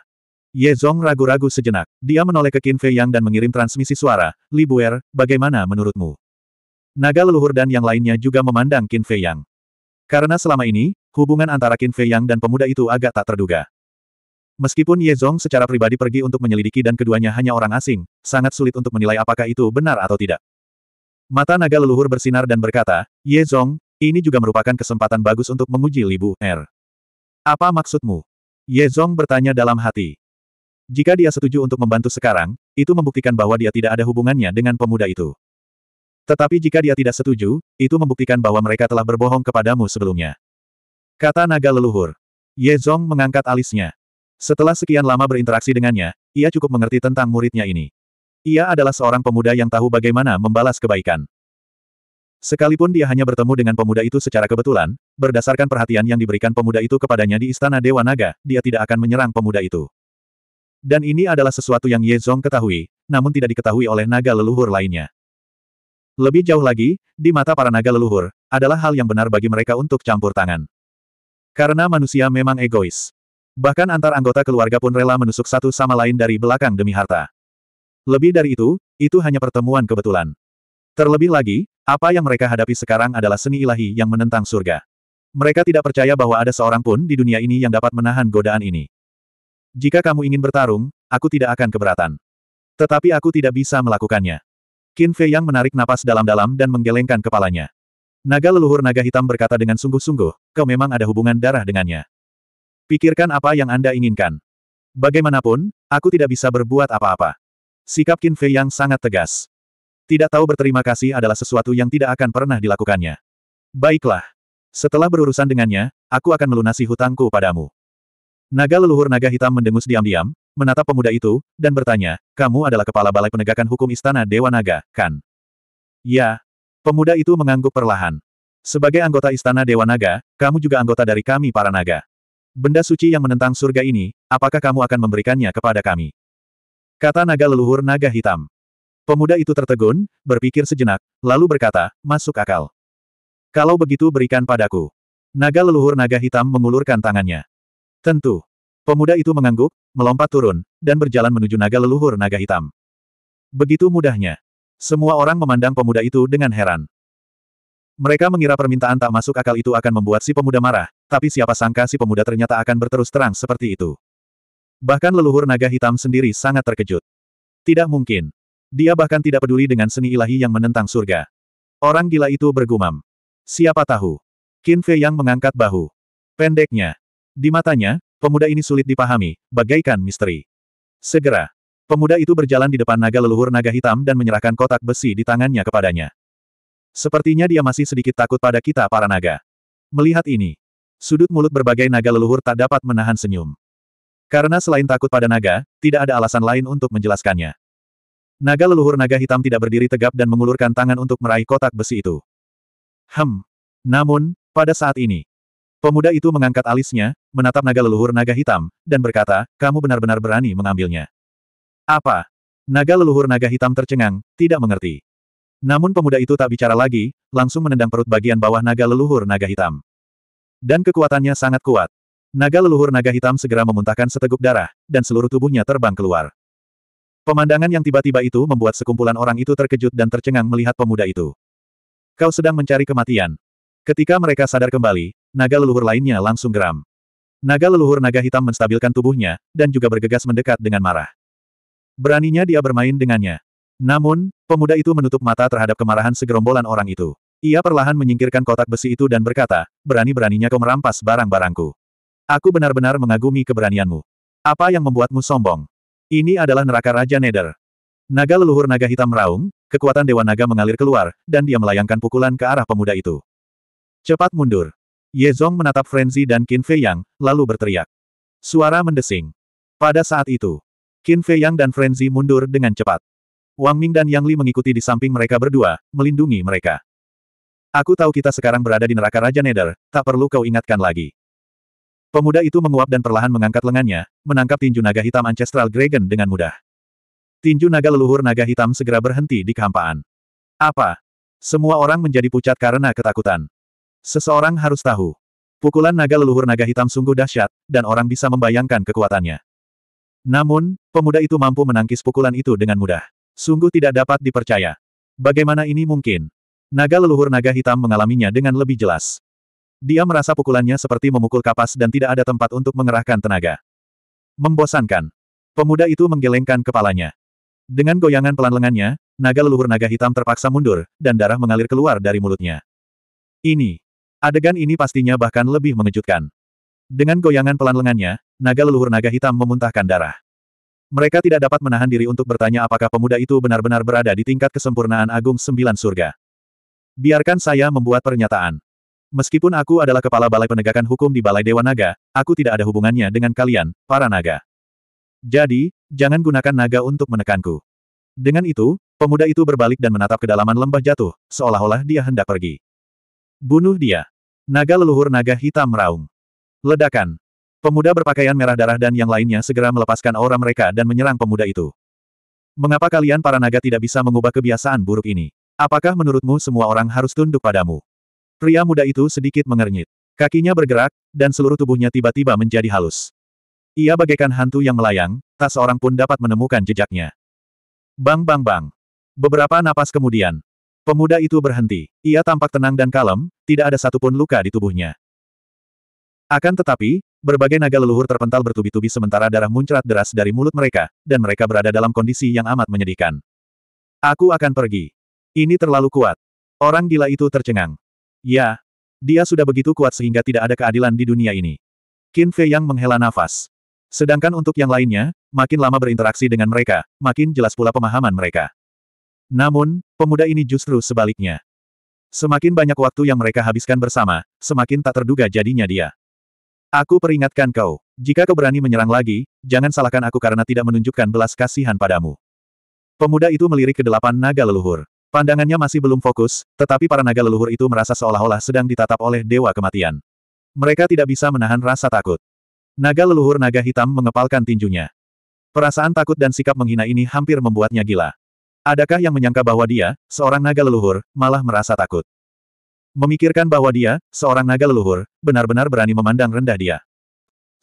S1: Ye Zong ragu-ragu sejenak. Dia menoleh ke Qin Fei Yang dan mengirim transmisi suara, Li Buer, bagaimana menurutmu? Naga leluhur dan yang lainnya juga memandang Qin Fei Yang. Karena selama ini, hubungan antara Qin Fei Yang dan pemuda itu agak tak terduga. Meskipun Ye Zong secara pribadi pergi untuk menyelidiki dan keduanya hanya orang asing, sangat sulit untuk menilai apakah itu benar atau tidak. Mata naga leluhur bersinar dan berkata, Ye Zong, ini juga merupakan kesempatan bagus untuk menguji Li Buer. Er. Apa maksudmu? Ye Zong bertanya dalam hati. Jika dia setuju untuk membantu sekarang, itu membuktikan bahwa dia tidak ada hubungannya dengan pemuda itu. Tetapi jika dia tidak setuju, itu membuktikan bahwa mereka telah berbohong kepadamu sebelumnya. Kata naga leluhur. Ye Zong mengangkat alisnya. Setelah sekian lama berinteraksi dengannya, ia cukup mengerti tentang muridnya ini. Ia adalah seorang pemuda yang tahu bagaimana membalas kebaikan. Sekalipun dia hanya bertemu dengan pemuda itu secara kebetulan, berdasarkan perhatian yang diberikan pemuda itu kepadanya di Istana Dewa Naga, dia tidak akan menyerang pemuda itu. Dan ini adalah sesuatu yang Ye Zong ketahui, namun tidak diketahui oleh naga leluhur lainnya. Lebih jauh lagi, di mata para naga leluhur, adalah hal yang benar bagi mereka untuk campur tangan. Karena manusia memang egois. Bahkan antar anggota keluarga pun rela menusuk satu sama lain dari belakang demi harta. Lebih dari itu, itu hanya pertemuan kebetulan. Terlebih lagi, apa yang mereka hadapi sekarang adalah seni ilahi yang menentang surga. Mereka tidak percaya bahwa ada seorang pun di dunia ini yang dapat menahan godaan ini. Jika kamu ingin bertarung, aku tidak akan keberatan. Tetapi aku tidak bisa melakukannya. Qin Fei yang menarik napas dalam-dalam dan menggelengkan kepalanya. Naga leluhur naga hitam berkata dengan sungguh-sungguh, kau memang ada hubungan darah dengannya. Pikirkan apa yang Anda inginkan. Bagaimanapun, aku tidak bisa berbuat apa-apa. Sikap Qin Fei yang sangat tegas. Tidak tahu berterima kasih adalah sesuatu yang tidak akan pernah dilakukannya. Baiklah. Setelah berurusan dengannya, aku akan melunasi hutangku padamu. Naga leluhur naga hitam mendengus diam-diam, menatap pemuda itu, dan bertanya, kamu adalah kepala balai penegakan hukum istana Dewa Naga, kan? Ya. Pemuda itu mengangguk perlahan. Sebagai anggota istana Dewa Naga, kamu juga anggota dari kami para naga. Benda suci yang menentang surga ini, apakah kamu akan memberikannya kepada kami? Kata naga leluhur naga hitam. Pemuda itu tertegun, berpikir sejenak, lalu berkata, masuk akal. Kalau begitu berikan padaku. Naga leluhur naga hitam mengulurkan tangannya. Tentu. Pemuda itu mengangguk, melompat turun, dan berjalan menuju naga leluhur naga hitam. Begitu mudahnya. Semua orang memandang pemuda itu dengan heran. Mereka mengira permintaan tak masuk akal itu akan membuat si pemuda marah, tapi siapa sangka si pemuda ternyata akan berterus terang seperti itu. Bahkan leluhur naga hitam sendiri sangat terkejut. Tidak mungkin. Dia bahkan tidak peduli dengan seni ilahi yang menentang surga. Orang gila itu bergumam. Siapa tahu? Qin Fei yang mengangkat bahu. Pendeknya. Di matanya, pemuda ini sulit dipahami, bagaikan misteri. Segera. Pemuda itu berjalan di depan naga leluhur naga hitam dan menyerahkan kotak besi di tangannya kepadanya. Sepertinya dia masih sedikit takut pada kita para naga. Melihat ini, sudut mulut berbagai naga leluhur tak dapat menahan senyum. Karena selain takut pada naga, tidak ada alasan lain untuk menjelaskannya. Naga leluhur naga hitam tidak berdiri tegap dan mengulurkan tangan untuk meraih kotak besi itu. Hem. Namun, pada saat ini, pemuda itu mengangkat alisnya, menatap naga leluhur naga hitam, dan berkata, kamu benar-benar berani mengambilnya. Apa? Naga leluhur naga hitam tercengang, tidak mengerti. Namun pemuda itu tak bicara lagi, langsung menendang perut bagian bawah naga leluhur naga hitam. Dan kekuatannya sangat kuat. Naga leluhur naga hitam segera memuntahkan seteguk darah, dan seluruh tubuhnya terbang keluar. Pemandangan yang tiba-tiba itu membuat sekumpulan orang itu terkejut dan tercengang melihat pemuda itu. Kau sedang mencari kematian. Ketika mereka sadar kembali, naga leluhur lainnya langsung geram. Naga leluhur naga hitam menstabilkan tubuhnya, dan juga bergegas mendekat dengan marah. Beraninya dia bermain dengannya. Namun, pemuda itu menutup mata terhadap kemarahan segerombolan orang itu. Ia perlahan menyingkirkan kotak besi itu dan berkata, berani-beraninya kau merampas barang-barangku. Aku benar-benar mengagumi keberanianmu. Apa yang membuatmu sombong? Ini adalah neraka Raja Nether. Naga leluhur naga hitam meraung, kekuatan Dewa Naga mengalir keluar, dan dia melayangkan pukulan ke arah pemuda itu. Cepat mundur. Ye Zong menatap Frenzy dan Qin Fei Yang, lalu berteriak. Suara mendesing. Pada saat itu, Qin Fei Yang dan Frenzy mundur dengan cepat. Wang Ming dan Yang Li mengikuti di samping mereka berdua, melindungi mereka. Aku tahu kita sekarang berada di neraka Raja Nether, tak perlu kau ingatkan lagi. Pemuda itu menguap dan perlahan mengangkat lengannya, menangkap tinju naga hitam Ancestral Dragon dengan mudah. Tinju naga leluhur naga hitam segera berhenti di kehampaan. Apa? Semua orang menjadi pucat karena ketakutan. Seseorang harus tahu. Pukulan naga leluhur naga hitam sungguh dahsyat, dan orang bisa membayangkan kekuatannya. Namun, pemuda itu mampu menangkis pukulan itu dengan mudah. Sungguh tidak dapat dipercaya. Bagaimana ini mungkin? Naga leluhur naga hitam mengalaminya dengan lebih jelas. Dia merasa pukulannya seperti memukul kapas dan tidak ada tempat untuk mengerahkan tenaga. Membosankan. Pemuda itu menggelengkan kepalanya. Dengan goyangan pelan lengannya, naga leluhur naga hitam terpaksa mundur, dan darah mengalir keluar dari mulutnya. Ini. Adegan ini pastinya bahkan lebih mengejutkan. Dengan goyangan pelan lengannya, naga leluhur naga hitam memuntahkan darah. Mereka tidak dapat menahan diri untuk bertanya apakah pemuda itu benar-benar berada di tingkat kesempurnaan agung sembilan surga. Biarkan saya membuat pernyataan. Meskipun aku adalah kepala balai penegakan hukum di Balai Dewa Naga, aku tidak ada hubungannya dengan kalian, para naga. Jadi, jangan gunakan naga untuk menekanku. Dengan itu, pemuda itu berbalik dan menatap kedalaman lembah jatuh, seolah-olah dia hendak pergi. Bunuh dia. Naga leluhur naga hitam meraung. Ledakan. Pemuda berpakaian merah darah dan yang lainnya segera melepaskan aura mereka dan menyerang pemuda itu. Mengapa kalian para naga tidak bisa mengubah kebiasaan buruk ini? Apakah menurutmu semua orang harus tunduk padamu? Pria muda itu sedikit mengernyit. Kakinya bergerak, dan seluruh tubuhnya tiba-tiba menjadi halus. Ia bagaikan hantu yang melayang, tak seorang pun dapat menemukan jejaknya. Bang bang bang. Beberapa napas kemudian, pemuda itu berhenti. Ia tampak tenang dan kalem, tidak ada satupun luka di tubuhnya. Akan tetapi, berbagai naga leluhur terpental bertubi-tubi sementara darah muncrat deras dari mulut mereka, dan mereka berada dalam kondisi yang amat menyedihkan. Aku akan pergi. Ini terlalu kuat. Orang gila itu tercengang. Ya, dia sudah begitu kuat sehingga tidak ada keadilan di dunia ini. Qin Fei yang menghela nafas. Sedangkan untuk yang lainnya, makin lama berinteraksi dengan mereka, makin jelas pula pemahaman mereka. Namun, pemuda ini justru sebaliknya. Semakin banyak waktu yang mereka habiskan bersama, semakin tak terduga jadinya dia. Aku peringatkan kau, jika kau berani menyerang lagi, jangan salahkan aku karena tidak menunjukkan belas kasihan padamu. Pemuda itu melirik ke delapan naga leluhur. Pandangannya masih belum fokus, tetapi para naga leluhur itu merasa seolah-olah sedang ditatap oleh dewa kematian. Mereka tidak bisa menahan rasa takut. Naga leluhur naga hitam mengepalkan tinjunya. Perasaan takut dan sikap menghina ini hampir membuatnya gila. Adakah yang menyangka bahwa dia, seorang naga leluhur, malah merasa takut? Memikirkan bahwa dia, seorang naga leluhur, benar-benar berani memandang rendah dia.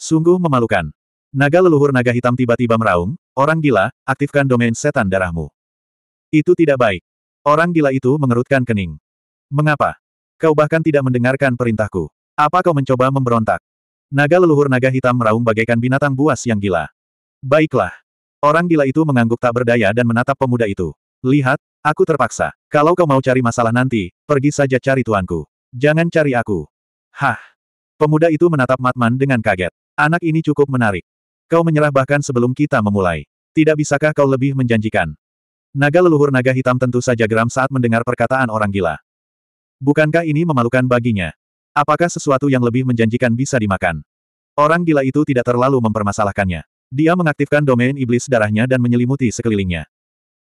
S1: Sungguh memalukan. Naga leluhur naga hitam tiba-tiba meraung, orang gila, aktifkan domain setan darahmu. Itu tidak baik. Orang gila itu mengerutkan kening. Mengapa? Kau bahkan tidak mendengarkan perintahku. Apa kau mencoba memberontak? Naga leluhur naga hitam meraung bagaikan binatang buas yang gila. Baiklah. Orang gila itu mengangguk tak berdaya dan menatap pemuda itu. Lihat, aku terpaksa. Kalau kau mau cari masalah nanti, pergi saja cari tuanku. Jangan cari aku. Hah. Pemuda itu menatap Matman dengan kaget. Anak ini cukup menarik. Kau menyerah bahkan sebelum kita memulai. Tidak bisakah kau lebih menjanjikan? Naga leluhur naga hitam tentu saja geram saat mendengar perkataan orang gila. Bukankah ini memalukan baginya? Apakah sesuatu yang lebih menjanjikan bisa dimakan? Orang gila itu tidak terlalu mempermasalahkannya. Dia mengaktifkan domain iblis darahnya dan menyelimuti sekelilingnya.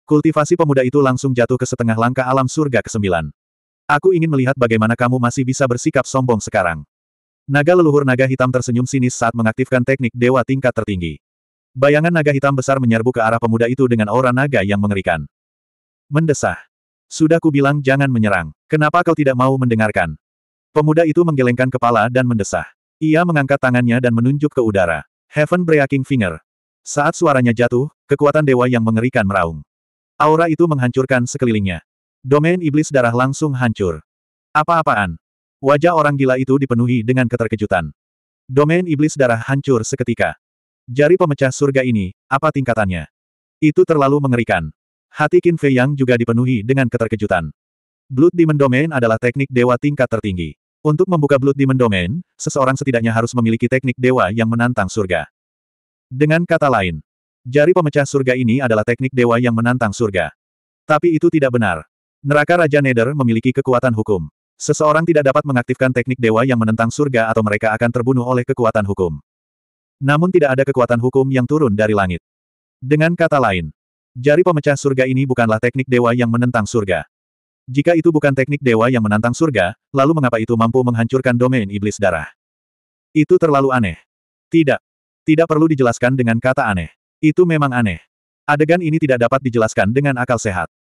S1: Kultivasi pemuda itu langsung jatuh ke setengah langkah alam surga ke-9. Aku ingin melihat bagaimana kamu masih bisa bersikap sombong sekarang. Naga leluhur naga hitam tersenyum sinis saat mengaktifkan teknik dewa tingkat tertinggi. Bayangan naga hitam besar menyerbu ke arah pemuda itu dengan aura naga yang mengerikan. Mendesah. Sudah kubilang jangan menyerang. Kenapa kau tidak mau mendengarkan? Pemuda itu menggelengkan kepala dan mendesah. Ia mengangkat tangannya dan menunjuk ke udara. Heaven Breaking Finger. Saat suaranya jatuh, kekuatan dewa yang mengerikan meraung. Aura itu menghancurkan sekelilingnya. Domain iblis darah langsung hancur. Apa-apaan? Wajah orang gila itu dipenuhi dengan keterkejutan. Domain iblis darah hancur seketika. Jari pemecah surga ini, apa tingkatannya? Itu terlalu mengerikan. Hati Qin Fei Yang juga dipenuhi dengan keterkejutan. Blood Demon Domain adalah teknik dewa tingkat tertinggi. Untuk membuka Blood Demon Domain, seseorang setidaknya harus memiliki teknik dewa yang menantang surga. Dengan kata lain, jari pemecah surga ini adalah teknik dewa yang menantang surga. Tapi itu tidak benar. Neraka Raja Nether memiliki kekuatan hukum. Seseorang tidak dapat mengaktifkan teknik dewa yang menentang surga atau mereka akan terbunuh oleh kekuatan hukum. Namun tidak ada kekuatan hukum yang turun dari langit. Dengan kata lain, jari pemecah surga ini bukanlah teknik dewa yang menentang surga. Jika itu bukan teknik dewa yang menantang surga, lalu mengapa itu mampu menghancurkan domain iblis darah? Itu terlalu aneh. Tidak. Tidak perlu dijelaskan dengan kata aneh. Itu memang aneh. Adegan ini tidak dapat dijelaskan dengan akal sehat.